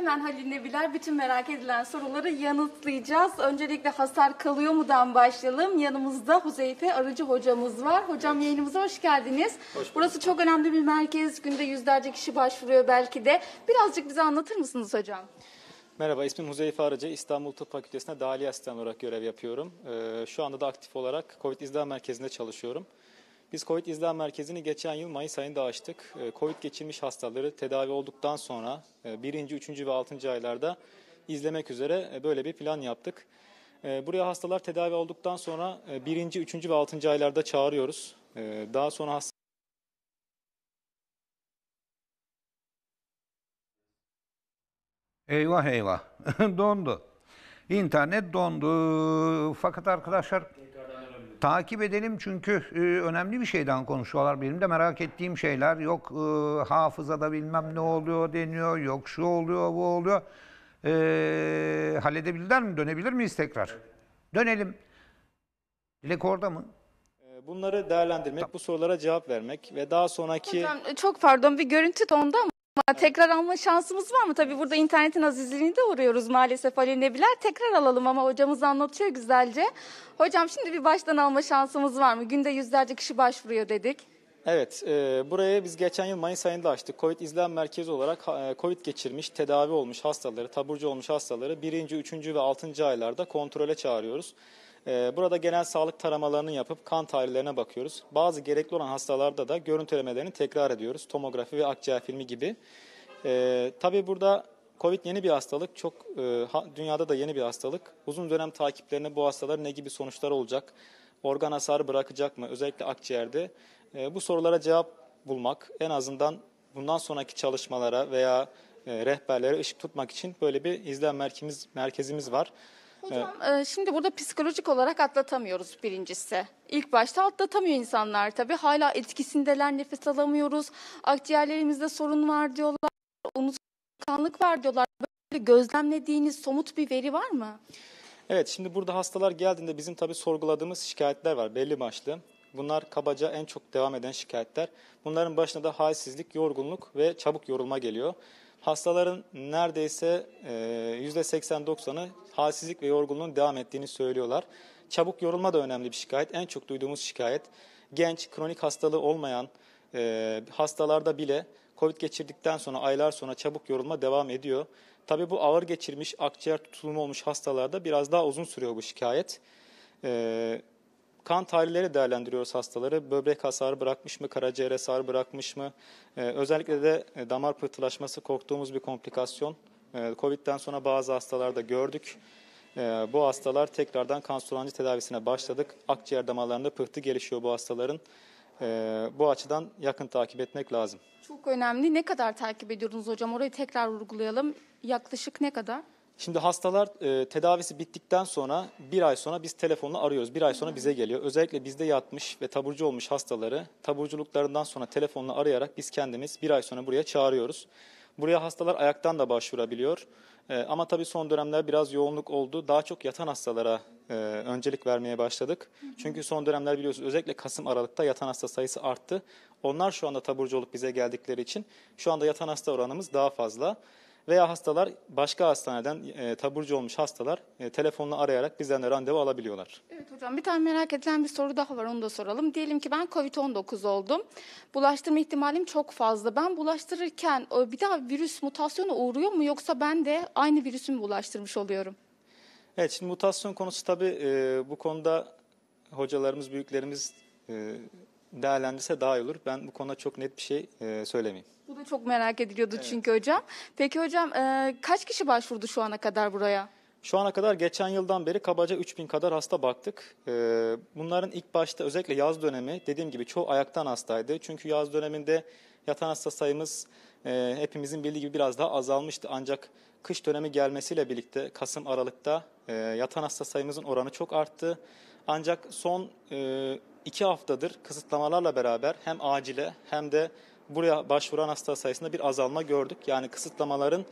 hemen Halil Nebiler bütün merak edilen soruları yanıtlayacağız. Öncelikle hasar kalıyor mudan başlayalım. Yanımızda Huzeyfe Arıcı hocamız var. Hocam evet. yayınımıza hoş geldiniz. Hoş Burası çok önemli bir merkez. Günde yüzlerce kişi başvuruyor belki de. Birazcık bize anlatır mısınız hocam? Merhaba, ismim Huzeyfe Arıcı. İstanbul Tıp Fakültesi'nde dahiliye asistan olarak görev yapıyorum. Ee, şu anda da aktif olarak COVID izlem merkezinde çalışıyorum. Biz COVID İzlem Merkezi'ni geçen yıl Mayıs ayında açtık. Ee, COVID geçirmiş hastaları tedavi olduktan sonra 1. E, 3. ve 6. aylarda izlemek üzere e, böyle bir plan yaptık. E, buraya hastalar tedavi olduktan sonra 1. 3. ve 6. aylarda çağırıyoruz. Daha sonra hasta Eyvah eyvah. dondu. İnternet dondu. Fakat arkadaşlar Takip edelim çünkü e, önemli bir şeyden konuşuyorlar. Benim de merak ettiğim şeyler yok e, hafızada bilmem ne oluyor deniyor, yok şu oluyor bu oluyor. E, halledebilirler mi? Dönebilir miyiz tekrar? Dönelim. Dilek orada mı? E, bunları değerlendirmek, bu sorulara cevap vermek ve daha sonraki... Hocam e, çok pardon bir görüntü dondu ama Tekrar alma şansımız var mı? Tabii burada internetin azizliğini de uğruyoruz maalesef Ali Nebiler. Tekrar alalım ama hocamız anlatıyor güzelce. Hocam şimdi bir baştan alma şansımız var mı? Günde yüzlerce kişi başvuruyor dedik. Evet, e, buraya biz geçen yıl Mayıs ayında açtık. Covid izlem merkezi olarak e, Covid geçirmiş, tedavi olmuş hastaları, taburcu olmuş hastaları birinci, üçüncü ve altıncı aylarda kontrole çağırıyoruz. Ee, burada genel sağlık taramalarını yapıp kan tarihlerine bakıyoruz. Bazı gerekli olan hastalarda da görüntülemelerini tekrar ediyoruz. Tomografi ve akciğer filmi gibi. Ee, tabii burada COVID yeni bir hastalık. Çok e, dünyada da yeni bir hastalık. Uzun dönem takiplerine bu hastalar ne gibi sonuçlar olacak? Organ hasarı bırakacak mı? Özellikle akciğerde. Ee, bu sorulara cevap bulmak en azından bundan sonraki çalışmalara veya e, rehberlere ışık tutmak için böyle bir izlen merkezimiz, merkezimiz var. Hocam e, şimdi burada psikolojik olarak atlatamıyoruz birincisi. İlk başta atlatamıyor insanlar tabii. Hala etkisindeler, nefes alamıyoruz. Akciğerlerimizde sorun var diyorlar. Unutkanlık var diyorlar. Böyle gözlemlediğiniz somut bir veri var mı? Evet şimdi burada hastalar geldiğinde bizim tabii sorguladığımız şikayetler var belli başlı. Bunlar kabaca en çok devam eden şikayetler. Bunların başında da halsizlik, yorgunluk ve çabuk yorulma geliyor. Hastaların neredeyse %80-90'ı e, halsizlik ve yorgunluğun devam ettiğini söylüyorlar. Çabuk yorulma da önemli bir şikayet. En çok duyduğumuz şikayet genç, kronik hastalığı olmayan e, hastalarda bile COVID geçirdikten sonra aylar sonra çabuk yorulma devam ediyor. Tabi bu ağır geçirmiş akciğer tutulumu olmuş hastalarda biraz daha uzun sürüyor bu şikayet. E, Kan tahlilleri değerlendiriyoruz hastaları. Böbrek hasarı bırakmış mı, karaciğer hasarı bırakmış mı? E, özellikle de e, damar pıhtılaşması korktuğumuz bir komplikasyon. E, Covid'den sonra bazı hastalarda gördük. E, bu hastalar tekrardan kanserolancı tedavisine başladık. Akciğer damarlarında pıhtı gelişiyor bu hastaların. E, bu açıdan yakın takip etmek lazım. Çok önemli. Ne kadar takip ediyorsunuz hocam? Orayı tekrar vurgulayalım. Yaklaşık ne kadar? Şimdi hastalar e, tedavisi bittikten sonra bir ay sonra biz telefonla arıyoruz. Bir ay sonra bize geliyor. Özellikle bizde yatmış ve taburcu olmuş hastaları taburculuklarından sonra telefonla arayarak biz kendimiz bir ay sonra buraya çağırıyoruz. Buraya hastalar ayaktan da başvurabiliyor. E, ama tabii son dönemler biraz yoğunluk oldu. Daha çok yatan hastalara e, öncelik vermeye başladık. Çünkü son dönemler biliyorsunuz özellikle Kasım Aralık'ta yatan hasta sayısı arttı. Onlar şu anda taburcu olup bize geldikleri için şu anda yatan hasta oranımız daha fazla. Veya hastalar başka hastaneden e, taburcu olmuş hastalar e, telefonla arayarak bizden de randevu alabiliyorlar. Evet hocam bir tane merak edilen bir soru daha var onu da soralım. Diyelim ki ben COVID-19 oldum. Bulaştırma ihtimalim çok fazla. Ben bulaştırırken e, bir daha virüs mutasyona uğruyor mu yoksa ben de aynı virüsü mü bulaştırmış oluyorum? Evet şimdi mutasyon konusu tabii e, bu konuda hocalarımız, büyüklerimiz e, değerlendirse daha iyi olur. Ben bu konuda çok net bir şey e, söylemeyeyim. Bu da çok merak ediliyordu evet. çünkü hocam. Peki hocam e, kaç kişi başvurdu şu ana kadar buraya? Şu ana kadar geçen yıldan beri kabaca 3000 kadar hasta baktık. E, bunların ilk başta özellikle yaz dönemi dediğim gibi çoğu ayaktan hastaydı. Çünkü yaz döneminde yatan hasta sayımız e, hepimizin bildiği gibi biraz daha azalmıştı. Ancak kış dönemi gelmesiyle birlikte Kasım Aralık'ta e, yatan hasta sayımızın oranı çok arttı. Ancak son iki haftadır kısıtlamalarla beraber hem acile hem de buraya başvuran hasta sayısında bir azalma gördük. Yani kısıtlamaların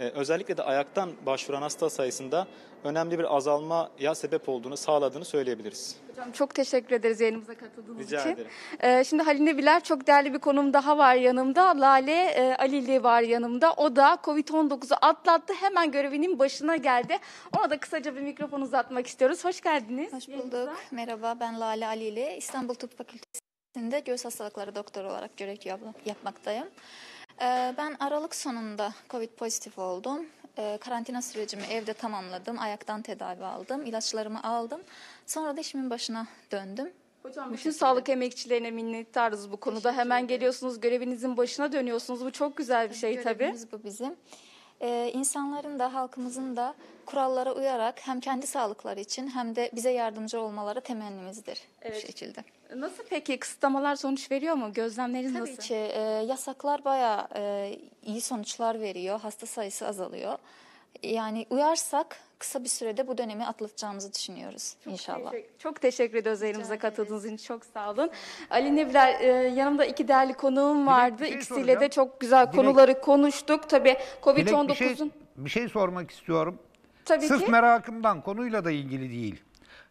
e, özellikle de ayaktan başvuran hasta sayısında önemli bir azalmaya sebep olduğunu sağladığını söyleyebiliriz. Hocam çok teşekkür ederiz yayınımıza katıldığınız Rica için. Ederim. Ee, şimdi Halime Biler çok değerli bir konum daha var yanımda. Lale e, Alili var yanımda. O da Covid-19'u atlattı. Hemen görevinin başına geldi. Ona da kısaca bir mikrofon uzatmak istiyoruz. Hoş geldiniz. Hoş bulduk. Yayınımıza. Merhaba ben Lale Alili. İstanbul Tıp Fakültesi de göğüs hastalıkları doktoru olarak görev yapmaktayım. Ee, ben Aralık sonunda COVID pozitif oldum. Ee, karantina sürecimi evde tamamladım. Ayaktan tedavi aldım. ilaçlarımı aldım. Sonra da işimin başına döndüm. Hocam bütün sağlık emekçilerine minnettarız bu konuda. Hemen geliyorsunuz görevinizin başına dönüyorsunuz. Bu çok güzel bir şey tabii. Görevimiz bu bizim e, insanların da halkımızın da kurallara uyarak hem kendi sağlıkları için hem de bize yardımcı olmaları temennimizdir evet. bu şekilde. Nasıl peki kısıtlamalar sonuç veriyor mu? Gözlemleriniz Tabii nasıl? Tabii ki e, yasaklar bayağı e, iyi sonuçlar veriyor. Hasta sayısı azalıyor yani uyarsak kısa bir sürede bu dönemi atlatacağımızı düşünüyoruz çok inşallah. Teşekkür, çok teşekkür ediyoruz yayınımıza katıldığınız için çok sağ olun. Ali Nevler e, yanımda iki değerli konuğum vardı. Dilek, şey İkisiyle soracağım. de çok güzel Dilek, konuları konuştuk. Tabii Covid-19'un... Bir, şey, bir şey sormak istiyorum. Tabii Sırf ki. merakımdan konuyla da ilgili değil.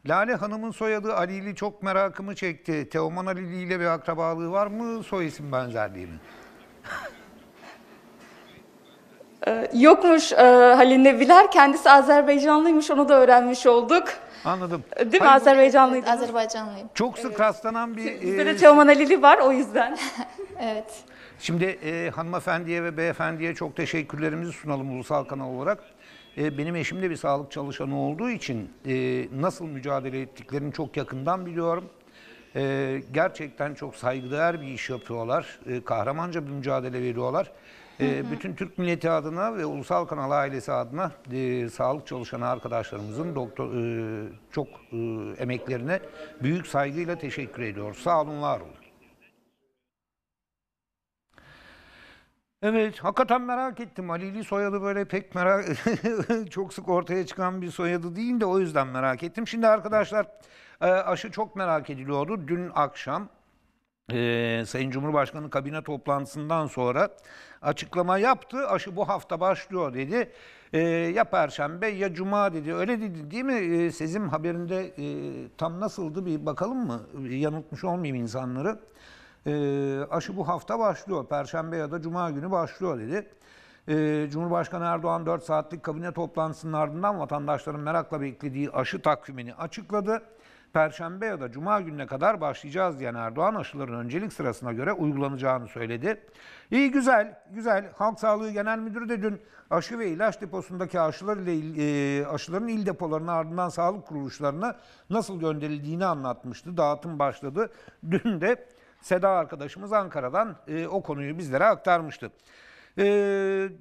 Lale Hanım'ın soyadı Alili çok merakımı çekti. Teoman Alili ile bir akrabalığı var mı? Soy isim benzerliği mi? Ee, yokmuş e, Halil Nebiler. Kendisi Azerbaycanlıymış. Onu da öğrenmiş olduk. Anladım. Değil mi Azerbaycanlıydı? Azerbaycanlıyım. Çok sık rastlanan bir... Bizde de e, Teoman Halil'i var o yüzden. evet. Şimdi e, hanımefendiye ve beyefendiye çok teşekkürlerimizi sunalım ulusal kanal olarak. E, benim eşim de bir sağlık çalışanı olduğu için e, nasıl mücadele ettiklerini çok yakından biliyorum. E, gerçekten çok saygıdeğer bir iş yapıyorlar. E, kahramanca bir mücadele veriyorlar. E, bütün Türk milleti adına ve Ulusal Kanal ailesi adına e, sağlık çalışan arkadaşlarımızın doktor e, çok e, emeklerine büyük saygıyla teşekkür ediyor. Sağ olun, var olun. Evet, hakikaten merak ettim. Alili soyadı böyle pek merak çok sık ortaya çıkan bir soyadı değil de o yüzden merak ettim. Şimdi arkadaşlar e, aşı çok merak ediliyordu. Dün akşam e, Sayın Cumhurbaşkanı kabine toplantısından sonra açıklama yaptı. Aşı bu hafta başlıyor dedi. E, ya Perşembe ya Cuma dedi. Öyle dedi değil mi? E, Sezim haberinde e, tam nasıldı bir bakalım mı? Yanıltmış olmayayım insanları. E, aşı bu hafta başlıyor. Perşembe ya da Cuma günü başlıyor dedi. E, Cumhurbaşkanı Erdoğan 4 saatlik kabine toplantısının ardından vatandaşların merakla beklediği aşı takvimini açıkladı. Perşembe ya da Cuma gününe kadar başlayacağız diyen Erdoğan aşıların öncelik sırasına göre uygulanacağını söyledi. İyi güzel, güzel. Halk Sağlığı Genel Müdürü de dün aşı ve ilaç deposundaki aşılar ile e, aşıların il depolarına ardından sağlık kuruluşlarına nasıl gönderildiğini anlatmıştı. Dağıtım başladı. Dün de Seda arkadaşımız Ankara'dan e, o konuyu bizlere aktarmıştı. E,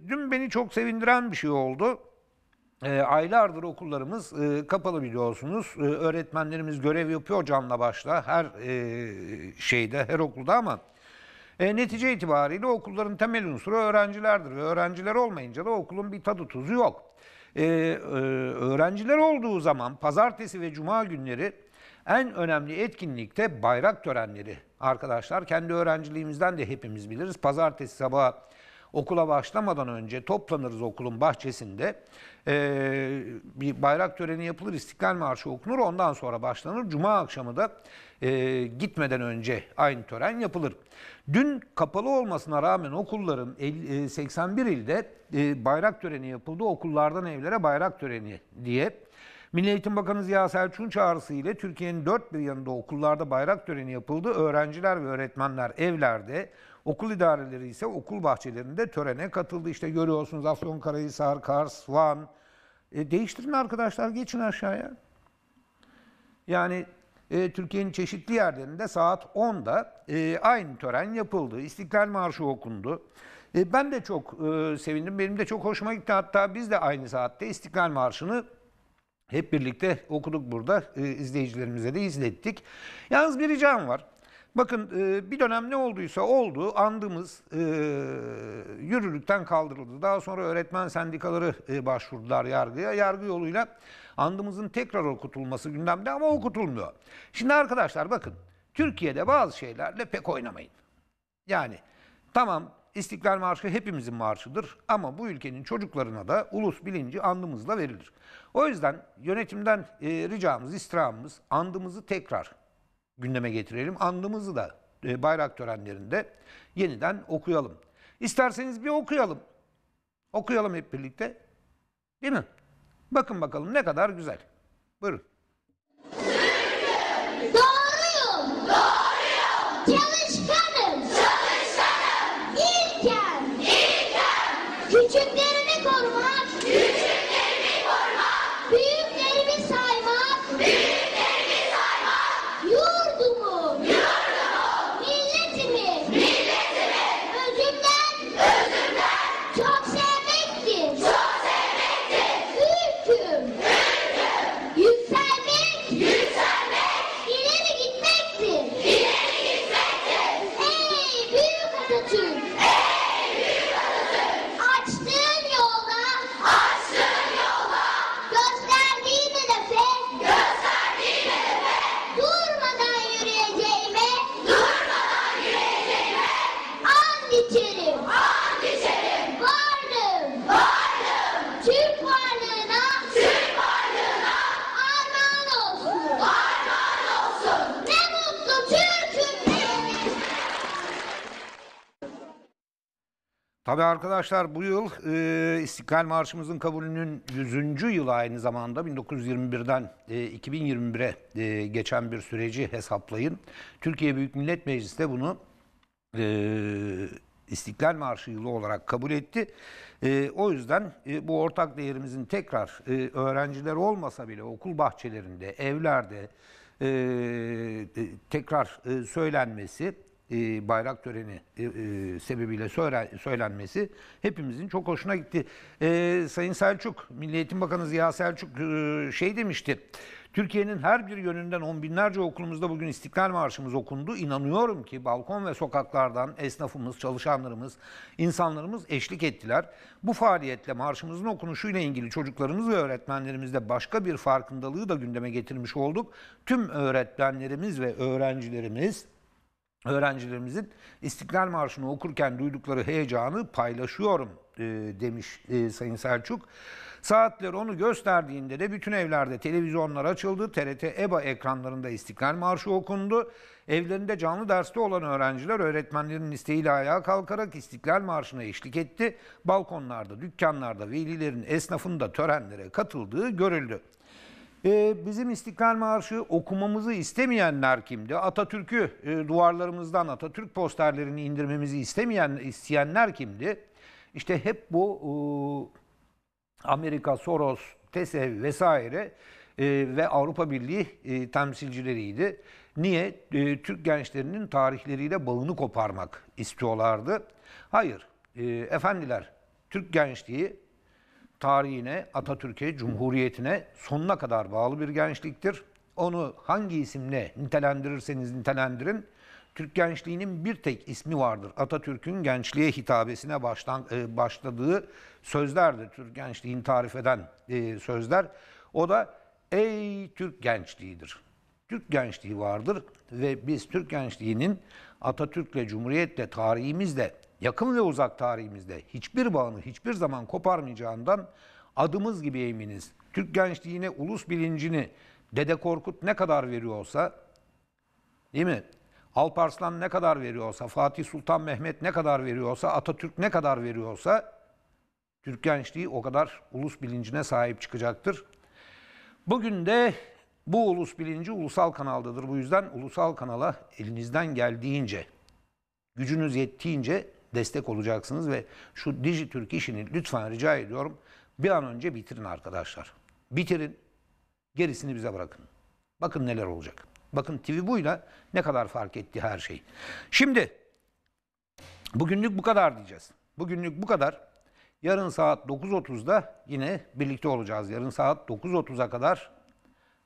dün beni çok sevindiren bir şey oldu. E, aylardır okullarımız e, kapalı biliyorsunuz. E, öğretmenlerimiz görev yapıyor canla başla her e, şeyde, her okulda ama e, netice itibariyle okulların temel unsuru öğrencilerdir. Ve öğrenciler olmayınca da okulun bir tadı tuzu yok. E, e, öğrenciler olduğu zaman pazartesi ve cuma günleri en önemli etkinlikte bayrak törenleri. Arkadaşlar kendi öğrenciliğimizden de hepimiz biliriz. Pazartesi sabahı okula başlamadan önce toplanırız okulun bahçesinde. Ee, bir bayrak töreni yapılır, İstiklal Marşı okunur. Ondan sonra başlanır. Cuma akşamı da e, gitmeden önce aynı tören yapılır. Dün kapalı olmasına rağmen okulların 81 e, ilde e, bayrak töreni yapıldı. Okullardan evlere bayrak töreni diye Milli Eğitim Bakanı Ziya Selçuk'un çağrısı ile Türkiye'nin dört bir yanında okullarda bayrak töreni yapıldı. Öğrenciler ve öğretmenler evlerde, okul idareleri ise okul bahçelerinde törene katıldı. İşte görüyorsunuz Afyonkarahisar, Kars, Van. E, değiştirin arkadaşlar, geçin aşağıya. Yani e, Türkiye'nin çeşitli yerlerinde saat 10'da e, aynı tören yapıldı. İstiklal Marşı okundu. E, ben de çok e, sevindim. Benim de çok hoşuma gitti. Hatta biz de aynı saatte İstiklal Marşı'nı hep birlikte okuduk burada. E, izleyicilerimize de izlettik. Yalnız bir ricam var. Bakın e, bir dönem ne olduysa oldu. Andımız e, yürürlükten kaldırıldı. Daha sonra öğretmen sendikaları e, başvurdular yargıya. Yargı yoluyla andımızın tekrar okutulması gündemde ama okutulmuyor. Şimdi arkadaşlar bakın Türkiye'de bazı şeylerle pek oynamayın. Yani tamam İstiklal Marşı hepimizin marşıdır ama bu ülkenin çocuklarına da ulus bilinci andımızla verilir. O yüzden yönetimden e, ricamız, istirhamımız andımızı tekrar gündeme getirelim. Andımızı da e, bayrak törenlerinde yeniden okuyalım. İsterseniz bir okuyalım. Okuyalım hep birlikte. Değil mi? Bakın bakalım ne kadar güzel. Buyurun. Doğruyum. Doğruyum. Çalışkan. Tabii arkadaşlar bu yıl e, İstiklal Marşımızın kabulünün 100. yılı aynı zamanda 1921'den e, 2021'e e, geçen bir süreci hesaplayın. Türkiye Büyük Millet Meclisi de bunu e, İstiklal Marşı yılı olarak kabul etti. E, o yüzden e, bu ortak değerimizin tekrar e, öğrenciler olmasa bile okul bahçelerinde, evlerde e, e tekrar e, söylenmesi e, bayrak töreni e, e, sebebiyle söyle, söylenmesi hepimizin çok hoşuna gitti. E, Sayın Selçuk, Milli Eğitim Bakanı Ziya Selçuk e, şey demişti. Türkiye'nin her bir yönünden on binlerce okulumuzda bugün İstiklal Marşımız okundu. İnanıyorum ki balkon ve sokaklardan esnafımız, çalışanlarımız, insanlarımız eşlik ettiler. Bu faaliyetle marşımızın okunuşuyla ilgili çocuklarımız ve öğretmenlerimizde başka bir farkındalığı da gündeme getirmiş olduk. Tüm öğretmenlerimiz ve öğrencilerimiz öğrencilerimizin İstiklal Marşı'nı okurken duydukları heyecanı paylaşıyorum e, demiş e, Sayın Selçuk. Saatler onu gösterdiğinde de bütün evlerde televizyonlar açıldı. TRT EBA ekranlarında İstiklal Marşı okundu. Evlerinde canlı derste olan öğrenciler öğretmenlerin isteğiyle ayağa kalkarak İstiklal Marşı'na eşlik etti. Balkonlarda, dükkanlarda, velilerin, esnafın da törenlere katıldığı görüldü. E, bizim İstiklal Marşı okumamızı istemeyenler kimdi? Atatürk'ü e, duvarlarımızdan Atatürk posterlerini indirmemizi istemeyen isteyenler kimdi? İşte hep bu e, Amerika, Soros, TESEV vesaire e, ve Avrupa Birliği e, temsilcileriydi. Niye? E, Türk gençlerinin tarihleriyle bağını koparmak istiyorlardı. Hayır, e, efendiler Türk gençliği tarihine, Atatürk'e, Cumhuriyetine sonuna kadar bağlı bir gençliktir. Onu hangi isimle nitelendirirseniz nitelendirin, Türk gençliğinin bir tek ismi vardır. Atatürk'ün gençliğe hitabesine baştan, e, başladığı sözlerdir. Türk gençliğini tarif eden e, sözler. O da ey Türk gençliğidir. Türk gençliği vardır ve biz Türk gençliğinin Atatürk'le, Cumhuriyet'le, tarihimizle yakın ve uzak tarihimizde hiçbir bağını hiçbir zaman koparmayacağından adımız gibi eminiz. Türk gençliğine ulus bilincini Dede Korkut ne kadar veriyorsa değil mi? Alparslan ne kadar veriyorsa, Fatih Sultan Mehmet ne kadar veriyorsa, Atatürk ne kadar veriyorsa Türk gençliği o kadar ulus bilincine sahip çıkacaktır. Bugün de bu ulus bilinci ulusal kanaldadır. Bu yüzden ulusal kanala elinizden geldiğince, gücünüz yettiğince destek olacaksınız ve şu Dijitürk işini lütfen rica ediyorum bir an önce bitirin arkadaşlar. Bitirin. Gerisini bize bırakın. Bakın neler olacak. Bakın TV buyla ne kadar fark etti her şey. Şimdi bugünlük bu kadar diyeceğiz. Bugünlük bu kadar. Yarın saat 9.30'da yine birlikte olacağız. Yarın saat 9.30'a kadar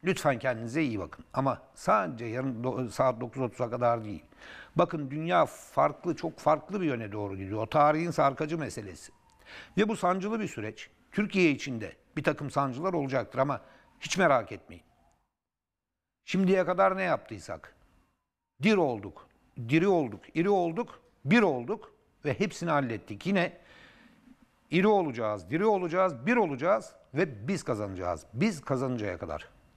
Lütfen kendinize iyi bakın. Ama sadece yarın saat 9.30'a kadar değil. Bakın dünya farklı, çok farklı bir yöne doğru gidiyor. O tarihin sarkacı meselesi. Ve bu sancılı bir süreç. Türkiye içinde bir takım sancılar olacaktır ama hiç merak etmeyin. Şimdiye kadar ne yaptıysak? Dir olduk, diri olduk, iri olduk, bir olduk ve hepsini hallettik. Yine iri olacağız, diri olacağız, bir olacağız ve biz kazanacağız. Biz kazanıncaya kadar.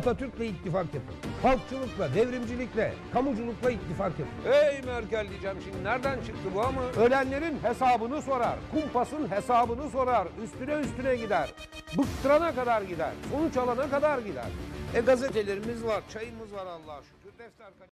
Atatürk'le ittifak yapın. Halkçılıkla, devrimcilikle, kamuculukla ittifak yapın. Ey Merkel diyeceğim şimdi nereden çıktı bu ama? Ölenlerin hesabını sorar. Kumpasın hesabını sorar. Üstüne üstüne gider. Bıktırana kadar gider. Sonuç alana kadar gider. E gazetelerimiz var, çayımız var Allah'a şükür. Defter